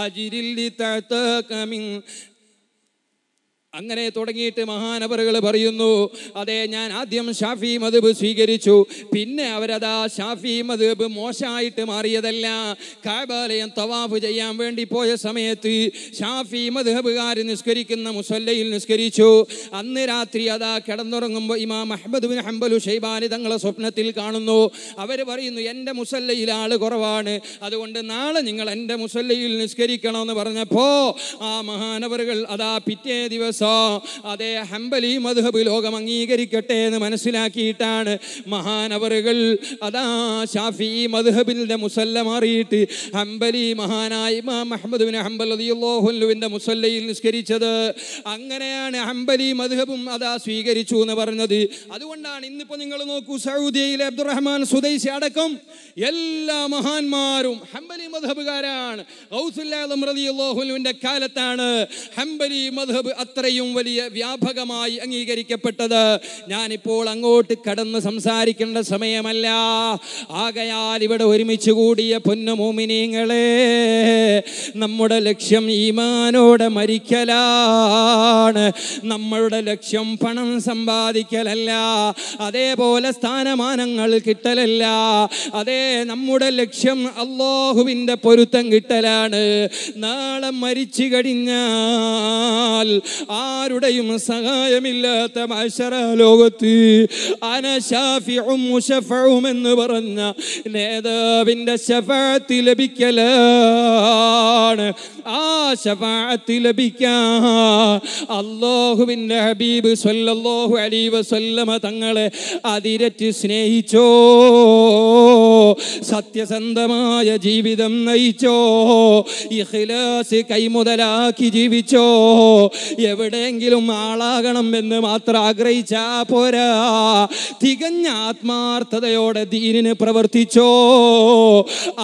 ഹജിരിൽ അങ്ങനെ തുടങ്ങിയിട്ട് മഹാനവറുകൾ പറയുന്നു അതെ ഞാൻ ആദ്യം ഷാഫി മധുബ് സ്വീകരിച്ചു പിന്നെ അവരതാ ഷാഫി മധുബ് മോശമായിട്ട് മാറിയതല്ല കാബാലയം തവാഫ് ചെയ്യാൻ വേണ്ടി പോയ സമയത്ത് ഷാഫി മധുബുകാർ നിസ്കരിക്കുന്ന മുസല്ലയിൽ നിസ്കരിച്ചു അന്ന് രാത്രി അതാ കിടന്നുറങ്ങുമ്പോൾ ഇമാം അഹമ്മദ് ബിൻ ഹംബലു ഷെയ്ബാനി തങ്ങളെ സ്വപ്നത്തിൽ കാണുന്നു അവർ പറയുന്നു എൻ്റെ മുസല്ലയിൽ ആൾ കുറവാണ് അതുകൊണ്ട് നാളെ നിങ്ങൾ എൻ്റെ മുസല്ലയിൽ നിസ്കരിക്കണമെന്ന് പറഞ്ഞപ്പോൾ ആ മഹാനവറുകൾ അതാ പിറ്റേ ദിവസം അതേ ഹംബലി മധുഹബ് ലോകം അംഗീകരിക്കട്ടെ എന്ന് മനസ്സിലാക്കിയിട്ടാണ് മഹാനവറുകൾ അതാ ഷാഫി മധുഹബിൻ്റെ മുസല്ല മാറിയിട്ട് ഹംബലി മഹാനായി മഹമ്മദ് ഹംബൽ മുസല്ലയിൽ നിസ്കരിച്ചത് അങ്ങനെയാണ് ഹംബലി മധുഹബും അതാ സ്വീകരിച്ചു എന്ന് പറഞ്ഞത് അതുകൊണ്ടാണ് ഇന്നിപ്പോൾ നിങ്ങൾ നോക്കൂ സൗദിയിലെ അബ്ദുറഹ്മാൻ സുദൈസി അടക്കം എല്ലാ മഹാന്മാരും ഹംബലി മധുഹബുകാരാണ് ഗൗസുല്ലാ കാലത്താണ് ഹംബലി മധുഹബ് അത്രയും ഏറ്റവും വലിയ വ്യാപകമായി അംഗീകരിക്കപ്പെട്ടത് ഞാനിപ്പോൾ അങ്ങോട്ട് കടന്ന് സംസാരിക്കേണ്ട സമയമല്ല ആകയാൽ ഇവിടെ ഒരുമിച്ച് കൂടിയ പൊന്നുമോമിനിയങ്ങളെ നമ്മുടെ ലക്ഷ്യം ഈമാനോടെ മരിക്കലാണ് നമ്മളുടെ ലക്ഷ്യം പണം സമ്പാദിക്കലല്ല അതേപോലെ സ്ഥാനമാനങ്ങൾ കിട്ടലല്ല അതേ നമ്മുടെ ലക്ഷ്യം അള്ളാഹുവിൻ്റെ പൊരുത്തം കിട്ടലാണ് നാളെ മരിച്ചു കഴിഞ്ഞാൽ ആ ആരുടെയും സഹായമില്ലാത്ത മഷറ ലോകത്ത് അനശാഫിയും മുഷഫവും എന്ന് പറഞ്ഞ നേതാവിൻ്റെ ശഫാത്തി ലഭിക്കലാണ് ആ ശഫാത്തി ലഭിക്കാ അള്ളാഹുവിൻ്റെ ഹബീബ് സ്വല്ലല്ലാഹു അലൈ വസല്ലമ തങ്ങളെ അതിരറ്റ് സ്നേഹിച്ചോ സത്യസന്ധമായ ജീവിതം നയിച്ചോ ഇഖ്ലാസ് കൈമുതലാക്കി ജീവിച്ചോ എവിടെ എവിടെയെങ്കിലും ആളാകണം എന്ന് മാത്രം ആഗ്രഹിച്ചാ പോരാ തികഞ്ഞ ആത്മാർത്ഥതയോടെ ദീനിന് പ്രവർത്തിച്ചോ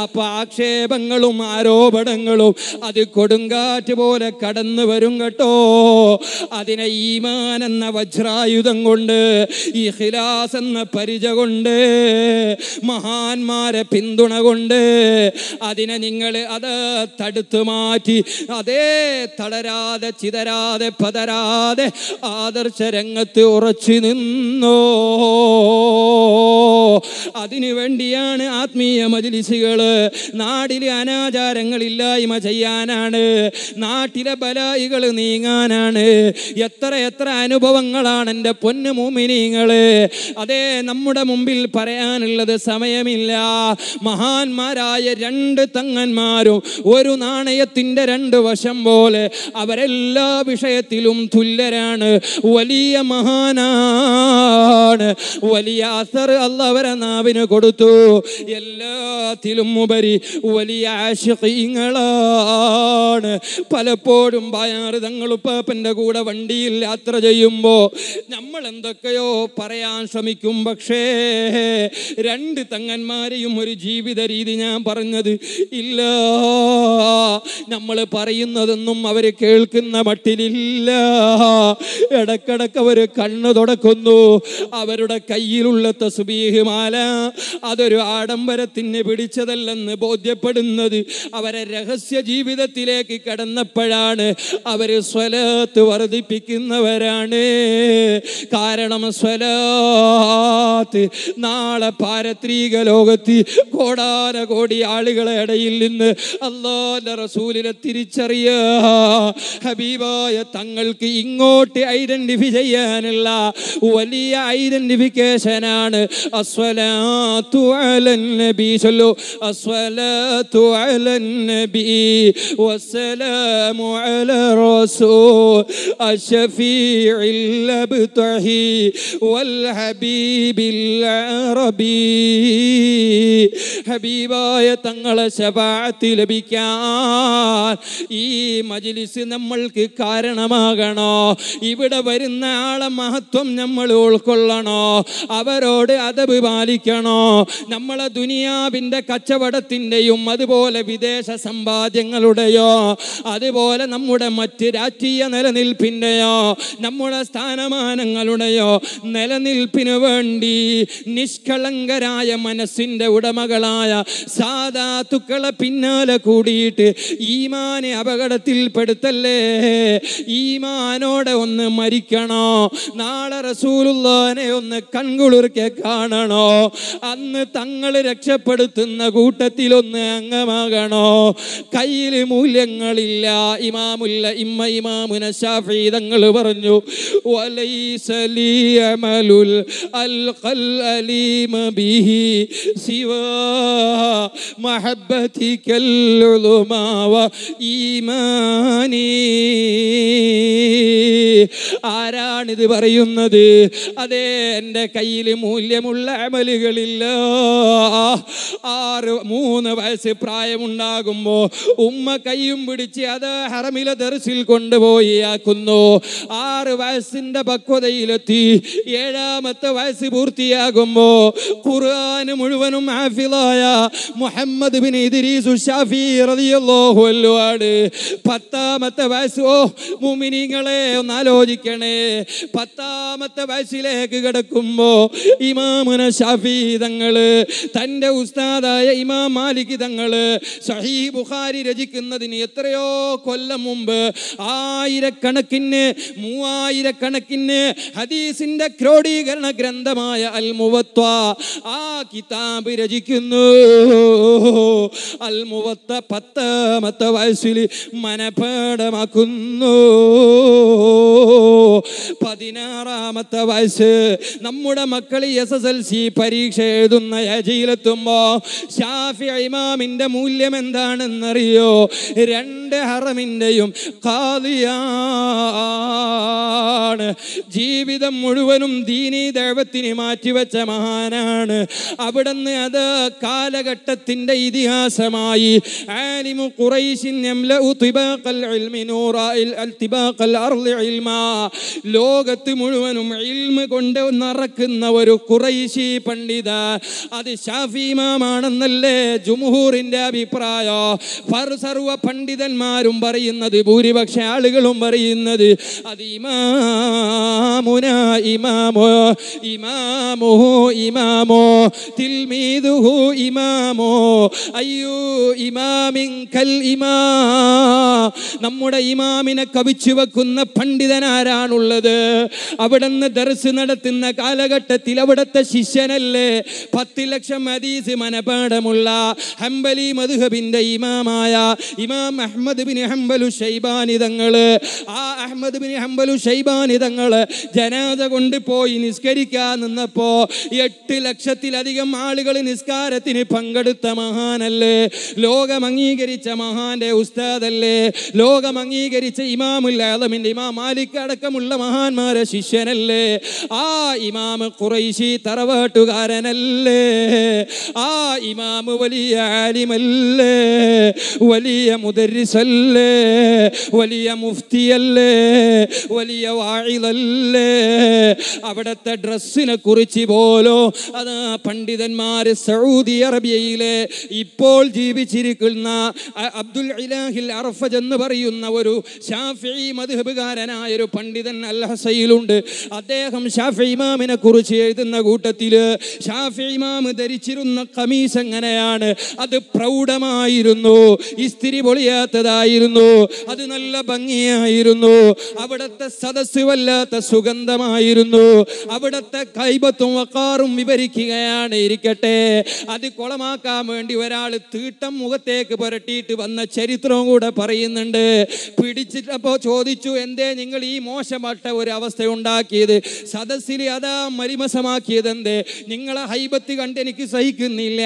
അപ്പൊ ആക്ഷേപങ്ങളും ആരോപണങ്ങളും അത് കൊടുങ്കാറ്റ് പോലെ കടന്നു വരും കേട്ടോ അതിനെ ഈമാൻ എന്ന വജ്രായുധം കൊണ്ട് ഇഹിലാസ് എന്ന പരിച കൊണ്ട് മഹാന്മാരെ പിന്തുണ കൊണ്ട് അതിനെ നിങ്ങൾ അത് തടുത്തു മാറ്റി അതേ തളരാതെ ചിതരാതെ പതരാതെ രംഗത്ത് ഉറച്ചു നിന്നോ അതിനു വേണ്ടിയാണ് ആത്മീയ മജിലിസുകൾ നാടിലെ അനാചാരങ്ങൾ ചെയ്യാനാണ് നാട്ടിലെ ബലായികൾ നീങ്ങാനാണ് എത്ര എത്ര അനുഭവങ്ങളാണ് എൻ്റെ പൊന്നു മൂമിനീങ്ങൾ അതേ നമ്മുടെ മുമ്പിൽ പറയാനുള്ളത് സമയമില്ല മഹാന്മാരായ രണ്ട് തങ്ങന്മാരും ഒരു നാണയത്തിൻ്റെ രണ്ട് വശം പോലെ അവരെല്ലാ വിഷയത്തിൽ ലോകത്തിലും തുല്യരാണ് വലിയ മഹാനാണ് വലിയ അസർ അല്ലവരെ നാവിന് കൊടുത്തു എല്ലാത്തിലും ഉപരി വലിയ ആശിങ്ങളാണ് പലപ്പോഴും ബയാറ് തങ്ങളുപ്പാപ്പൻ്റെ കൂടെ വണ്ടിയിൽ യാത്ര ചെയ്യുമ്പോൾ നമ്മൾ എന്തൊക്കെയോ പറയാൻ ശ്രമിക്കും പക്ഷേ രണ്ട് തങ്ങന്മാരെയും ഒരു ജീവിത രീതി ഞാൻ പറഞ്ഞത് ഇല്ല നമ്മൾ പറയുന്നതൊന്നും അവർ കേൾക്കുന്ന മട്ടിലില്ല ഇല്ല ഇടക്കിടക്ക് അവര് കണ്ണു തുടക്കുന്നു അവരുടെ കയ്യിലുള്ള തസുബീഹുമാല അതൊരു ആഡംബരത്തിന് പിടിച്ചതല്ലെന്ന് ബോധ്യപ്പെടുന്നത് അവരെ രഹസ്യ ജീവിതത്തിലേക്ക് കടന്നപ്പോഴാണ് അവര് സ്വലത്ത് വർദ്ധിപ്പിക്കുന്നവരാണ് കാരണം സ്വലാത്ത് നാളെ പാരത്രീക ലോകത്തിൽ കോടാന കോടി ആളുകളെ ഇടയിൽ നിന്ന് അള്ളാന്റെ റസൂലിനെ തിരിച്ചറിയ ഹബീബായ തങ്ങൾ ഞങ്ങൾക്ക് ഇങ്ങോട്ട് ഐഡന്റിഫൈ ചെയ്യാനുള്ള വലിയ ഐഡന്റിഫിക്കേഷനാണ് ആണ് ചൊല്ലു റസൂൽ വൽ ഹബീബിൽ ഹബീബായ തങ്ങളെ ശപാത്തി ലഭിക്കാൻ ഈ മജിലിസ് നമ്മൾക്ക് കാരണമാണ് ഉണ്ടാകണോ ഇവിടെ വരുന്ന ആളെ മഹത്വം നമ്മൾ ഉൾക്കൊള്ളണോ അവരോട് അതബ് പാലിക്കണോ നമ്മളെ ദുനിയാവിൻ്റെ കച്ചവടത്തിൻ്റെയും അതുപോലെ വിദേശ സമ്പാദ്യങ്ങളുടെയോ അതുപോലെ നമ്മുടെ മറ്റ് രാഷ്ട്രീയ നിലനിൽപ്പിൻ്റെയോ നമ്മുടെ സ്ഥാനമാനങ്ങളുടെയോ നിലനിൽപ്പിനു വേണ്ടി നിഷ്കളങ്കരായ മനസ്സിൻ്റെ ഉടമകളായ സാധാത്തുക്കളെ പിന്നാലെ കൂടിയിട്ട് ഈമാനെ അപകടത്തിൽപ്പെടുത്തല്ലേ ഈ ഈമാനോടെ ഒന്ന് മരിക്കണോ നാളെ റസൂലുള്ളാനെ ഒന്ന് കൺകുളിർക്കെ കാണണോ അന്ന് തങ്ങൾ രക്ഷപ്പെടുത്തുന്ന കൂട്ടത്തിലൊന്ന് അംഗമാകണോ കയ്യിൽ മൂല്യങ്ങളില്ല ഇമാമുല്ല ഇമ്മ ഇമാമുന ഷാഫി തങ്ങൾ പറഞ്ഞു അമലുൽ അൽ അലീമ ബിഹി ഈമാനീ ആരാണിത് പറയുന്നത് അതേ എൻ്റെ കയ്യിൽ മൂല്യമുള്ള അമലുകളില്ല ആറ് മൂന്ന് വയസ്സ് പ്രായമുണ്ടാകുമ്പോൾ ഉമ്മ കൈയും പിടിച്ച് അത് ഹറമിലെ ദർസിൽ കൊണ്ടുപോയി ആക്കുന്നു ആറ് വയസ്സിൻ്റെ പക്വതയിലെത്തി ഏഴാമത്തെ വയസ്സ് പൂർത്തിയാകുമ്പോൾ ഖുർആൻ മുഴുവനും ഹാഫിലായ മുഹമ്മദ് ബിൻ ഇദ്രീസ് ഷാഫി റതിയല്ലോ അൻഹു പത്താമത്തെ വയസ്സ് ഓ മുമിനി നിങ്ങളെ ഒന്നാലോചിക്കണേ പത്താമത്തെ വയസ്സിലേക്ക് കിടക്കുമ്പോ ഇമാമുന ഷഫീ തങ്ങള് തൻ്റെ ഉസ്താദായ ഇമാം മാലിക് തങ്ങള് സഹീ ബുഖാരി രചിക്കുന്നതിന് എത്രയോ കൊല്ലം മുമ്പ് ആയിരക്കണക്കിന് മൂവായിരക്കണക്കിന് ഹദീസിന്റെ ക്രോഡീകരണ ഗ്രന്ഥമായ അൽ മുവത്വ ആ കിതാബ് രചിക്കുന്നു അൽ പത്താമത്തെ വയസ്സിൽ മനപാഠമാക്കുന്നു പതിനാറാമത്തെ വയസ്സ് നമ്മുടെ മക്കൾ എസ് എസ് എൽ സി പരീക്ഷ എഴുതുന്ന യജയിലെത്തുമ്പോ ഷാഫി ഇമാമിന്റെ മൂല്യം എന്താണെന്നറിയോ രണ്ട് ഹറമിന്റെയും കാതിയാണ് ജീവിതം മുഴുവനും ദീനി ദൈവത്തിന് മാറ്റിവെച്ച മഹാനാണ് അവിടുന്ന് അത് കാലഘട്ടത്തിന്റെ ഇതിഹാസമായി ആലിമു കുറൈശിൻ നൂറ ലോകത്ത് മുഴുവനും ഇൽമ കൊണ്ട് നിറക്കുന്ന ഒരു കുറൈശി പണ്ഡിത അത് ഷാഫിമാണെന്നല്ലേ ജുമുഹൂറിന്റെ അഭിപ്രായോ സർവ പണ്ഡിതന്മാരും പറയുന്നത് ഭൂരിപക്ഷ ആളുകളും പറയുന്നത് അത് ഇമാമുന ഇമാമോ ഇമാമോ ഇമാമോ തിൽമീദുഹു ഇമാമോ അയ്യോ ഇമാമിൻ കൽ ഇമാ നമ്മുടെ ഇമാമിനെ കവിച്ചു വെക്കുന്ന പണ്ഡിതനാരാണുള്ളത് അവിടുന്ന് ദർസ് നടത്തുന്ന കാലഘട്ടത്തിൽ അവിടുത്തെ ശിഷ്യനല്ലേ പത്ത് ലക്ഷം ഹദീസ് മനപാഠമുള്ള ഹംബലി മധുഹബിന്റെ ഇമാമായ ഇമാം അഹമ്മദ് ബിൻ ഹംബലു ഷൈബാനിതങ്ങള് ആ അഹമ്മദ് ബിൻ ഹംബലു ഷൈബാനിതങ്ങള് ജനാദ കൊണ്ടുപോയി നിസ്കരിക്കാൻ നിന്നപ്പോ എട്ട് ലക്ഷത്തിലധികം ആളുകൾ നിസ്കാരത്തിന് പങ്കെടുത്ത മഹാനല്ലേ ലോകം അംഗീകരിച്ച മഹാന്റെ ഉസ്താദല്ലേ ലോകം അംഗീകരിച്ച ഇമാമുൽ ആലമിൻ്റെ ഇമാം മാലിക് അടക്കമുള്ള മഹാന്മാരെ ശിഷ്യനല്ലേ ആ ഇമാം കുറൈശി തറവാട്ടുകാരനല്ലേ ആ ഇമാം വലിയ ആലിമല്ലേ വലിയ മുദരിസല്ലേ വലിയ മുഫ്തിയല്ലേ വലിയ വാഴിതല്ലേ അവിടുത്തെ ഡ്രസ്സിനെ കുറിച്ച് പോലോ അത് പണ്ഡിതന്മാർ സൗദി അറേബ്യയിലെ ഇപ്പോൾ ജീവിച്ചിരിക്കുന്ന അബ്ദുൽ ഇലാഹിൽ അറഫജ് എന്ന് പറയുന്ന ഒരു ഷാഫി മധുഹബുകാരനായൊരു പണ്ഡിതൻ അൽ അദ്ദേഹം ഷാഫി ഇമാമിനെ കുറിച്ച് എഴുതുന്ന കൂട്ടത്തിൽ ഷാഫി ഇമാം ധരിച്ചിരുന്ന കമീസ് എങ്ങനെയാണ് അത് പ്രൗഢമായിരുന്നു ഇസ്തിരി പൊളിയാത്തതായിരുന്നു അത് നല്ല ഭംഗിയായിരുന്നു അവിടുത്തെ സദസ് വല്ലാത്ത സുഗന്ധമായിരുന്നു അവിടുത്തെ കൈബത്തും വക്കാറും വിവരിക്കുകയാണ് ഇരിക്കട്ടെ അത് കുളമാക്കാൻ വേണ്ടി ഒരാൾ തീട്ടം മുഖത്തേക്ക് പുരട്ടിയിട്ട് വന്ന ചരിത്രവും കൂടെ പറയുന്നുണ്ട് പിടിച്ചിട്ടപ്പോ ചോദ്യം ചോദിച്ചു എന്തേ നിങ്ങൾ ഈ മോശപ്പെട്ട ഒരു അവസ്ഥ ഉണ്ടാക്കിയത് സദസ്സിലെ അതാ മരിമസമാക്കിയത് എന്തേ നിങ്ങളെ ഹൈബത്ത് കണ്ട് എനിക്ക് സഹിക്കുന്നില്ല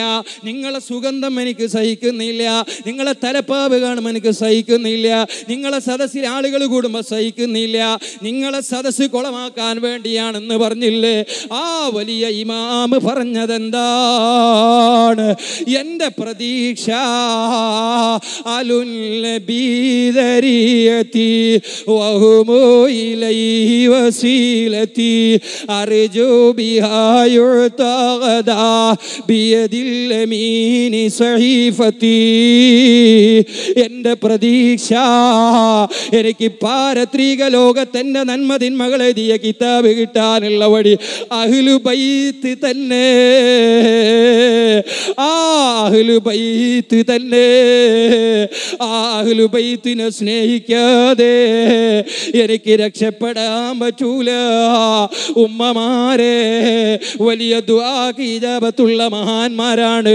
നിങ്ങളെ സുഗന്ധം എനിക്ക് സഹിക്കുന്നില്ല നിങ്ങളെ തലപ്പാവ് കാണുമ്പോൾ എനിക്ക് സഹിക്കുന്നില്ല നിങ്ങളെ സദസ്സിൽ ആളുകൾ കൂടുമ്പോൾ സഹിക്കുന്നില്ല നിങ്ങളെ സദസ്സ് കുളമാക്കാൻ വേണ്ടിയാണെന്ന് പറഞ്ഞില്ലേ ആ വലിയ ഇമാമ് പറഞ്ഞതെന്താണ് എൻ്റെ പ്രതീക്ഷ അലുല്ലബീതരിയത്തി وهم إليه وسيلتي أرجو بها يعطى بيد اليمين صحيفتي എൻ്റെ പ്രതീക്ഷ എനിക്ക് പാരത്രിക ലോകത്തിൻ്റെ നന്മതിന്മകൾ എഴുതിയ കിതാബ് കിട്ടാനുള്ള വഴി ബൈത്ത് തന്നെ ആ ബൈത്ത് തന്നെ ആ ബൈത്തിനെ സ്നേഹിക്കാതെ എനിക്ക് രക്ഷപ്പെടാൻ പറ്റൂല ഉമ്മമാരെ വലിയ ദ്വാകീജാപത്തുള്ള മഹാന്മാരാണ്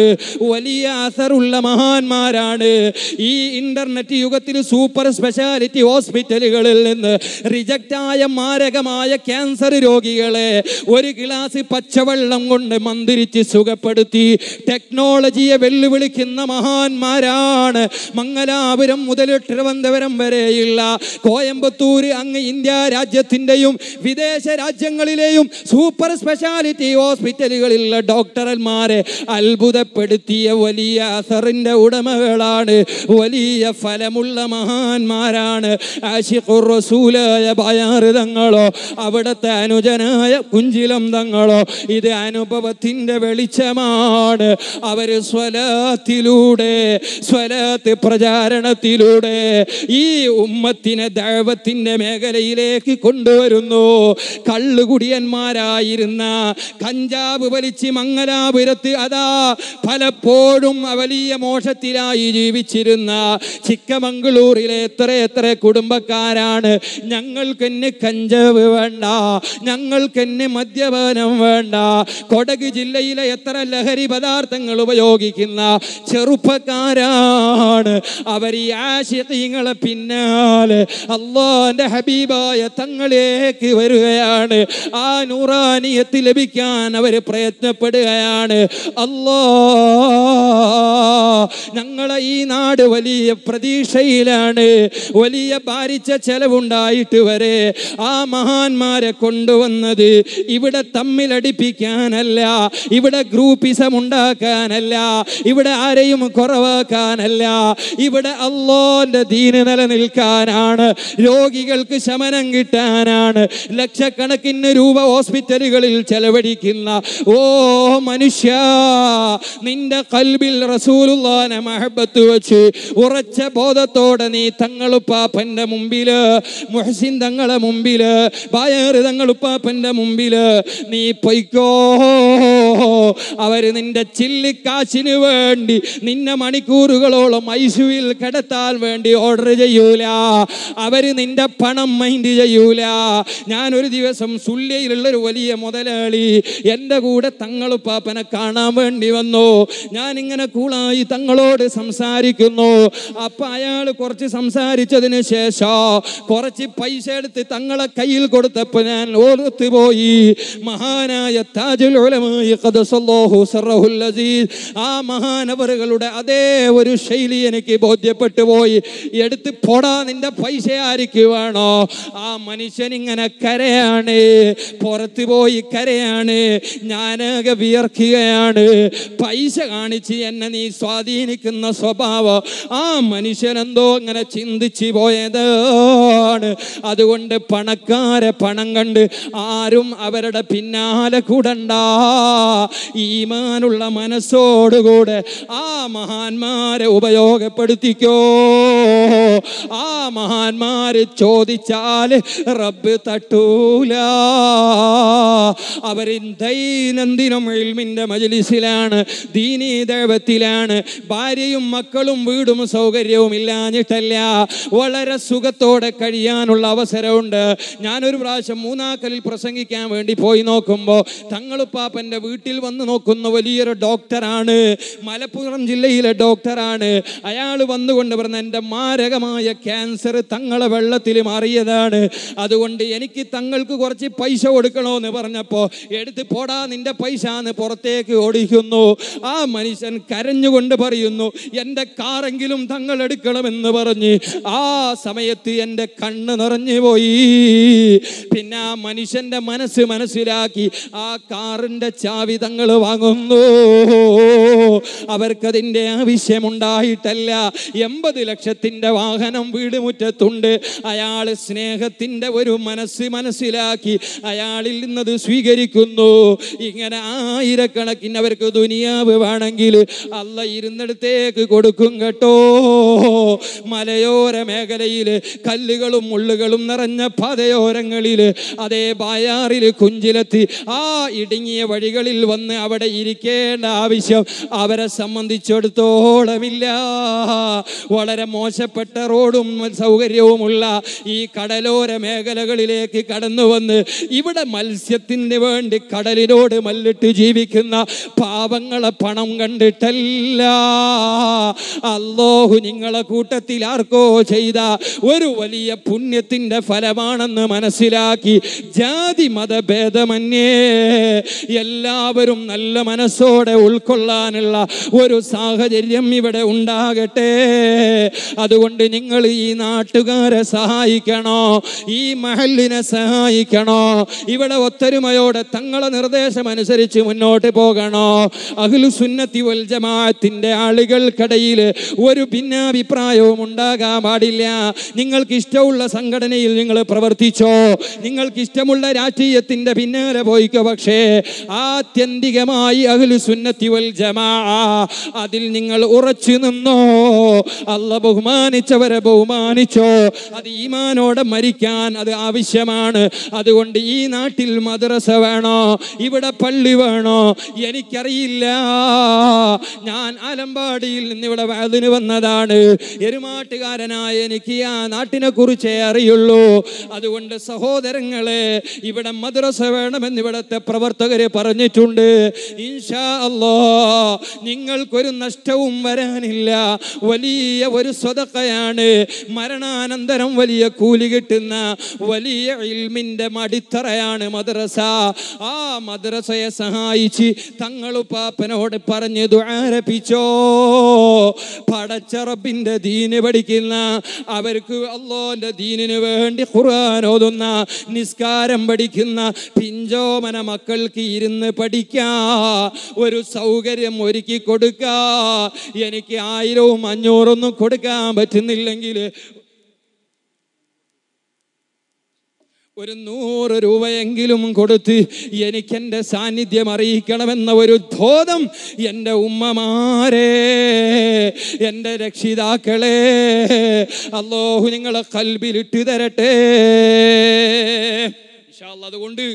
വലിയ അസറുള്ള മഹാന്മാരാണ് ഈ ഇന്റർനെറ്റ് യുഗത്തിൽ സൂപ്പർ സ്പെഷ്യാലിറ്റി ഹോസ്പിറ്റലുകളിൽ നിന്ന് റിജക്റ്റായ മാരകമായ ക്യാൻസർ രോഗികളെ ഒരു ഗ്ലാസ് പച്ചവെള്ളം കൊണ്ട് മന്ദിരിച്ച് സുഖപ്പെടുത്തി ടെക്നോളജിയെ വെല്ലുവിളിക്കുന്ന മഹാന്മാരാണ് മംഗലാപുരം മുതൽ തിരുവനന്തപുരം വരെയുള്ള കോയമ്പത്തൂര് അങ്ങ് ഇന്ത്യ രാജ്യത്തിൻ്റെയും വിദേശ രാജ്യങ്ങളിലെയും സൂപ്പർ സ്പെഷ്യാലിറ്റി ഹോസ്പിറ്റലുകളിലുള്ള ഡോക്ടർമാരെ അത്ഭുതപ്പെടുത്തിയ വലിയ അസറിൻ്റെ ഉടമകളാണ് വലിയ ഫലമുള്ള മഹാന്മാരാണ് ആഷിഖുർ റസൂലായ തങ്ങളോ അവിടുത്തെ അനുജനായ കുഞ്ചിലം തങ്ങളോ ഇത് അനുഭവത്തിൻ്റെ വെളിച്ചമാണ് അവർ സ്വലത്തിലൂടെ സ്വലത്ത് പ്രചാരണത്തിലൂടെ ഈ ഉമ്മത്തിനെ ദൈവത്തിൻ്റെ മേഖലയിലേക്ക് കൊണ്ടുവരുന്നു കള്ളുകുടിയന്മാരായിരുന്ന കഞ്ചാവ് വലിച്ച് മംഗലാപുരത്ത് അതാ പലപ്പോഴും വലിയ മോശത്തിലായി ജീവിച്ചിരുന്ന ചിക്കമംഗളൂരിലെ എത്ര എത്ര കുടുംബക്കാരാണ് ഞങ്ങൾക്കെന്നെ കഞ്ചാവ് വേണ്ട ഞങ്ങൾക്കെന്നെ മദ്യപാനം വേണ്ട കൊടക് ജില്ലയിലെ എത്ര ലഹരി പദാർത്ഥങ്ങൾ ഉപയോഗിക്കുന്ന ചെറുപ്പക്കാരാണ് അവർ ഈ ആശയങ്ങളെ പിന്നാലെ അള്ളാന്റെ ഹബീബായ തങ്ങളിലേക്ക് വരികയാണ് ആ നൂറാനിയത്ത് ലഭിക്കാൻ അവർ പ്രയത്നപ്പെടുകയാണ് അല്ലോ ഞങ്ങളെ ഈ നാട് വലിയ പ്രതീക്ഷയിലാണ് വലിയ ഭാരിച്ച ചെലവുണ്ടായിട്ട് വരെ ആ മഹാന്മാരെ കൊണ്ടുവന്നത് ഇവിടെ തമ്മിലടിപ്പിക്കാനല്ല ഇവിടെ ഗ്രൂപ്പിസം ഉണ്ടാക്കാനല്ല ഇവിടെ ആരെയും കുറവാക്കാനല്ല ഇവിടെ അല്ലോന്റെ ദീന നിലനിൽക്കാനാണ് രോഗികൾക്ക് ശമനം കിട്ടാനാണ് ലക്ഷക്കണക്കിന് രൂപ ഹോസ്പിറ്റലുകളിൽ ചെലവഴിക്കുന്ന ഓ മനുഷ്യ നിന്റെ കൽബിൽ റസൂലുള്ളാനെ മഹബത്ത് വെച്ച് ഉറച്ച ബോധത്തോടെ നീ തങ്ങളുപ്പാപ്പൻ്റെ മുമ്പില് മുഹസിൻ തങ്ങളെ മുമ്പില് ബായർ തങ്ങളുപ്പാപ്പൻ്റെ മുമ്പില് നീ പൊയ്ക്കോ അവര് നിന്റെ ചില്ലിക്കാശിന് വേണ്ടി നിന്നെ മണിക്കൂറുകളോളം ഐസുവിൽ കിടത്താൻ വേണ്ടി ഓർഡർ ചെയ്യൂല അവർ നിന്റെ പണം മൈൻഡ് ചെയ്യൂല ഞാനൊരു ദിവസം ഒരു വലിയ മുതലാളി എൻ്റെ കൂടെ തങ്ങളുപ്പാപ്പനെ കാണാൻ വേണ്ടി വന്നു ഞാൻ ഇങ്ങനെ കൂളായി തങ്ങളോട് സംസാരിക്കുന്നു അപ്പം അയാൾ കുറച്ച് സംസാരിച്ചതിന് ശേഷം കുറച്ച് പൈസ എടുത്ത് തങ്ങളെ കയ്യിൽ കൊടുത്തപ്പോൾ ഞാൻ ഓർത്തു പോയി മഹാനായ താജുൽ ആ മഹാനവറുകളുടെ അതേ ഒരു ശൈലി എനിക്ക് ബോധ്യപ്പെട്ടു പോയി എടുത്ത് പൊടാ നിന്റെ പൈസ ആരൊക്കെയായിരിക്കുവാണോ ആ മനുഷ്യൻ ഇങ്ങനെ കരയാണ് പുറത്തു പോയി കരയാണ് ഞാനൊക്കെ വിയർക്കുകയാണ് പൈസ കാണിച്ച് എന്നെ നീ സ്വാധീനിക്കുന്ന സ്വഭാവം ആ മനുഷ്യനെന്തോ ഇങ്ങനെ ചിന്തിച്ചു പോയത് അതുകൊണ്ട് പണക്കാരെ പണം കണ്ട് ആരും അവരുടെ പിന്നാലെ കൂടണ്ട ഈമാനുള്ള മനസ്സോടുകൂടെ ആ മഹാന്മാരെ ഉപയോഗപ്പെടുത്തിക്കോ ആ മഹാന്മാ ആര് ചോദിച്ചാൽ റബ്ബ് തട്ടൂല അവർ ദൈനംദിനം എൽമിൻ്റെ മജലിസിലാണ് ദീനീ ദൈവത്തിലാണ് ഭാര്യയും മക്കളും വീടും സൗകര്യവും ഇല്ലാഞ്ഞിട്ടല്ല വളരെ സുഖത്തോടെ കഴിയാനുള്ള അവസരമുണ്ട് ഞാനൊരു പ്രാവശ്യം മൂന്നാക്കലിൽ പ്രസംഗിക്കാൻ വേണ്ടി പോയി നോക്കുമ്പോൾ തങ്ങളുപ്പാപ്പൻ്റെ വീട്ടിൽ വന്ന് നോക്കുന്ന വലിയൊരു ഡോക്ടറാണ് മലപ്പുറം ജില്ലയിലെ ഡോക്ടറാണ് അയാൾ വന്നുകൊണ്ട് പറഞ്ഞ എൻ്റെ മാരകമായ ക്യാൻസർ തങ്ങൾ ഞങ്ങളെ വെള്ളത്തിൽ മാറിയതാണ് അതുകൊണ്ട് എനിക്ക് തങ്ങൾക്ക് കുറച്ച് പൈസ കൊടുക്കണോ എന്ന് പറഞ്ഞപ്പോൾ എടുത്ത് പോടാ നിന്റെ പൈസ എന്ന് പുറത്തേക്ക് ഓടിക്കുന്നു ആ മനുഷ്യൻ കരഞ്ഞുകൊണ്ട് പറയുന്നു എൻ്റെ കാറെങ്കിലും തങ്ങൾ എടുക്കണമെന്ന് പറഞ്ഞ് ആ സമയത്ത് എൻ്റെ കണ്ണ് നിറഞ്ഞു പോയി പിന്നെ ആ മനുഷ്യൻ്റെ മനസ്സ് മനസ്സിലാക്കി ആ കാറിൻ്റെ ചാവി തങ്ങൾ വാങ്ങുന്നു അവർക്കതിൻ്റെ ആവശ്യമുണ്ടായിട്ടല്ല എൺപത് ലക്ഷത്തിൻ്റെ വാഹനം വീട് മുറ്റത്തുണ്ട് കൊണ്ട് അയാൾ സ്നേഹത്തിൻ്റെ ഒരു മനസ്സ് മനസ്സിലാക്കി അയാളിൽ നിന്നത് സ്വീകരിക്കുന്നു ഇങ്ങനെ ആയിരക്കണക്കിന് അവർക്ക് ദുനിയാവ് വേണമെങ്കിൽ അല്ല ഇരുന്നിടത്തേക്ക് കൊടുക്കും കേട്ടോ മലയോര മേഖലയിൽ കല്ലുകളും മുള്ളുകളും നിറഞ്ഞ പതയോരങ്ങളിൽ അതേ ബായാറിൽ കുഞ്ചിലെത്തി ആ ഇടുങ്ങിയ വഴികളിൽ വന്ന് അവിടെ ഇരിക്കേണ്ട ആവശ്യം അവരെ സംബന്ധിച്ചിടത്തോളമില്ല വളരെ മോശപ്പെട്ട റോഡും സൗകര്യവും ഭാരവുമുള്ള ഈ കടലോര മേഖലകളിലേക്ക് കടന്നു വന്ന് ഇവിടെ മത്സ്യത്തിന് വേണ്ടി കടലിനോട് മല്ലിട്ട് ജീവിക്കുന്ന പാപങ്ങളെ പണം കണ്ടിട്ടല്ല അള്ളാഹു നിങ്ങളെ കൂട്ടത്തിൽ ആർക്കോ ചെയ്ത ഒരു വലിയ പുണ്യത്തിന്റെ ഫലമാണെന്ന് മനസ്സിലാക്കി ജാതി മതഭേദമന്യേ എല്ലാവരും നല്ല മനസ്സോടെ ഉൾക്കൊള്ളാനുള്ള ഒരു സാഹചര്യം ഇവിടെ ഉണ്ടാകട്ടെ അതുകൊണ്ട് നിങ്ങൾ ഈ നാട്ടുകാർ ആൾക്കാരെ സഹായിക്കണോ ഈ മഹലിനെ സഹായിക്കണോ ഇവിടെ ഒത്തൊരുമയോടെ തങ്ങളെ നിർദ്ദേശം അനുസരിച്ച് മുന്നോട്ട് പോകണോ അഖിലു സുന്നത്തി വൽ ജമാഅത്തിന്റെ ആളുകൾക്കിടയിൽ ഒരു ഭിന്നാഭിപ്രായവും ഉണ്ടാകാൻ പാടില്ല നിങ്ങൾക്ക് ഇഷ്ടമുള്ള സംഘടനയിൽ നിങ്ങൾ പ്രവർത്തിച്ചോ നിങ്ങൾക്ക് ഇഷ്ടമുള്ള രാഷ്ട്രീയത്തിന്റെ പിന്നാലെ പോയിക്കോ പക്ഷേ ആത്യന്തികമായി അഖിലു സുന്നത്തി വൽ ജമാ അതിൽ നിങ്ങൾ ഉറച്ചു നിന്നോ അല്ല ബഹുമാനിച്ചവരെ ബഹുമാനിച്ചോ അത് ഈമാനോടെ മരിക്കാൻ അത് ആവശ്യമാണ് അതുകൊണ്ട് ഈ നാട്ടിൽ മദ്രസ വേണോ ഇവിടെ പള്ളി വേണോ എനിക്കറിയില്ല ഞാൻ ആലമ്പാടിയിൽ നിന്ന് ഇവിടെ വാതിന് വന്നതാണ് എരുമാട്ടുകാരനായ എനിക്ക് ആ നാട്ടിനെ കുറിച്ചേ അറിയുള്ളൂ അതുകൊണ്ട് സഹോദരങ്ങളെ ഇവിടെ മദ്രസ വേണമെന്ന് ഇവിടത്തെ പ്രവർത്തകര് പറഞ്ഞിട്ടുണ്ട് നിങ്ങൾക്കൊരു നഷ്ടവും വരാനില്ല വലിയ ഒരു സ്വതക്കയാണ് മരണാന അനന്തരം വലിയ കൂലി കിട്ടുന്ന വലിയ ഇൽമിൻ്റെ മടിത്തറയാണ് മദ്രസ ആ മദ്രസയെ സഹായിച്ച് പാപ്പനോട് പറഞ്ഞത് ആരപ്പിച്ചോ പടച്ചറബിൻ്റെ ദീന് പഠിക്കുന്ന അവർക്ക് അള്ളോൻ്റെ ദീനിന് വേണ്ടി ഖുർആൻ ഓതുന്ന നിസ്കാരം പഠിക്കുന്ന പിഞ്ചോമന മക്കൾക്ക് ഇരുന്ന് പഠിക്കാ ഒരു സൗകര്യം ഒരുക്കി കൊടുക്ക എനിക്ക് ആയിരവും അഞ്ഞൂറൊന്നും കൊടുക്കാൻ പറ്റുന്നില്ലെങ്കിൽ ഒരു നൂറ് രൂപയെങ്കിലും കൊടുത്ത് എനിക്കെൻ്റെ സാന്നിധ്യം അറിയിക്കണമെന്ന ഒരു ബോധം എൻ്റെ ഉമ്മമാരെ എൻ്റെ രക്ഷിതാക്കളെ അല്ലോഹു നിങ്ങളെ കൽബിലിട്ട് തരട്ടെ അതുകൊണ്ട്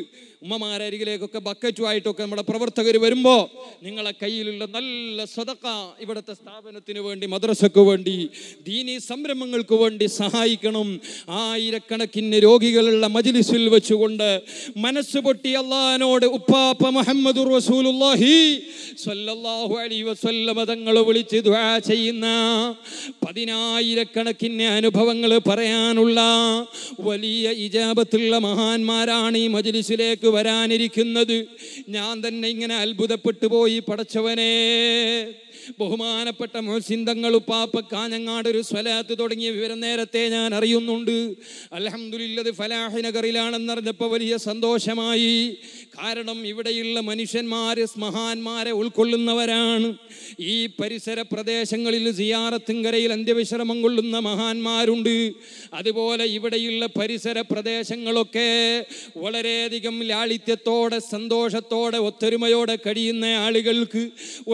ഉമ്മമാരരികിലേക്കൊക്കെ ബക്കറ്റുമായിട്ടൊക്കെ നമ്മുടെ പ്രവർത്തകർ വരുമ്പോൾ നിങ്ങളെ കയ്യിലുള്ള നല്ല സ്വതക്ക ഇവിടുത്തെ സ്ഥാപനത്തിന് വേണ്ടി മദ്രസക്ക് വേണ്ടി ദീനീ സംരംഭങ്ങൾക്ക് വേണ്ടി സഹായിക്കണം ആയിരക്കണക്കിന് രോഗികളുള്ള മജിലിസിൽ വെച്ചുകൊണ്ട് മനസ്സ് പൊട്ടി അള്ളഹാനോട് ഉപ്പാപ്പ മുഹമ്മദ് സല്ലല്ലാഹു അലൈഹി വസല്ലമ തങ്ങൾ വിളിച്ച് ദുആ ചെയ്യുന്ന പതിനായിരക്കണക്കിന് അനുഭവങ്ങൾ പറയാനുള്ള വലിയ ഇജാബത്തുള്ള മഹാന്മാരാണ് ഈ മജലിസിലേക്ക് വരാനിരിക്കുന്നത് ഞാൻ തന്നെ ഇങ്ങനെ അത്ഭുതപ്പെട്ടു പോയി പടച്ചവനെ ബഹുമാനപ്പെട്ട മോസിന്തങ്ങൾ ഉപ്പാപ്പ കാഞ്ഞങ്ങാട് ഒരു സ്വലാത്ത് തുടങ്ങിയ വിവരം നേരത്തെ ഞാൻ അറിയുന്നുണ്ട് അലഹമുല്ലത് ഫലാഹിനഗറിലാണെന്നറിഞ്ഞപ്പോൾ വലിയ സന്തോഷമായി കാരണം ഇവിടെയുള്ള മനുഷ്യന്മാർ മഹാന്മാരെ ഉൾക്കൊള്ളുന്നവരാണ് ഈ പരിസര പ്രദേശങ്ങളിൽ സിയാറത്തിങ്കരയിൽ അന്ത്യവിശ്രമം കൊള്ളുന്ന മഹാന്മാരുണ്ട് അതുപോലെ ഇവിടെയുള്ള പരിസര പ്രദേശങ്ങളൊക്കെ വളരെയധികം ലാളിത്യത്തോടെ സന്തോഷത്തോടെ ഒത്തൊരുമയോടെ കഴിയുന്ന ആളുകൾക്ക്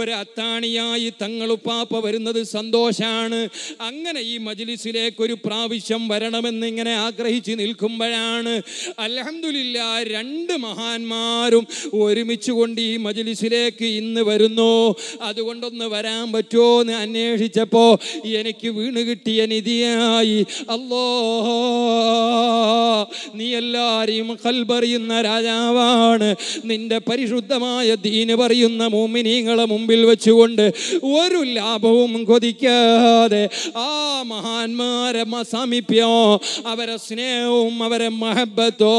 ഒരു അത്താണിയായി പാപ്പ വരുന്നത് സന്തോഷമാണ് അങ്ങനെ ഈ മജ്ലിസിലേക്ക് ഒരു പ്രാവശ്യം വരണമെന്നിങ്ങനെ ആഗ്രഹിച്ച് നിൽക്കുമ്പോഴാണ് അലഹമില്ല രണ്ട് മഹാന്മാരും ഒരുമിച്ച് കൊണ്ട് ഈ മജ്ലിസിലേക്ക് ഇന്ന് വരുന്നു അതുകൊണ്ടൊന്ന് വരാൻ പറ്റുമോ എന്ന് അന്വേഷിച്ചപ്പോ എനിക്ക് വീണ് കിട്ടിയ നിധിയായി അല്ലോ നീ എല്ലാരെയും കൽബറിയുന്ന രാജാവാണ് നിന്റെ പരിശുദ്ധമായ ദീന് പറയുന്ന മോമിനീങ്ങളെ മുമ്പിൽ വെച്ചുകൊണ്ട് ഒരു ലാഭവും കൊതിക്കാതെ ആ മഹാന്മാരെ സമീപ്യോ അവരെ സ്നേഹവും അവരെ മഹബത്തോ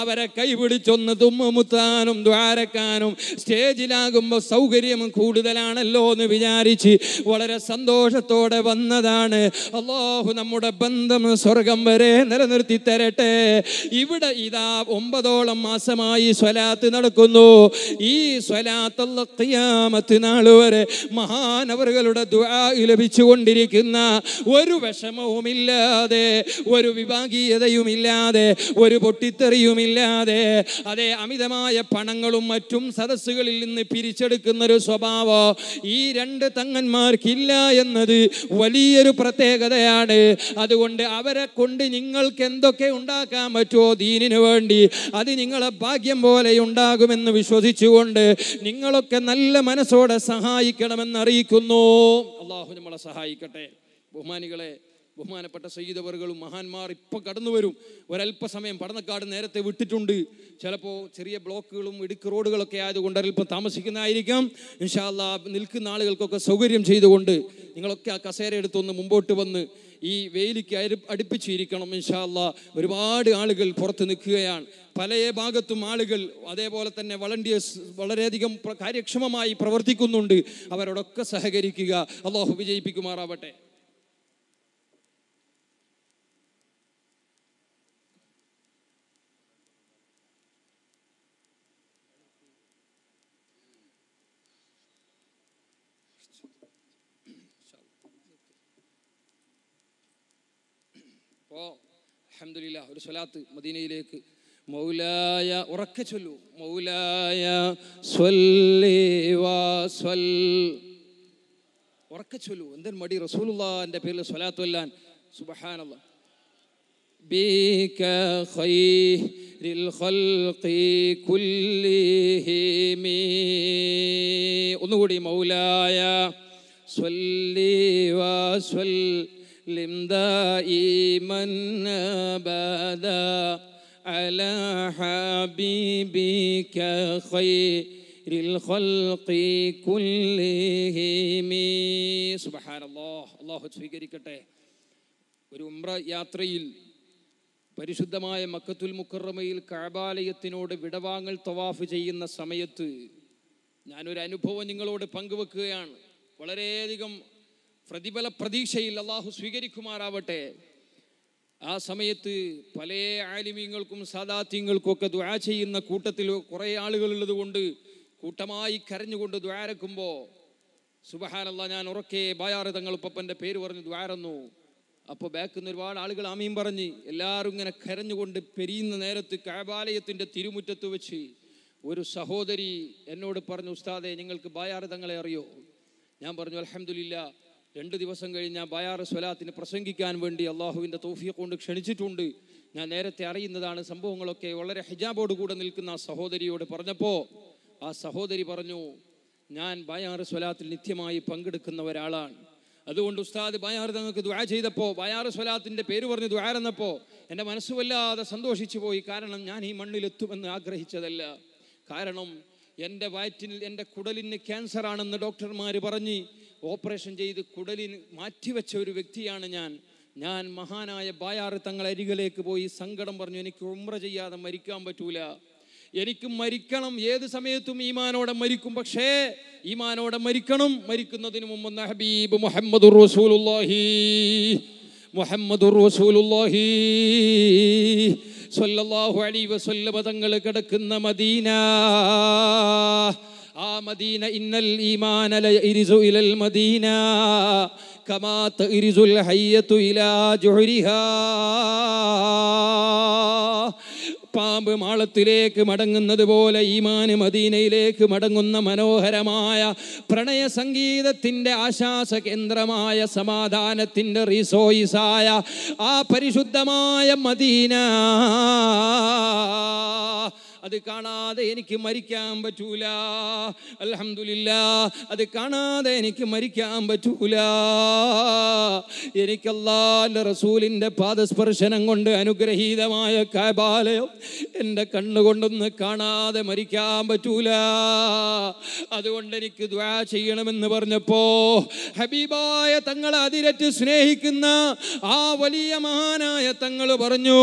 അവരെ കൈപിടിച്ചൊന്ന് തുമ്മുത്താനും ദ്വാരക്കാനും സ്റ്റേജിലാകുമ്പോൾ സൗകര്യം കൂടുതലാണല്ലോ എന്ന് വിചാരിച്ച് വളരെ സന്തോഷത്തോടെ വന്നതാണ് അള്ളാഹു നമ്മുടെ ബന്ധം സ്വർഗം വരെ നിലനിർത്തി തരട്ടെ ഇവിടെ ഇതാ ഒമ്പതോളം മാസമായി സ്വലാത്ത് നടക്കുന്നു ഈ സ്വലാത്തുള്ള നാൾ വരെ മഹാനവറുകളുടെ ലഭിച്ചുകൊണ്ടിരിക്കുന്ന ഒരു വിഷമവുമില്ലാതെ ഒരു വിഭാഗീയതയുമില്ലാതെ ഒരു പൊട്ടിത്തെറിയുമില്ലാതെ അതെ അമിതമായ പണങ്ങളും മറ്റും സദസ്സുകളിൽ നിന്ന് പിരിച്ചെടുക്കുന്ന ഒരു സ്വഭാവം ഈ രണ്ട് തങ്ങന്മാർക്കില്ല എന്നത് വലിയൊരു പ്രത്യേകതയാണ് അതുകൊണ്ട് അവരെ കൊണ്ട് നിങ്ങൾക്ക് എന്തൊക്കെ ഉണ്ടാക്കാൻ പറ്റുമോ ദീനിനു വേണ്ടി അത് നിങ്ങളെ ഭാഗ്യം പോലെ ഉണ്ടാകുമെന്ന് വിശ്വസിച്ചുകൊണ്ട് നിങ്ങളൊക്കെ നല്ല മനസ്സോടെ സഹായിക്കണമെന്ന് എന്നറിയിക്കുന്നു അള്ളാഹു നമ്മളെ സഹായിക്കട്ടെ ബഹുമാനികളെ ബഹുമാനപ്പെട്ട സയ്യിദവറുകളും മഹാന്മാർ ഇപ്പം കടന്നു വരും ഒരല്പസമയം പടന്നക്കാട് നേരത്തെ വിട്ടിട്ടുണ്ട് ചിലപ്പോൾ ചെറിയ ബ്ലോക്കുകളും ഇടുക്ക് റോഡുകളൊക്കെ ആയതുകൊണ്ട് അല്പം താമസിക്കുന്നതായിരിക്കാം ഇൻഷാല്ല നിൽക്കുന്ന ആളുകൾക്കൊക്കെ സൗകര്യം ചെയ്തുകൊണ്ട് നിങ്ങളൊക്കെ ആ കസേര എടുത്തൊന്ന് മുമ്പോട്ട് വന്ന് ഈ വെയിലിക്ക് അടുപ്പിച്ചിരിക്കണം ഇൻഷാല്ല ഒരുപാട് ആളുകൾ പുറത്ത് നിൽക്കുകയാണ് പല ഭാഗത്തും ആളുകൾ അതേപോലെ തന്നെ വളണ്ടിയേഴ്സ് വളരെയധികം കാര്യക്ഷമമായി പ്രവർത്തിക്കുന്നുണ്ട് അവരോടൊക്കെ സഹകരിക്കുക അള്ളാഹു വിജയിപ്പിക്കുമാറാവട്ടെ അലഹമില്ല ഒരു സ്വലാത്ത് മദീനയിലേക്ക് മൗലായ ഉറക്കെ ചൊല്ലൂ മൗലായ ഉറക്കെ ചൊല്ലൂ എന്തൻ മടി റസൂലുള്ളാന്റെ പേരിൽ സ്വലാത്ത് വല്ലാൻ സുബഹാനല്ല بك خير الخلق كلهم ഒന്നുകൂടി മൗലായ സ്വല്ലി വസ്വല്ലി لم دائما أبدا على حبيبك خير الخلق كلهم سبحان الله الله സ്വീകരിക്കട്ടെ ഒരു ഉംറ യാത്രയിൽ പരിശുദ്ധമായ മക്കത്തുൽ മുക്കറമയിൽ കാബാലയത്തിനോട് വിടവാങ്ങൽ തവാഫ് ചെയ്യുന്ന സമയത്ത് ഞാനൊരു അനുഭവം നിങ്ങളോട് പങ്കുവെക്കുകയാണ് വളരെയധികം പ്രതിഫല പ്രതീക്ഷയിൽ അള്ളാഹു സ്വീകരിക്കുമാറാവട്ടെ ആ സമയത്ത് പല ആലിമ്യങ്ങൾക്കും സാദാത്യങ്ങൾക്കും ഒക്കെ ദുആ ചെയ്യുന്ന കൂട്ടത്തിൽ കുറേ ഉള്ളത് കൊണ്ട് കൂട്ടമായി കരഞ്ഞുകൊണ്ട് ദ്വാരക്കുമ്പോൾ സുബഹാനല്ല ഞാൻ ഉറക്കെ ബായാറ് തങ്ങൾ പേര് പറഞ്ഞ് ദ്വാരന്നു അപ്പോൾ ബാക്കിൽ നിന്ന് ഒരുപാട് ആളുകൾ ആമീൻ പറഞ്ഞ് എല്ലാവരും ഇങ്ങനെ കരഞ്ഞുകൊണ്ട് പെരിയുന്ന നേരത്ത് കാബാലയത്തിൻ്റെ തിരുമുറ്റത്ത് വെച്ച് ഒരു സഹോദരി എന്നോട് പറഞ്ഞു ഉസ്താദെ നിങ്ങൾക്ക് ബായാറ് തങ്ങളെ അറിയോ ഞാൻ പറഞ്ഞു അലഹമില്ല രണ്ട് ദിവസം കഴിഞ്ഞ് ഞാൻ ബയാറ് സ്വലാത്തിന് പ്രസംഗിക്കാൻ വേണ്ടി അള്ളാഹുവിൻ്റെ തോഫിയെ കൊണ്ട് ക്ഷണിച്ചിട്ടുണ്ട് ഞാൻ നേരത്തെ അറിയുന്നതാണ് സംഭവങ്ങളൊക്കെ വളരെ ഹിജാബോട് കൂടെ നിൽക്കുന്ന ആ സഹോദരിയോട് പറഞ്ഞപ്പോൾ ആ സഹോദരി പറഞ്ഞു ഞാൻ ബയാറ് സ്വലാത്തിൽ നിത്യമായി പങ്കെടുക്കുന്ന ഒരാളാണ് അതുകൊണ്ട് ഉസ്താദ് ബയാർ തങ്ങൾക്ക് ദുആ ചെയ്തപ്പോൾ ബായാർ സ്വലാത്തിൻ്റെ പേര് പറഞ്ഞ് ദുആരെന്നപ്പോൾ എൻ്റെ മനസ്സ് വല്ലാതെ സന്തോഷിച്ചു പോയി കാരണം ഞാൻ ഈ മണ്ണിലെത്തുമെന്ന് ആഗ്രഹിച്ചതല്ല കാരണം എൻ്റെ വയറ്റിൽ എൻ്റെ കുടലിന് ക്യാൻസറാണെന്ന് ഡോക്ടർമാർ പറഞ്ഞ് ഓപ്പറേഷൻ ചെയ്ത് കുടലിന് മാറ്റിവെച്ച ഒരു വ്യക്തിയാണ് ഞാൻ ഞാൻ മഹാനായ ബായാറ് തങ്ങൾ അരികിലേക്ക് പോയി സങ്കടം പറഞ്ഞു എനിക്ക് ഉമ്ര ചെയ്യാതെ മരിക്കാൻ പറ്റൂല എനിക്ക് മരിക്കണം ഏത് സമയത്തും ഈമാനോടെ മരിക്കും പക്ഷേ ഈമാനോടെ മരിക്കണം മരിക്കുന്നതിന് മുമ്പ് നഹബീബ് മുഹമ്മദ് മുഹമ്മദ് റസൂലുല്ലാഹി സ്വല്ലല്ലാഹു അലൈഹി വസല്ലം തങ്ങൾ കിടക്കുന്ന മദീന ആ മദീന ഇന്നൽ ഈമാനല ഇരിസു ഇലൽ മദീന കമാ തഇരിസുൽ ഹയ്യത്തു ഇലാ ജുഹരിഹാ പാമ്പ് മാളത്തിലേക്ക് മടങ്ങുന്നത് പോലെ ഈമാന് മദീനയിലേക്ക് മടങ്ങുന്ന മനോഹരമായ പ്രണയ സംഗീതത്തിൻ്റെ ആശാസ കേന്ദ്രമായ സമാധാനത്തിൻ്റെ റിസോയിസായ ആ പരിശുദ്ധമായ മദീന അത് കാണാതെ എനിക്ക് മരിക്കാൻ പറ്റൂല അലഹമില്ല അത് കാണാതെ എനിക്ക് മരിക്കാൻ പറ്റൂല എനിക്കല്ലാൻ്റെ റസൂലിൻ്റെ പാദസ്പർശനം കൊണ്ട് അനുഗ്രഹീതമായ കാബാലയം എൻ്റെ കണ്ണുകൊണ്ടൊന്ന് കാണാതെ മരിക്കാൻ പറ്റൂല അതുകൊണ്ട് എനിക്ക് ദ്വാ ചെയ്യണമെന്ന് പറഞ്ഞപ്പോ ഹബീബായ തങ്ങളെ അതിരറ്റ് സ്നേഹിക്കുന്ന ആ വലിയ മഹാനായ തങ്ങൾ പറഞ്ഞു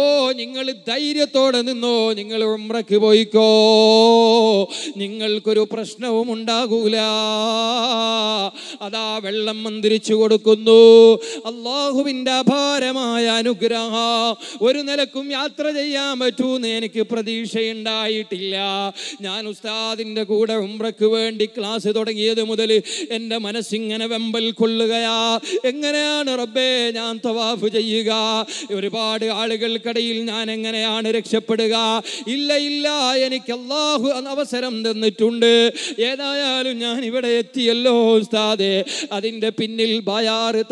ഓ നിങ്ങൾ ധൈര്യത്തോടെ നിന്നോ നിങ്ങൾ ഉമ്രക്ക് പോയിക്കോ നിങ്ങൾക്കൊരു പ്രശ്നവും ഉണ്ടാകൂല അതാ വെള്ളം മന്ത്രിച്ചു കൊടുക്കുന്നു അള്ളാഹുവിൻ്റെ അപാരമായ അനുഗ്രഹ ഒരു നിലക്കും യാത്ര ചെയ്യാൻ പറ്റൂന്ന് എനിക്ക് പ്രതീക്ഷയുണ്ടായിട്ടില്ല ഞാൻ ഉസ്താദിൻ്റെ കൂടെ ഉമ്രക്ക് വേണ്ടി ക്ലാസ് തുടങ്ങിയത് മുതൽ എൻ്റെ മനസ്സിങ്ങനെ വെമ്പൽ കൊള്ളുകയാ എങ്ങനെയാണ് റബ്ബേ ഞാൻ തവാഫ് ചെയ്യുക ഒരുപാട് ആളുകൾക്കിടയിൽ ഞാൻ എങ്ങനെയാണ് രക്ഷപ്പെടുക ഈ ഇല്ല ഇല്ല എനിക്ക് അള്ളാഹു അവസരം തന്നിട്ടുണ്ട് ഏതായാലും ഞാൻ ഇവിടെ എത്തിയല്ലോ ഉസ്താദേ അതിന്റെ പിന്നിൽ ബയാറ്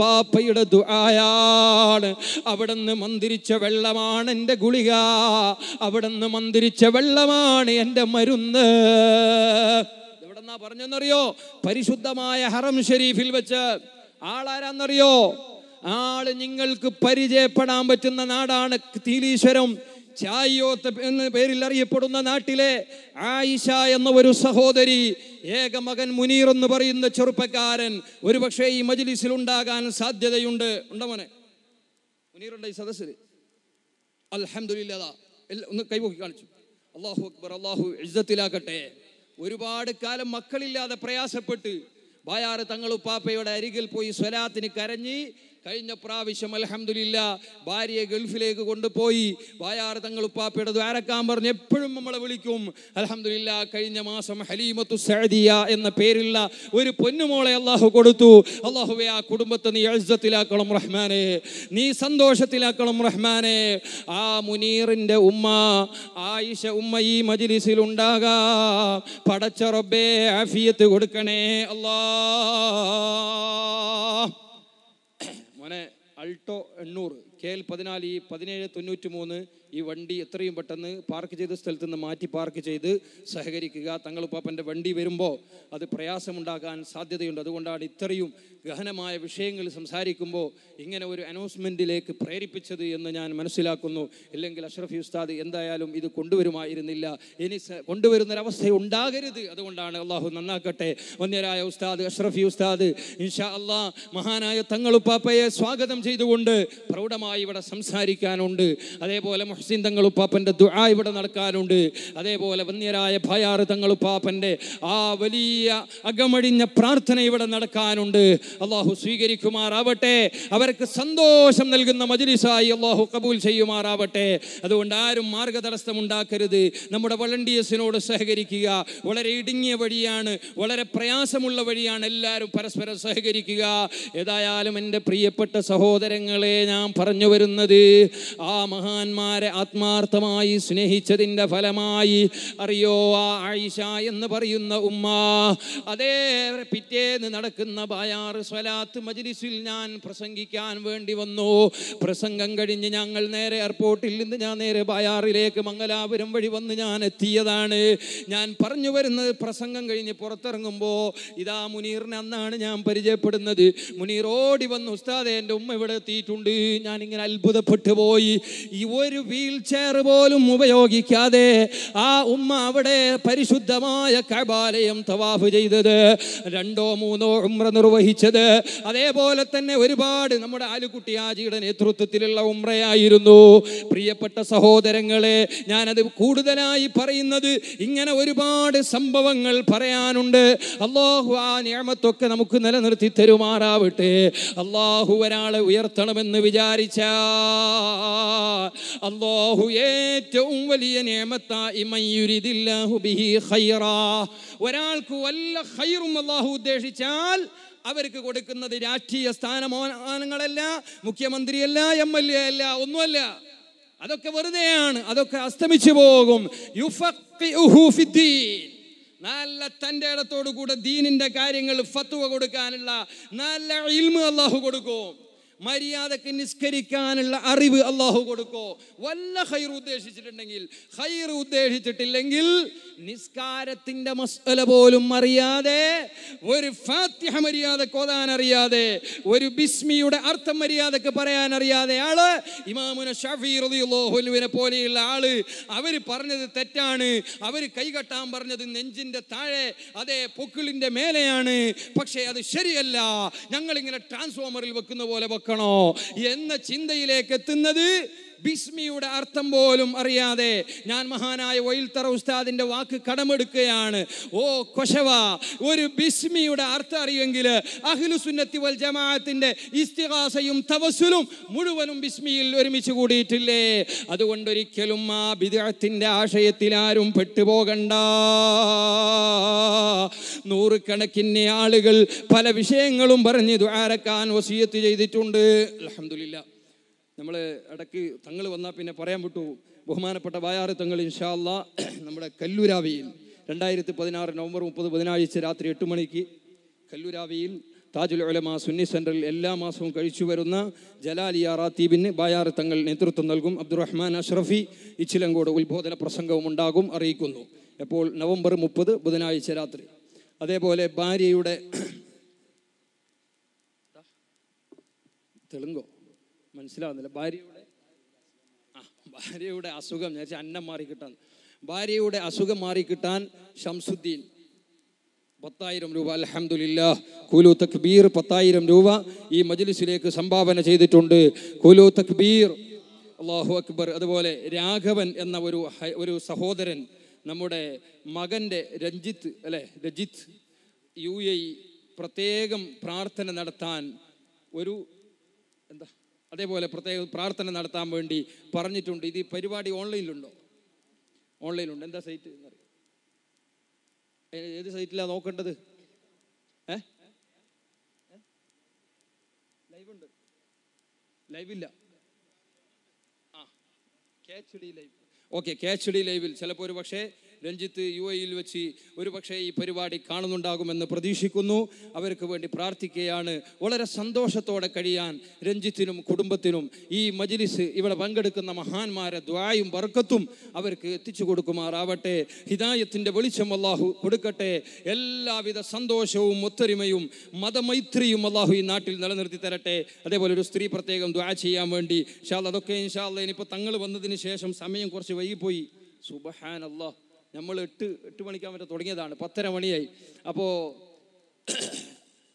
പാപ്പയുടെ ദുആയാണ് അവിടുന്ന് മന്ദിരിച്ച വെള്ളമാണ് എൻ്റെ ഗുളിക അവിടുന്ന് മന്ദിരിച്ച വെള്ളമാണ് എൻ്റെ മരുന്ന് എവിടെന്നാ പറഞ്ഞെന്നറിയോ പരിശുദ്ധമായ ഹറം ഷെരീഫിൽ വെച്ച് ആളാരാന്നറിയോ ആള് നിങ്ങൾക്ക് പരിചയപ്പെടാൻ പറ്റുന്ന നാടാണ് തീലീശ്വരം ചായോത്ത് എന്ന പേരിൽ അറിയപ്പെടുന്ന നാട്ടിലെ ആയിഷ എന്ന ഒരു സഹോദരി ഏക മകൻ മുനീർ എന്ന് പറയുന്ന ചെറുപ്പക്കാരൻ ഒരുപക്ഷെ ഈ മജിലിസിൽ ഉണ്ടാകാൻ സാധ്യതയുണ്ട് ഉണ്ടോ മോനെ മുനീറുണ്ട് ഈ സദസ്സിൽ അലഹമില്ല ഒന്ന് കൈപോക്കി കാണിച്ചു അള്ളാഹു അക്ബർ അള്ളാഹു ഇജ്ജത്തിലാക്കട്ടെ ഒരുപാട് കാലം മക്കളില്ലാതെ പ്രയാസപ്പെട്ട് ബായാറ് തങ്ങളുപ്പാപ്പയുടെ അരികിൽ പോയി സ്വലാത്തിന് കരഞ്ഞ് കഴിഞ്ഞ പ്രാവശ്യം അലഹമില്ല ഭാര്യയെ ഗൾഫിലേക്ക് കൊണ്ടുപോയി വായാർ തങ്ങൾ ഉപ്പാപ്പയുടെ ദ്വാരക്കാൻ പറഞ്ഞ് എപ്പോഴും നമ്മളെ വിളിക്കും അലഹമില്ല കഴിഞ്ഞ മാസം ഹലീമത്തു സഅദിയ എന്ന പേരുള്ള ഒരു പൊന്നുമോളെ അള്ളാഹു കൊടുത്തു അള്ളാഹുവെ ആ കുടുംബത്തെ നീ എഴുത്തത്തിലാക്കണം റഹ്മാനെ നീ സന്തോഷത്തിലാക്കണം റഹ്മാനെ ആ മുനീറിൻ്റെ ഉമ്മ ആയിഷ ഉമ്മ ഈ മജിലിസിൽ ഉണ്ടാകാ പടച്ച റബ്ബേ ആഫിയത്ത് കൊടുക്കണേ അല്ലാ അൾട്ടോ എണ്ണൂറ് കെ എൽ പതിനാല് ഇ പതിനേഴ് തൊണ്ണൂറ്റി മൂന്ന് ഈ വണ്ടി എത്രയും പെട്ടെന്ന് പാർക്ക് ചെയ്ത സ്ഥലത്ത് നിന്ന് മാറ്റി പാർക്ക് ചെയ്ത് സഹകരിക്കുക തങ്ങളുപ്പാപ്പൻ്റെ വണ്ടി വരുമ്പോൾ അത് പ്രയാസമുണ്ടാകാൻ സാധ്യതയുണ്ട് അതുകൊണ്ടാണ് ഇത്രയും ഗഹനമായ വിഷയങ്ങൾ സംസാരിക്കുമ്പോൾ ഇങ്ങനെ ഒരു അനൗൺസ്മെൻറ്റിലേക്ക് പ്രേരിപ്പിച്ചത് എന്ന് ഞാൻ മനസ്സിലാക്കുന്നു ഇല്ലെങ്കിൽ അഷ്റഫി ഉസ്താദ് എന്തായാലും ഇത് കൊണ്ടുവരുമായിരുന്നില്ല ഇനി കൊണ്ടുവരുന്നൊരവസ്ഥ ഉണ്ടാകരുത് അതുകൊണ്ടാണ് അള്ളാഹു നന്നാക്കട്ടെ വന്യരായ ഉസ്താദ് അഷ്റഫി ഉസ്താദ് ഇൻഷാ അള്ളാ മഹാനായ തങ്ങളുപ്പാപ്പയെ സ്വാഗതം ചെയ്തുകൊണ്ട് പ്രൗഢമായി ഇവിടെ സംസാരിക്കാനുണ്ട് അതേപോലെ ഹഫ്സീൻ തങ്ങളുപ്പാപ്പൻ്റെ ദുആ ഇവിടെ നടക്കാനുണ്ട് അതേപോലെ വന്യരായ ഭയാറ് തങ്ങളുപ്പാപ്പൻ്റെ ആ വലിയ അകമഴിഞ്ഞ പ്രാർത്ഥന ഇവിടെ നടക്കാനുണ്ട് അള്ളാഹു സ്വീകരിക്കുമാറാവട്ടെ അവർക്ക് സന്തോഷം നൽകുന്ന മജിലിസായി അള്ളാഹു കബൂൽ ചെയ്യുമാറാവട്ടെ അതുകൊണ്ട് ആരും മാർഗതടസ്സം ഉണ്ടാക്കരുത് നമ്മുടെ വളണ്ടിയേഴ്സിനോട് സഹകരിക്കുക വളരെ ഇടുങ്ങിയ വഴിയാണ് വളരെ പ്രയാസമുള്ള വഴിയാണ് എല്ലാവരും പരസ്പരം സഹകരിക്കുക ഏതായാലും എൻ്റെ പ്രിയപ്പെട്ട സഹോദരങ്ങളെ ഞാൻ പറഞ്ഞു വരുന്നത് ആ മഹാന്മാരെ വളരെ ആത്മാർത്ഥമായി സ്നേഹിച്ചതിൻ്റെ ഫലമായി അറിയോ ആ ആയിഷ എന്ന് പറയുന്ന ഉമ്മ അതേ പിറ്റേന്ന് നടക്കുന്ന ബായാർ സ്വലാത്ത് മജിലിസിൽ ഞാൻ പ്രസംഗിക്കാൻ വേണ്ടി വന്നു പ്രസംഗം കഴിഞ്ഞ് ഞങ്ങൾ നേരെ എയർപോർട്ടിൽ നിന്ന് ഞാൻ നേരെ ബായാറിലേക്ക് മംഗലാപുരം വഴി വന്ന് ഞാൻ എത്തിയതാണ് ഞാൻ പറഞ്ഞു വരുന്നത് പ്രസംഗം കഴിഞ്ഞ് പുറത്തിറങ്ങുമ്പോൾ ഇതാ മുനീറിന് അന്നാണ് ഞാൻ പരിചയപ്പെടുന്നത് മുനീർ ഓടി വന്ന് ഉസ്താദെ എൻ്റെ ഉമ്മ ഇവിടെ എത്തിയിട്ടുണ്ട് ഞാനിങ്ങനെ അത്ഭുതപ്പെട്ടു പോയി ഈ ഒരു വീൽ ചെയർ പോലും ഉപയോഗിക്കാതെ ആ ഉമ്മ അവിടെ പരിശുദ്ധമായ കബാലയം തവാഫ് ചെയ്തത് രണ്ടോ മൂന്നോ ഉമ്ര നിർവഹിച്ചത് അതേപോലെ തന്നെ ഒരുപാട് നമ്മുടെ ആലുകുട്ടി ആജിയുടെ നേതൃത്വത്തിലുള്ള ഉമ്രയായിരുന്നു പ്രിയപ്പെട്ട സഹോദരങ്ങളെ ഞാനത് കൂടുതലായി പറയുന്നത് ഇങ്ങനെ ഒരുപാട് സംഭവങ്ങൾ പറയാനുണ്ട് അള്ളാഹു ആ നിയമത്തൊക്കെ നമുക്ക് നിലനിർത്തി തരുമാറാവട്ടെ അള്ളാഹു ഒരാളെ ഉയർത്തണമെന്ന് വിചാരിച്ച അള്ളാഹ് അള്ളാഹു ഏറ്റവും വലിയ നിയമത്തായി ബിഹി ഒരാൾക്ക് വല്ല ഖൈറും അള്ളാഹു ഉദ്ദേശിച്ചാൽ അവർക്ക് കൊടുക്കുന്നത് രാഷ്ട്രീയ സ്ഥാനമാനങ്ങളല്ല മുഖ്യമന്ത്രിയല്ല എം എൽ എ അല്ല ഒന്നുമല്ല അതൊക്കെ വെറുതെയാണ് അതൊക്കെ അസ്തമിച്ചു പോകും നല്ല തൻ്റെ ഇടത്തോടു കൂടെ ദീനിന്റെ കാര്യങ്ങൾ ഫത്തുവ കൊടുക്കാനുള്ള നല്ല ഇൽമ അള്ളാഹു കൊടുക്കും മര്യാദക്ക് നിസ്കരിക്കാനുള്ള അറിവ് അള്ളാഹു കൊടുക്കോ വല്ല ഹൈർ ഉദ്ദേശിച്ചിട്ടുണ്ടെങ്കിൽ ഹൈർ ഉദ്ദേശിച്ചിട്ടില്ലെങ്കിൽ നിസ്കാരത്തിന്റെ മസ്അല പോലും അറിയാതെ ഒരു ഫാത്തിഹ മര്യാദ കോതാൻ അറിയാതെ ഒരു ബിസ്മിയുടെ അർത്ഥം മര്യാദക്ക് പറയാൻ അറിയാതെ ആള് ഇമാമുന ഷഫീർവിനെ പോലെയുള്ള ആള് അവര് പറഞ്ഞത് തെറ്റാണ് അവര് കൈകട്ടാൻ പറഞ്ഞത് നെഞ്ചിന്റെ താഴെ അതേ പൊക്കിളിന്റെ മേലെയാണ് പക്ഷേ അത് ശരിയല്ല ഞങ്ങളിങ്ങനെ ട്രാൻസ്ഫോമറിൽ വെക്കുന്ന പോലെ വെക്കും നോക്കണോ എന്ന ചിന്തയിലേക്ക് എത്തുന്നത് ബിസ്മിയുടെ അർത്ഥം പോലും അറിയാതെ ഞാൻ മഹാനായ ഒയിൽ തറ വാക്ക് കടമെടുക്കുകയാണ് ഓ കൊശവ ഒരു ബിസ്മിയുടെ അർത്ഥം അറിയുമെങ്കിൽ അഖിലുസുന്നത്തി വൽ ജമാഅത്തിന്റെ ഇസ്തിഹാസയും തവസുലും മുഴുവനും ബിസ്മിയിൽ ഒരുമിച്ച് കൂടിയിട്ടില്ലേ അതുകൊണ്ടൊരിക്കലും ആ ബിദ്അത്തിന്റെ ആശയത്തിൽ ആരും പെട്ടുപോകണ്ട നൂറുകണക്കിന് ആളുകൾ പല വിഷയങ്ങളും പറഞ്ഞ് ദ്വാരക്കാൻ വസീയത്ത് ചെയ്തിട്ടുണ്ട് അലഹമില്ല നമ്മൾ ഇടയ്ക്ക് തങ്ങൾ വന്നാൽ പിന്നെ പറയാൻ വിട്ടു ബഹുമാനപ്പെട്ട വായാറ് തങ്ങൾ ഇൻഷാല്ല നമ്മുടെ കല്ലുരാവിയിൽ രണ്ടായിരത്തി പതിനാറ് നവംബർ മുപ്പത് ബുധനാഴ്ച രാത്രി എട്ട് മണിക്ക് കല്ലുരാവിയിൽ താജുൽ ഉലമ സുന്നി സെൻറ്ററിൽ എല്ലാ മാസവും കഴിച്ചു വരുന്ന ജലാലിയ റാത്തീബിന് ബായാർ തങ്ങൾ നേതൃത്വം നൽകും അബ്ദുറഹ്മാൻ അഷ്റഫി ഇച്ചിലങ്കോട് ഉത്ബോധന പ്രസംഗവും ഉണ്ടാകും അറിയിക്കുന്നു എപ്പോൾ നവംബർ മുപ്പത് ബുധനാഴ്ച രാത്രി അതേപോലെ ഭാര്യയുടെ തെലുങ്കോ മനസ്സിലാവുന്നില്ല ഭാര്യയുടെ ആ ഭാര്യയുടെ അസുഖം ഞാൻ അന്നം മാറി കിട്ടാൻ ഭാര്യയുടെ അസുഖം മാറി കിട്ടാൻ ഷംസുദ്ദീൻ പത്തായിരം രൂപ അലഹമുല്ല കുലു തക്ബീർ പത്തായിരം രൂപ ഈ മജ്ലിസിലേക്ക് സംഭാവന ചെയ്തിട്ടുണ്ട് കുലു തക്ബീർ അള്ളാഹു അക്ബർ അതുപോലെ രാഘവൻ എന്ന ഒരു ഒരു സഹോദരൻ നമ്മുടെ മകൻ്റെ രഞ്ജിത്ത് അല്ലെ രജിത്ത് യു എ പ്രത്യേകം പ്രാർത്ഥന നടത്താൻ ഒരു അതേപോലെ പ്രത്യേക പ്രാർത്ഥന നടത്താൻ വേണ്ടി പറഞ്ഞിട്ടുണ്ട് ഇത് ഈ പരിപാടി ഓൺലൈനിലുണ്ടോ ഓൺലൈനിലുണ്ട് എന്താ സൈറ്റ് എന്നറിയാം ഏത് സൈറ്റിലാണ് നോക്കേണ്ടത് ഏ ലൈവുണ്ട് ലൈവില്ല ആ ലൈവ് ഓക്കെ കെ ഡി ലൈവിൽ ചിലപ്പോൾ ഒരു പക്ഷേ രഞ്ജിത്ത് യു എയിൽ വെച്ച് ഒരുപക്ഷെ ഈ പരിപാടി കാണുന്നുണ്ടാകുമെന്ന് പ്രതീക്ഷിക്കുന്നു അവർക്ക് വേണ്ടി പ്രാർത്ഥിക്കുകയാണ് വളരെ സന്തോഷത്തോടെ കഴിയാൻ രഞ്ജിത്തിനും കുടുംബത്തിനും ഈ മജ്ലിസ് ഇവിടെ പങ്കെടുക്കുന്ന മഹാന്മാരെ ദ്വായും വർക്കത്തും അവർക്ക് എത്തിച്ചു കൊടുക്കുമാറാവട്ടെ ഹിദായത്തിൻ്റെ വെളിച്ചം അള്ളാഹു കൊടുക്കട്ടെ എല്ലാവിധ സന്തോഷവും ഒത്തൊരുമയും മതമൈത്രിയും അള്ളാഹു ഈ നാട്ടിൽ നിലനിർത്തി തരട്ടെ അതേപോലെ ഒരു സ്ത്രീ പ്രത്യേകം ദ്വാ ചെയ്യാൻ വേണ്ടി ഇൻഷാല്ല അതൊക്കെ ഇൻഷാല്ല ഇനിയിപ്പോൾ തങ്ങൾ വന്നതിന് ശേഷം സമയം കുറച്ച് വൈകിപ്പോയി സുബഹാൻ അള്ളാഹ് നമ്മൾ എട്ട് എട്ട് മണിക്കാൻ പറ്റാൻ തുടങ്ങിയതാണ് പത്തര മണിയായി അപ്പോൾ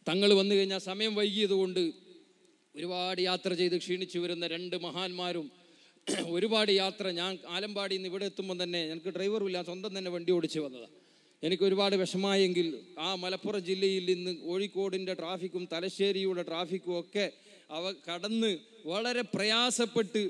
തങ്ങൾ വന്നു കഴിഞ്ഞാൽ സമയം വൈകിയതുകൊണ്ട് ഒരുപാട് യാത്ര ചെയ്ത് ക്ഷീണിച്ചു വരുന്ന രണ്ട് മഹാന്മാരും ഒരുപാട് യാത്ര ഞാൻ ആലമ്പാടി നിന്ന് ഇവിടെ എത്തുമ്പോൾ തന്നെ എനിക്ക് ഡ്രൈവറും ഇല്ല സ്വന്തം തന്നെ വണ്ടി ഓടിച്ച് വന്നതാണ് എനിക്ക് ഒരുപാട് വിഷമായെങ്കിൽ ആ മലപ്പുറം ജില്ലയിൽ നിന്ന് കോഴിക്കോടിൻ്റെ ട്രാഫിക്കും തലശ്ശേരിയുടെ ട്രാഫിക്കും ഒക്കെ അവ കടന്ന് വളരെ പ്രയാസപ്പെട്ട്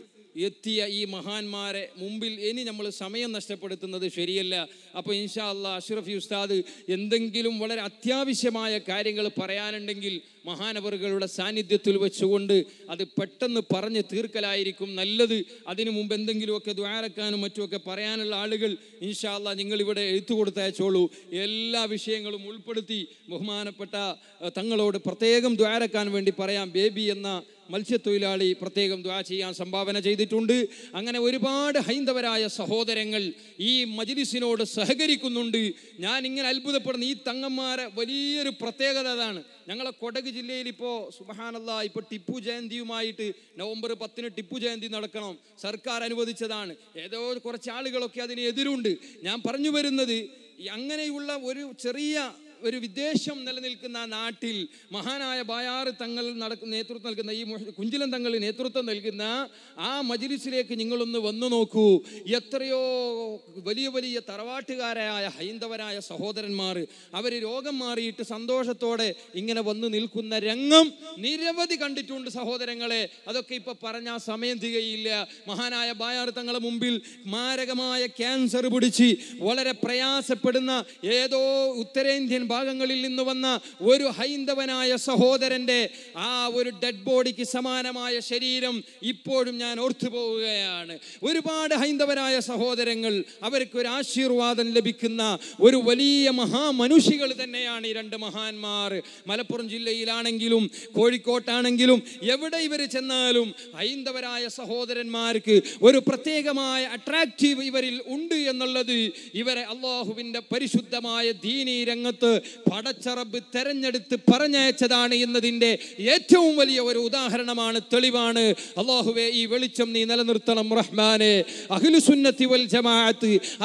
എത്തിയ ഈ മഹാന്മാരെ മുമ്പിൽ ഇനി നമ്മൾ സമയം നഷ്ടപ്പെടുത്തുന്നത് ശരിയല്ല അപ്പോൾ ഇൻഷാ അല്ല അഷ്റഫി ഉസ്താദ് എന്തെങ്കിലും വളരെ അത്യാവശ്യമായ കാര്യങ്ങൾ പറയാനുണ്ടെങ്കിൽ മഹാനവറുകളുടെ സാന്നിധ്യത്തിൽ വെച്ചുകൊണ്ട് അത് പെട്ടെന്ന് പറഞ്ഞ് തീർക്കലായിരിക്കും നല്ലത് അതിനു മുമ്പ് എന്തെങ്കിലുമൊക്കെ ദ്വാരക്കാനും മറ്റുമൊക്കെ പറയാനുള്ള ആളുകൾ ഇൻഷാ അല്ല നിങ്ങളിവിടെ എഴുത്തു കൊടുത്തയച്ചോളൂ എല്ലാ വിഷയങ്ങളും ഉൾപ്പെടുത്തി ബഹുമാനപ്പെട്ട തങ്ങളോട് പ്രത്യേകം ദ്വാരക്കാൻ വേണ്ടി പറയാം ബേബി എന്ന മത്സ്യത്തൊഴിലാളി പ്രത്യേകം ദ്വാ ചെയ്യാൻ സംഭാവന ചെയ്തിട്ടുണ്ട് അങ്ങനെ ഒരുപാട് ഹൈന്ദവരായ സഹോദരങ്ങൾ ഈ മജിലിസിനോട് സഹകരിക്കുന്നുണ്ട് ഞാൻ ഇങ്ങനെ അത്ഭുതപ്പെടുന്ന ഈ തങ്ങന്മാരെ വലിയൊരു പ്രത്യേകത അതാണ് ഞങ്ങളെ കൊടക് ജില്ലയിൽ ഇപ്പോൾ സുബഹാനല്ല ഇപ്പോൾ ടിപ്പു ജയന്തിയുമായിട്ട് നവംബർ പത്തിന് ടിപ്പു ജയന്തി നടക്കണം സർക്കാർ അനുവദിച്ചതാണ് ഏതോ കുറച്ച് ആളുകളൊക്കെ അതിന് എതിരുണ്ട് ഞാൻ പറഞ്ഞു വരുന്നത് അങ്ങനെയുള്ള ഒരു ചെറിയ ഒരു വിദ്വേഷം നിലനിൽക്കുന്ന നാട്ടിൽ മഹാനായ ബായാർ തങ്ങൾ നടക്കുന്ന നേതൃത്വം നൽകുന്ന ഈ കുഞ്ചിലൻ തങ്ങൾ നേതൃത്വം നൽകുന്ന ആ മജിലിസിലേക്ക് നിങ്ങളൊന്ന് വന്നു നോക്കൂ എത്രയോ വലിയ വലിയ തറവാട്ടുകാരായ ഹൈന്ദവരായ സഹോദരന്മാർ അവർ രോഗം മാറിയിട്ട് സന്തോഷത്തോടെ ഇങ്ങനെ വന്നു നിൽക്കുന്ന രംഗം നിരവധി കണ്ടിട്ടുണ്ട് സഹോദരങ്ങളെ അതൊക്കെ ഇപ്പൊ പറഞ്ഞ സമയം തികയില്ല മഹാനായ ബായാർ തങ്ങളുടെ മുമ്പിൽ മാരകമായ ക്യാൻസർ പിടിച്ച് വളരെ പ്രയാസപ്പെടുന്ന ഏതോ ഉത്തരേന്ത്യൻ ഭാഗങ്ങളിൽ നിന്ന് വന്ന ഒരു ഹൈന്ദവനായ സഹോദരന്റെ ആ ഒരു ഡെഡ് ബോഡിക്ക് സമാനമായ ശരീരം ഇപ്പോഴും ഞാൻ ഓർത്തു പോവുകയാണ് ഒരുപാട് ഹൈന്ദവരായ സഹോദരങ്ങൾ അവർക്ക് ഒരു ആശീർവാദം ലഭിക്കുന്ന ഒരു വലിയ മഹാമനുഷികൾ തന്നെയാണ് ഈ രണ്ട് മഹാന്മാർ മലപ്പുറം ജില്ലയിലാണെങ്കിലും കോഴിക്കോട്ടാണെങ്കിലും എവിടെ ഇവർ ചെന്നാലും ഹൈന്ദവരായ സഹോദരന്മാർക്ക് ഒരു പ്രത്യേകമായ അട്രാക്റ്റീവ് ഇവരിൽ ഉണ്ട് എന്നുള്ളത് ഇവരെ അള്ളാഹുവിൻ്റെ പരിശുദ്ധമായ ദീനീ രംഗത്ത് പടച്ചറബ് തെരഞ്ഞെടുത്ത് പറഞ്ഞയച്ചതാണ് എന്നതിൻ്റെ ഏറ്റവും വലിയ ഒരു ഉദാഹരണമാണ് തെളിവാണ് അള്ളാഹുവെ ഈ വെളിച്ചം നീ നിലനിർത്തണം റഹ്മാനെ അഖിലുസുന്നത്തി വൽ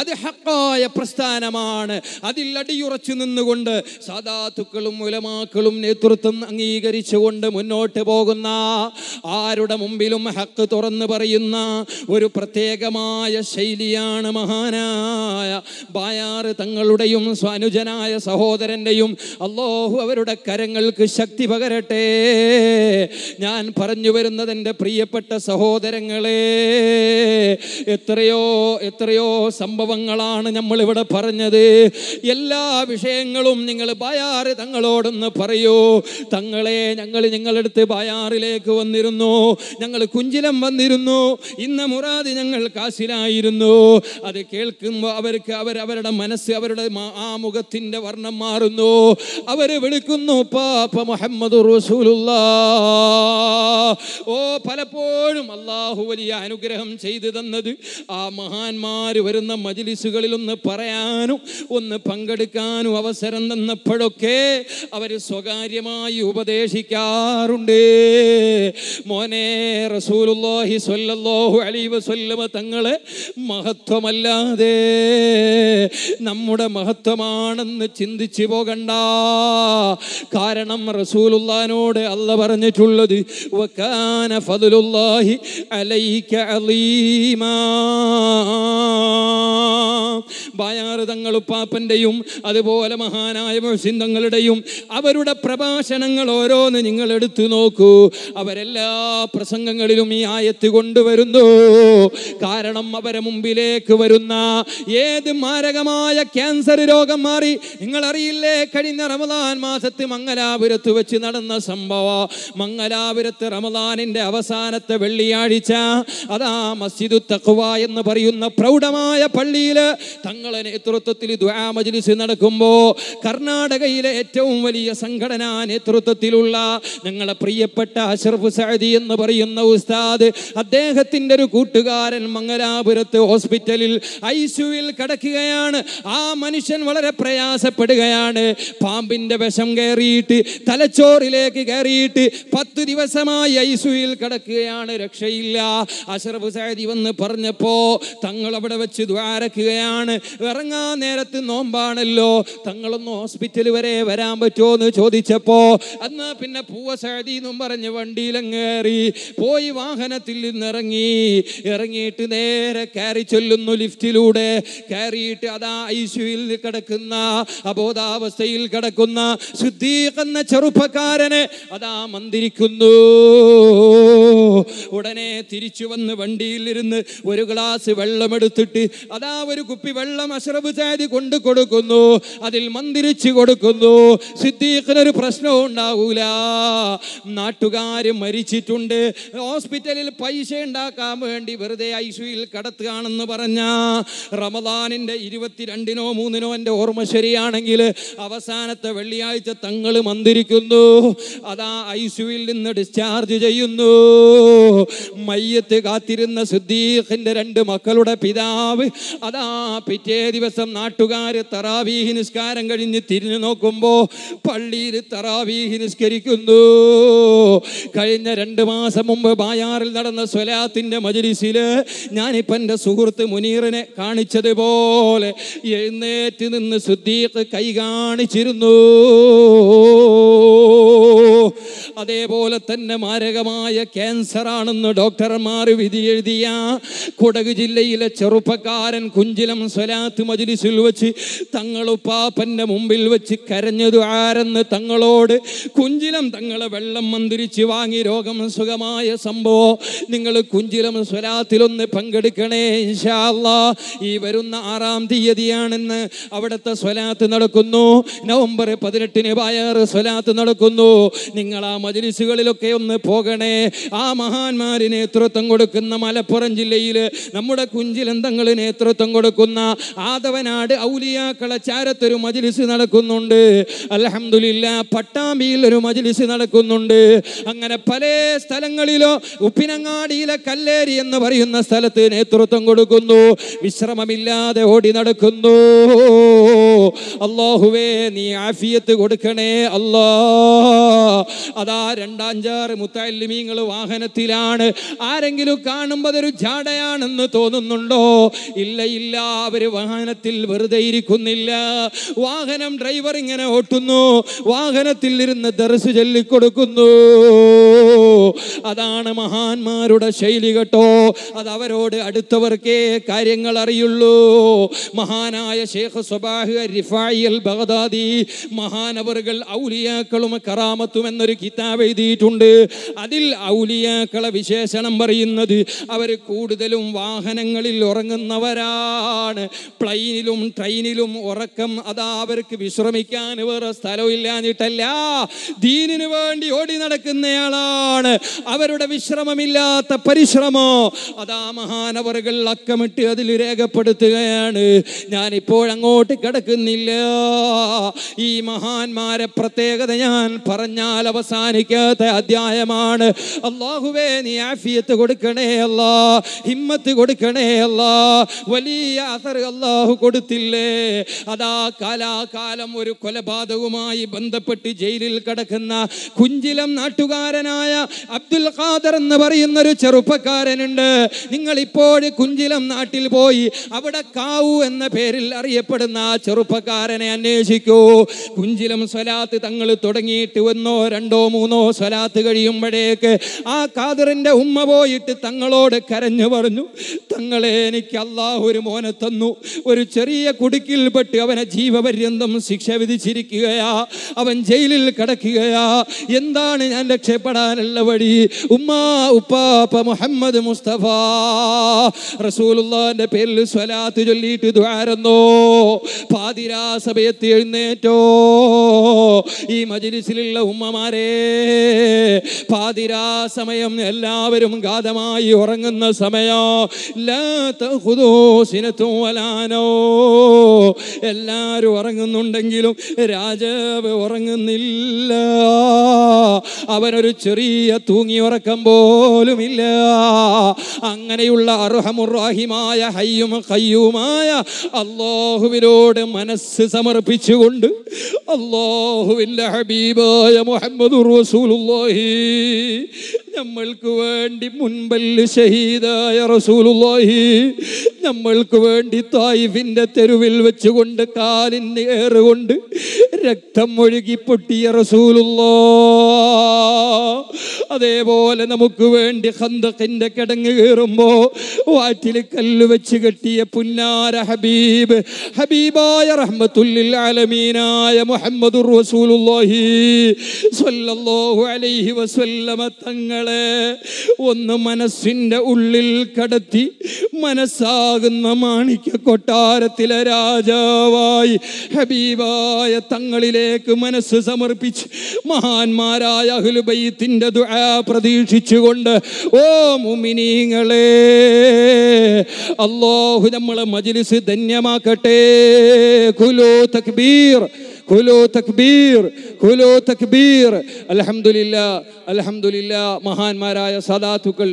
അത് ഹക്കായ പ്രസ്ഥാനമാണ് അതിൽ അടിയുറച്ചു നിന്നുകൊണ്ട് സാധാത്തുക്കളും ഉലമാക്കളും നേതൃത്വം അംഗീകരിച്ചുകൊണ്ട് മുന്നോട്ട് പോകുന്ന ആരുടെ മുമ്പിലും ഹക്ക് തുറന്നു പറയുന്ന ഒരു പ്രത്യേകമായ ശൈലിയാണ് മഹാനായ ബായാറ് തങ്ങളുടെയും സ്വാനുജനായ സഹോദര സഹോദരന്റെയും അള്ളാഹു അവരുടെ കരങ്ങൾക്ക് ശക്തി പകരട്ടെ ഞാൻ പറഞ്ഞു വരുന്നത് എൻ്റെ പ്രിയപ്പെട്ട സഹോദരങ്ങളെ എത്രയോ എത്രയോ സംഭവങ്ങളാണ് നമ്മളിവിടെ പറഞ്ഞത് എല്ലാ വിഷയങ്ങളും നിങ്ങൾ ബയാറ് തങ്ങളോടൊന്ന് പറയൂ തങ്ങളെ ഞങ്ങൾ അടുത്ത് ബയാറിലേക്ക് വന്നിരുന്നു ഞങ്ങൾ കുഞ്ചിലം വന്നിരുന്നു ഇന്ന് മുറാദ് ഞങ്ങൾ കാശിലായിരുന്നു അത് കേൾക്കുമ്പോൾ അവർക്ക് അവർ അവരുടെ മനസ്സ് അവരുടെ ആ മുഖത്തിൻ്റെ വർണ്ണം മാറുന്നു അവരെ വിളിക്കുന്നു പാപ്പ മുഹമ്മദ് റസൂലുള്ള ഓ പലപ്പോഴും അള്ളാഹു വലിയ അനുഗ്രഹം ചെയ്തു തന്നത് ആ മഹാന്മാർ വരുന്ന മജിലിസുകളിൽ ഒന്ന് പറയാനും ഒന്ന് പങ്കെടുക്കാനും അവസരം തന്നപ്പോഴൊക്കെ അവർ സ്വകാര്യമായി ഉപദേശിക്കാറുണ്ട് മോനെ റസൂലുല്ലാഹി സ്വല്ലല്ലാഹു അലൈഹി വസല്ലമ തങ്ങളെ മഹത്വമല്ലാതെ നമ്മുടെ മഹത്വമാണെന്ന് ചിന്തിച്ച് പേടിച്ചു പോകണ്ട കാരണം റസൂലുള്ളാനോട് അല്ല പറഞ്ഞിട്ടുള്ളത് വക്കാന ഫതുലുല്ലാഹി അലൈക അലീമാ ഉപ്പാപ്പൻ്റെയും അതുപോലെ മഹാനായ മുഹസിന്തങ്ങളുടെയും അവരുടെ പ്രഭാഷണങ്ങൾ ഓരോന്ന് നിങ്ങൾ എടുത്തു നോക്കൂ അവരെല്ലാ പ്രസംഗങ്ങളിലും ഈ ആയത്ത് കൊണ്ടുവരുന്നു കാരണം അവരെ മുമ്പിലേക്ക് വരുന്ന ഏത് മാരകമായ ക്യാൻസർ രോഗം മാറി നിങ്ങളറിയില്ല അറിയില്ലേ കഴിഞ്ഞ റമദാൻ മാസത്ത് മംഗലാപുരത്ത് വെച്ച് നടന്ന സംഭവം മംഗലാപുരത്ത് റമദാനിന്റെ അവസാനത്തെ വെള്ളിയാഴ്ച അതാ മസ്ജിദു തഖ്വ എന്ന് പറയുന്ന പ്രൗഢമായ പള്ളിയിൽ തങ്ങളെ നേതൃത്വത്തിൽ ദ്വാ മജ്ലിസ് നടക്കുമ്പോൾ കർണാടകയിലെ ഏറ്റവും വലിയ സംഘടനാ നേതൃത്വത്തിലുള്ള ഞങ്ങളെ പ്രിയപ്പെട്ട അഷർഫ് സഅദി എന്ന് പറയുന്ന ഉസ്താദ് അദ്ദേഹത്തിൻ്റെ ഒരു കൂട്ടുകാരൻ മംഗലാപുരത്ത് ഹോസ്പിറ്റലിൽ ഐ കിടക്കുകയാണ് ആ മനുഷ്യൻ വളരെ പ്രയാസപ്പെടുകയാണ് തന്നെയാണ് പാമ്പിന്റെ വിഷം കയറിയിട്ട് തലച്ചോറിലേക്ക് കയറിയിട്ട് പത്ത് ദിവസമായി ഐസുയിൽ കിടക്കുകയാണ് രക്ഷയില്ല അഷറഫ് സൈദി വന്ന് പറഞ്ഞപ്പോൾ തങ്ങൾ അവിടെ വെച്ച് ദ്വാരക്കുകയാണ് ഇറങ്ങാൻ നേരത്ത് നോമ്പാണല്ലോ തങ്ങളൊന്ന് ഹോസ്പിറ്റൽ വരെ വരാൻ പറ്റുമോ എന്ന് ചോദിച്ചപ്പോൾ അന്ന് പിന്നെ പൂവ സൈദി എന്നും പറഞ്ഞ് വണ്ടിയിലങ്ങേറി പോയി വാഹനത്തിൽ നിന്നിറങ്ങി ഇറങ്ങിയിട്ട് നേരെ കയറി ചൊല്ലുന്നു ലിഫ്റ്റിലൂടെ കയറിയിട്ട് അതാ ഐസുയിൽ കിടക്കുന്ന അബോധ അവസ്ഥയിൽ കിടക്കുന്ന സിദ്ദീഖ് എന്ന ചെറുപ്പക്കാരനെ അതാ മന്ദിരിക്കുന്നു ഉടനെ തിരിച്ചു വന്ന് വണ്ടിയിലിരുന്ന് ഒരു ഗ്ലാസ് വെള്ളമെടുത്തിട്ട് അതാ ഒരു കുപ്പി വെള്ളം അശ്രബ് ചാതി കൊണ്ട് കൊടുക്കുന്നു അതിൽ മന്ദിരിച്ചു കൊടുക്കുന്നു സിദ്ദീഖിനൊരു പ്രശ്നവും ഉണ്ടാവൂല നാട്ടുകാർ മരിച്ചിട്ടുണ്ട് ഹോസ്പിറ്റലിൽ പൈസ ഉണ്ടാക്കാൻ വേണ്ടി വെറുതെ ഐ സിയിൽ കടത്തുകയാണെന്ന് പറഞ്ഞ റമദാനിന്റെ ഇരുപത്തിരണ്ടിനോ മൂന്നിനോ എൻ്റെ ഓർമ്മ ശരിയാണെങ്കിൽ അവസാനത്തെ വെള്ളിയാഴ്ച തങ്ങൾ മന്ദിരിക്കുന്നു അതാ ഐ സിയുവിൽ നിന്ന് ഡിസ്ചാർജ് ചെയ്യുന്നു മയ്യത്ത് കാത്തിരുന്ന സുദ്ദീഖിന്റെ രണ്ട് മക്കളുടെ പിതാവ് അതാ പിറ്റേ ദിവസം നാട്ടുകാർ തറാവീഹി നിസ്കാരം കഴിഞ്ഞ് തിരിഞ്ഞു നോക്കുമ്പോൾ പള്ളിയിൽ തറാവീഹി നിസ്കരിക്കുന്നു കഴിഞ്ഞ രണ്ട് മാസം മുമ്പ് ബായാറിൽ നടന്ന സ്വലാത്തിന്റെ മജലിസില് ഞാനിപ്പം എന്റെ സുഹൃത്ത് മുനീറിനെ കാണിച്ചതുപോലെ എഴുന്നേറ്റ് നിന്ന് സുദ്ദീഖ് കൈകാ കാണിച്ചിരുന്നു അതേപോലെ തന്നെ മാരകമായ ക്യാൻസറാണെന്ന് ഡോക്ടർമാർ വിധി എഴുതിയ കുടക് ജില്ലയിലെ ചെറുപ്പക്കാരൻ കുഞ്ചിലം സ്വലാത്ത് മജിലിസിൽ വെച്ച് തങ്ങളുപ്പാപ്പൻ്റെ മുമ്പിൽ വെച്ച് കരഞ്ഞതു ആരെന്ന് തങ്ങളോട് കുഞ്ചിലം തങ്ങളെ വെള്ളം മന്ത്രിച്ച് വാങ്ങി രോഗം സുഖമായ സംഭവം നിങ്ങൾ കുഞ്ചിലം സ്വലാത്തിലൊന്ന് പങ്കെടുക്കണേ ഇൻഷാല്ല ഈ വരുന്ന ആറാം തീയതിയാണെന്ന് അവിടുത്തെ സ്വലാത്ത് നടക്കുന്നു നവംബർ പതിനെട്ടിന് വയറ് സ്വലാത്ത് നടക്കുന്നു നിങ്ങൾ ആ മജി മജിലിസുകളിലൊക്കെ ഒന്ന് പോകണേ ആ മഹാന്മാര് നേതൃത്വം കൊടുക്കുന്ന മലപ്പുറം ജില്ലയിൽ നമ്മുടെ കുഞ്ചിലന്തങ്ങൾ നേതൃത്വം കൊടുക്കുന്ന ആദവനാട് ഔലിയാക്കളെ ചാരത്തൊരു മജിലിസ് നടക്കുന്നുണ്ട് അലഹമില്ല പട്ടാമ്പിയിൽ ഒരു മജിലിസ് നടക്കുന്നുണ്ട് അങ്ങനെ പല സ്ഥലങ്ങളിലോ ഉപ്പിനങ്ങാടിയിലെ കല്ലേരി എന്ന് പറയുന്ന സ്ഥലത്ത് നേതൃത്വം കൊടുക്കുന്നു വിശ്രമമില്ലാതെ ഓടി നടക്കുന്നു അള്ളാഹുവേ നീ ആഫിയത്ത് കൊടുക്കണേ അല്ലാ അതാ രണ്ടാഞ്ചാറ് മുത്തല്ലിമീങ്ങൾ വാഹനത്തിലാണ് ആരെങ്കിലും കാണുമ്പോൾ അതൊരു ചാടയാണെന്ന് തോന്നുന്നുണ്ടോ ഇല്ല ഇല്ല അവർ വാഹനത്തിൽ വെറുതെ ഇരിക്കുന്നില്ല വാഹനം ഡ്രൈവർ ഇങ്ങനെ ഓട്ടുന്നു വാഹനത്തിൽ ഇരുന്ന് ദർസ് ചൊല്ലിക്കൊടുക്കുന്നു അതാണ് മഹാന്മാരുടെ ശൈലി കേട്ടോ അത് അവരോട് അടുത്തവർക്കേ കാര്യങ്ങൾ അറിയുള്ളൂ മഹാനായ ഷേഖ് സ്വബാഹ് റിഫായി അൽ ബഗ്ദാദി മഹാനവറുകൾ ഔലിയാക്കളും കറാമത്തും എന്നൊരു കിതാബ് എഴുതിയിട്ടുണ്ട് അതിൽ ഔലിയാക്കളെ വിശേഷണം പറയുന്നത് അവർ കൂടുതലും വാഹനങ്ങളിൽ ഉറങ്ങുന്നവരാണ് പ്ലെയിനിലും ട്രെയിനിലും ഉറക്കം അതാ അവർക്ക് വിശ്രമിക്കാൻ വേറെ സ്ഥലമില്ലാഞ്ഞിട്ടല്ല ദീനിനു വേണ്ടി ഓടി നടക്കുന്നയാളാണ് അവരുടെ വിശ്രമമില്ലാത്ത പരിശ്രമോ അതാ മഹാനവറുകൾ അക്കമിട്ട് അതിൽ രേഖപ്പെടുത്തുകയാണ് ഞാനിപ്പോൾ അങ്ങോട്ട് കിടക്കുന്നില്ല ഈ മഹാന്മാരെ പ്രത്യേകത ഞാൻ പറഞ്ഞാൽ അവസാനം അവസാനിക്കാത്ത അധ്യായമാണ് അള്ളാഹുവേ നീ ആഫിയത്ത് കൊടുക്കണേ അല്ല ഹിമ്മത്ത് കൊടുക്കണേ അല്ല വലിയ അസർ അള്ളാഹു കൊടുത്തില്ലേ അതാ കാലാകാലം ഒരു കൊലപാതകവുമായി ബന്ധപ്പെട്ട് ജയിലിൽ കിടക്കുന്ന കുഞ്ചിലം നാട്ടുകാരനായ അബ്ദുൽ ഖാദർ എന്ന് പറയുന്ന ഒരു ചെറുപ്പക്കാരനുണ്ട് നിങ്ങൾ ഇപ്പോൾ കുഞ്ചിലം നാട്ടിൽ പോയി അവിടെ കാവു എന്ന പേരിൽ അറിയപ്പെടുന്ന ആ ചെറുപ്പക്കാരനെ അന്വേഷിക്കൂ കുഞ്ചിലം സ്വലാത്ത് തങ്ങൾ തുടങ്ങിയിട്ട് ഒന്നോ രണ്ടോ മൂന്നോ മൂന്നോ സ്വലാത്ത് കഴിയുമ്പോഴേക്ക് ആ ഖാദറിൻ്റെ ഉമ്മ പോയിട്ട് തങ്ങളോട് കരഞ്ഞു പറഞ്ഞു തങ്ങളെ എനിക്ക് അള്ളാഹു ഒരു മോനെ തന്നു ഒരു ചെറിയ കുടുക്കിൽപ്പെട്ട് അവനെ ജീവപര്യന്തം ശിക്ഷ വിധിച്ചിരിക്കുകയാ അവൻ ജയിലിൽ കിടക്കുകയാ എന്താണ് ഞാൻ രക്ഷപ്പെടാനുള്ള വഴി ഉമ്മാ ഉപ്പാപ്പ മുഹമ്മദ് മുസ്തഫ റസൂലുള്ളാന്റെ പേരിൽ സ്വലാത്ത് ചൊല്ലിയിട്ട് ദ്വാരന്നോ പാതിരാ സമയത്ത് എഴുന്നേറ്റോ ഈ മജിലിസിലുള്ള ഉമ്മമാരേ പാതിരാ സമയം എല്ലാവരും ഗാതമായി ഉറങ്ങുന്ന സമയോ ലാത്തോ എല്ലാവരും ഉറങ്ങുന്നുണ്ടെങ്കിലും രാജാവ് ഉറങ്ങുന്നില്ല അവനൊരു ചെറിയ തൂങ്ങി ഉറക്കം പോലുമില്ല അങ്ങനെയുള്ള അർഹമുറാഹിമായ ഹയ്യും ഹയ്യുമായ അള്ളാഹുവിനോട് മനസ്സ് സമർപ്പിച്ചുകൊണ്ട് അള്ളാഹുവിൻ്റെ ഹബീബായ മുഹമ്മദ് رسول الله നമ്മൾക്ക് വേണ്ടി മുൻപല്ല് ഷഹീദായ റസൂലുള്ളാഹി നമ്മൾക്ക് വേണ്ടി തായിഫിൻ്റെ തെരുവിൽ വെച്ചുകൊണ്ട് കാലിന് ഏറുകൊണ്ട് രക്തം ഒഴുകി പൊട്ടിയ റസൂലുള്ളാ അതേപോലെ നമുക്ക് വേണ്ടി ഖന്ദഖിൻ്റെ കിടങ്ങ് കയറുമ്പോൾ വാറ്റിൽ കല്ല് വെച്ച് കെട്ടിയ പുന്നാര ഹബീബ് ഹബീബായ റഹ്മത്തുല്ലിൽ ആലമീനായ മുഹമ്മദുർ റസൂലുള്ളാഹി സ്വല്ലല്ലാഹു അലൈഹി വസല്ലമ തങ്ങൾ മക്കളെ ഒന്ന് മനസ്സിൻ്റെ ഉള്ളിൽ കടത്തി മനസ്സാകുന്ന മാണിക്യ കൊട്ടാരത്തിലെ രാജാവായി ഹബീബായ തങ്ങളിലേക്ക് മനസ്സ് സമർപ്പിച്ച് മഹാന്മാരായ അഹുലുബൈത്തിൻ്റെ ദുആ പ്രതീക്ഷിച്ചുകൊണ്ട് ഓ മുമിനീങ്ങളെ അള്ളാഹു നമ്മളെ മജിലിസ് ധന്യമാക്കട്ടെ കുലു തക്ബീർ കുലു തക്ബീർ കുലു തക്ബീർ അലഹമുല്ല അലഹമുല്ല മഹാന്മാരായ സാദാത്തുക്കൾ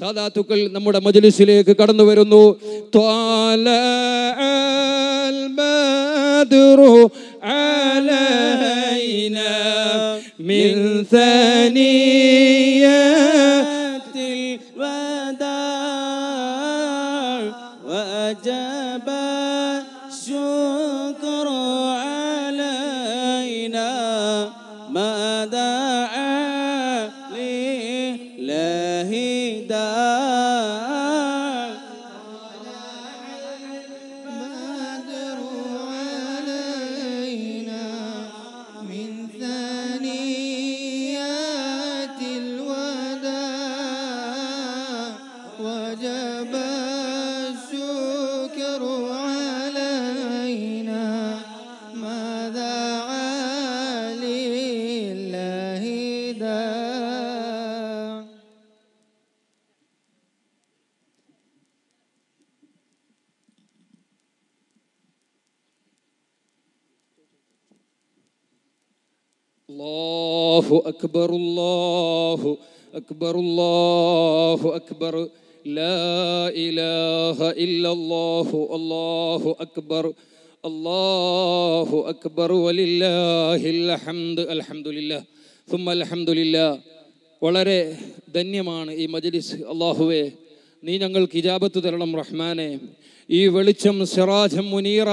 സാദാത്തുക്കൾ നമ്മുടെ മജ്ലിസിലേക്ക് കടന്നു വരുന്നു علينا من ثنيات أكبر الله أكبر لا إله إلا الله الله أكبر الله أكبر ولله الحمد الحمد لله ثم الحمد لله വളരെ ധന്യമാണ് ഈ മജലിസ് അള്ളാഹുവേ നീ ഞങ്ങൾക്ക് ഇജാബത്ത് തരണം റഹ്മാനെ ഈ വെളിച്ചം സിറാജം മുനീറ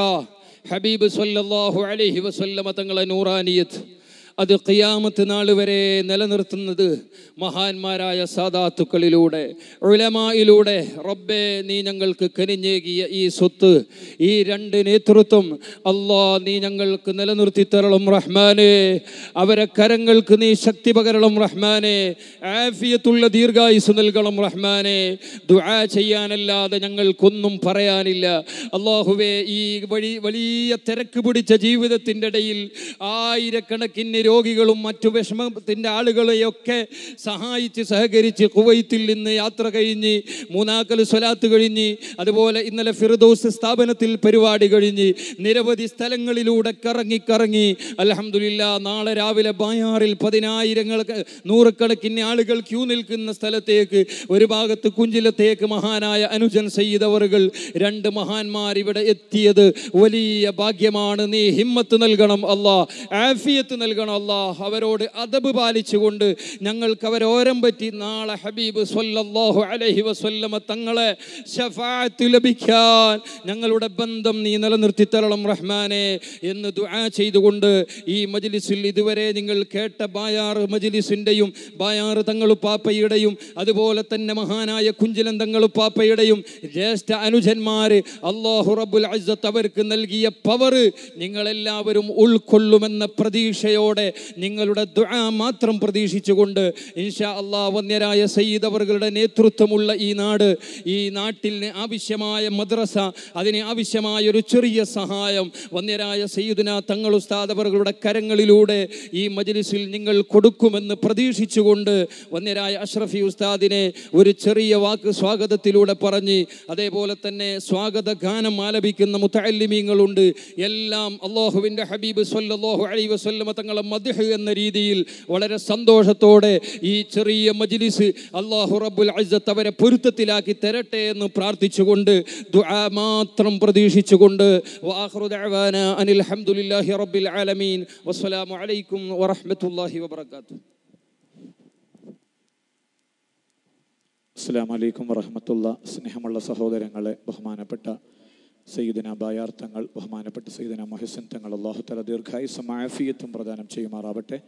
ഹബീബ് സല്ലല്ലാഹു അലൈഹി വസല്ലമ തങ്ങളെ നൂറാനിയത്ത് അത് ഖിയാമത്ത് നാൾ വരെ നിലനിർത്തുന്നത് മഹാന്മാരായ സാധാത്തുക്കളിലൂടെ ഉലമായിലൂടെ റബ്ബെ നീ ഞങ്ങൾക്ക് കനിഞ്ഞേകിയ ഈ സ്വത്ത് ഈ രണ്ട് നേതൃത്വം അള്ളാ നീ ഞങ്ങൾക്ക് നിലനിർത്തി തരളും റഹ്മാനെ അവരെ കരങ്ങൾക്ക് നീ ശക്തി പകരണം റഹ്മാനെ ആഫിയത്തുള്ള ദീർഘായുസ് നൽകണം റഹ്മാനെ ദുആ ചെയ്യാനല്ലാതെ ഞങ്ങൾക്കൊന്നും പറയാനില്ല അള്ളാഹുവേ ഈ വഴി വലിയ തിരക്ക് പിടിച്ച ജീവിതത്തിൻ്റെ ഇടയിൽ ആയിരക്കണക്കിന് രോഗികളും മറ്റു വിഷമത്തിൻ്റെ ആളുകളെയൊക്കെ സഹായിച്ച് സഹകരിച്ച് കുവൈത്തിൽ നിന്ന് യാത്ര കഴിഞ്ഞ് മൂന്നാക്കൽ സ്വലാത്ത് കഴിഞ്ഞ് അതുപോലെ ഇന്നലെ ഫിറദോസ് സ്ഥാപനത്തിൽ പരിപാടി കഴിഞ്ഞ് നിരവധി സ്ഥലങ്ങളിലൂടെ കറങ്ങി കറങ്ങി അലഹമുല്ല നാളെ രാവിലെ ബായാറിൽ പതിനായിരങ്ങൾ നൂറുകണക്കിന് ആളുകൾ ക്യൂ നിൽക്കുന്ന സ്ഥലത്തേക്ക് ഒരു ഭാഗത്ത് കുഞ്ചിലത്തേക്ക് മഹാനായ അനുജൻ സയ്യിദവറുകൾ രണ്ട് മഹാന്മാർ ഇവിടെ എത്തിയത് വലിയ ഭാഗ്യമാണ് നീ ഹിമ്മത്ത് നൽകണം അല്ലാ ആഫിയത്ത് നൽകണം അള്ളാഹ് അവരോട് അതബ് പാലിച്ചുകൊണ്ട് ഞങ്ങൾക്ക് അവരോരം പറ്റി നാളെ ഹബീബ് സൊല്ലാഹു അലഹി വസ്വല്ലമ തങ്ങളെ ലഭിക്കാൻ ഞങ്ങളുടെ ബന്ധം നീ നിലനിർത്തി തരണം റഹ്മാനെ എന്ന് ദുആ ചെയ്തുകൊണ്ട് ഈ മജ്ലിസിൽ ഇതുവരെ നിങ്ങൾ കേട്ട ബായാർ മജ്ലിസിൻ്റെയും ബായാർ തങ്ങളുപ്പാപ്പയുടെയും അതുപോലെ തന്നെ മഹാനായ കുഞ്ചിലൻ തങ്ങളുപ്പാപ്പയുടെയും ജ്യേഷ്ഠ അനുജന്മാർ അള്ളാഹു റബുൽ അസത്ത് അവർക്ക് നൽകിയ പവർ നിങ്ങളെല്ലാവരും ഉൾക്കൊള്ളുമെന്ന പ്രതീക്ഷയോടെ നിങ്ങളുടെ ദുആ മാത്രം പ്രതീക്ഷിച്ചുകൊണ്ട് ഇൻഷാ അള്ളാ വന്യരായ സയ്യിദ് അവർകളുടെ നേതൃത്വമുള്ള ഈ നാട് ഈ നാട്ടിന് ആവശ്യമായ മദ്രസ അതിന് ആവശ്യമായ ഒരു ചെറിയ സഹായം വന്യരായ സയ്യിദുന തങ്ങൾ ഉസ്താദ് അവർകളുടെ കരങ്ങളിലൂടെ ഈ മജ്ലിസിൽ നിങ്ങൾ കൊടുക്കുമെന്ന് പ്രതീക്ഷിച്ചുകൊണ്ട് വന്യരായ അഷ്റഫി ഉസ്താദിനെ ഒരു ചെറിയ വാക്ക് സ്വാഗതത്തിലൂടെ പറഞ്ഞ് അതേപോലെ തന്നെ സ്വാഗത ഗാനം ആലപിക്കുന്ന മുത്തല്ലിമീങ്ങളുണ്ട് എല്ലാം അള്ളാഹുവിൻ്റെ ഹബീബ് സല്ലാഹു അലൈഹി വസ്ല്ലമ തങ്ങളെ മദ്ഹ് എന്ന രീതിയിൽ വളരെ സന്തോഷത്തോടെ ഈ ചെറിയ മജ്ലിസ് അള്ളാഹു റബ്ബുൽ അസത്ത് അവരെ പൊരുത്തത്തിലാക്കി തരട്ടെ എന്ന് പ്രാർത്ഥിച്ചുകൊണ്ട് ദുആ മാത്രം പ്രതീക്ഷിച്ചുകൊണ്ട് അനിൽ റബ്ബിൽ ആലമീൻ വസ്സലാമു അലൈക്കും വറഹ്മത്തുള്ളാഹി അസ്സാം വലൈക്കും വറഹമത്തുള്ള സ്നേഹമുള്ള സഹോദരങ്ങളെ ബഹുമാനപ്പെട്ട സയ്യിദിന ബയാർത്ഥങ്ങൾ ബഹുമാനപ്പെട്ട സയ്യിദിന മൊഹസിൻ തങ്ങൾ അള്ളാഹു തല ദീർഘായുസം മാഫിയത്തും പ്രദാനം ചെയ്യുമാറാവട്ടെ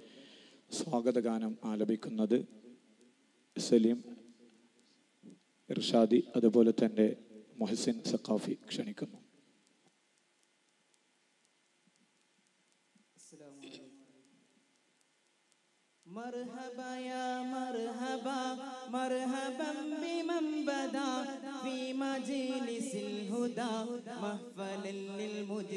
സ്വാഗതഗാനം ആലപിക്കുന്നത് സലീം ഇർഷാദി അതുപോലെ തന്നെ മൊഹസിൻ സഖാഫി ക്ഷണിക്കുന്നു مرحبا يا مرحبا مرحبا بمن بدا في مجلس الهدى محفل للمجد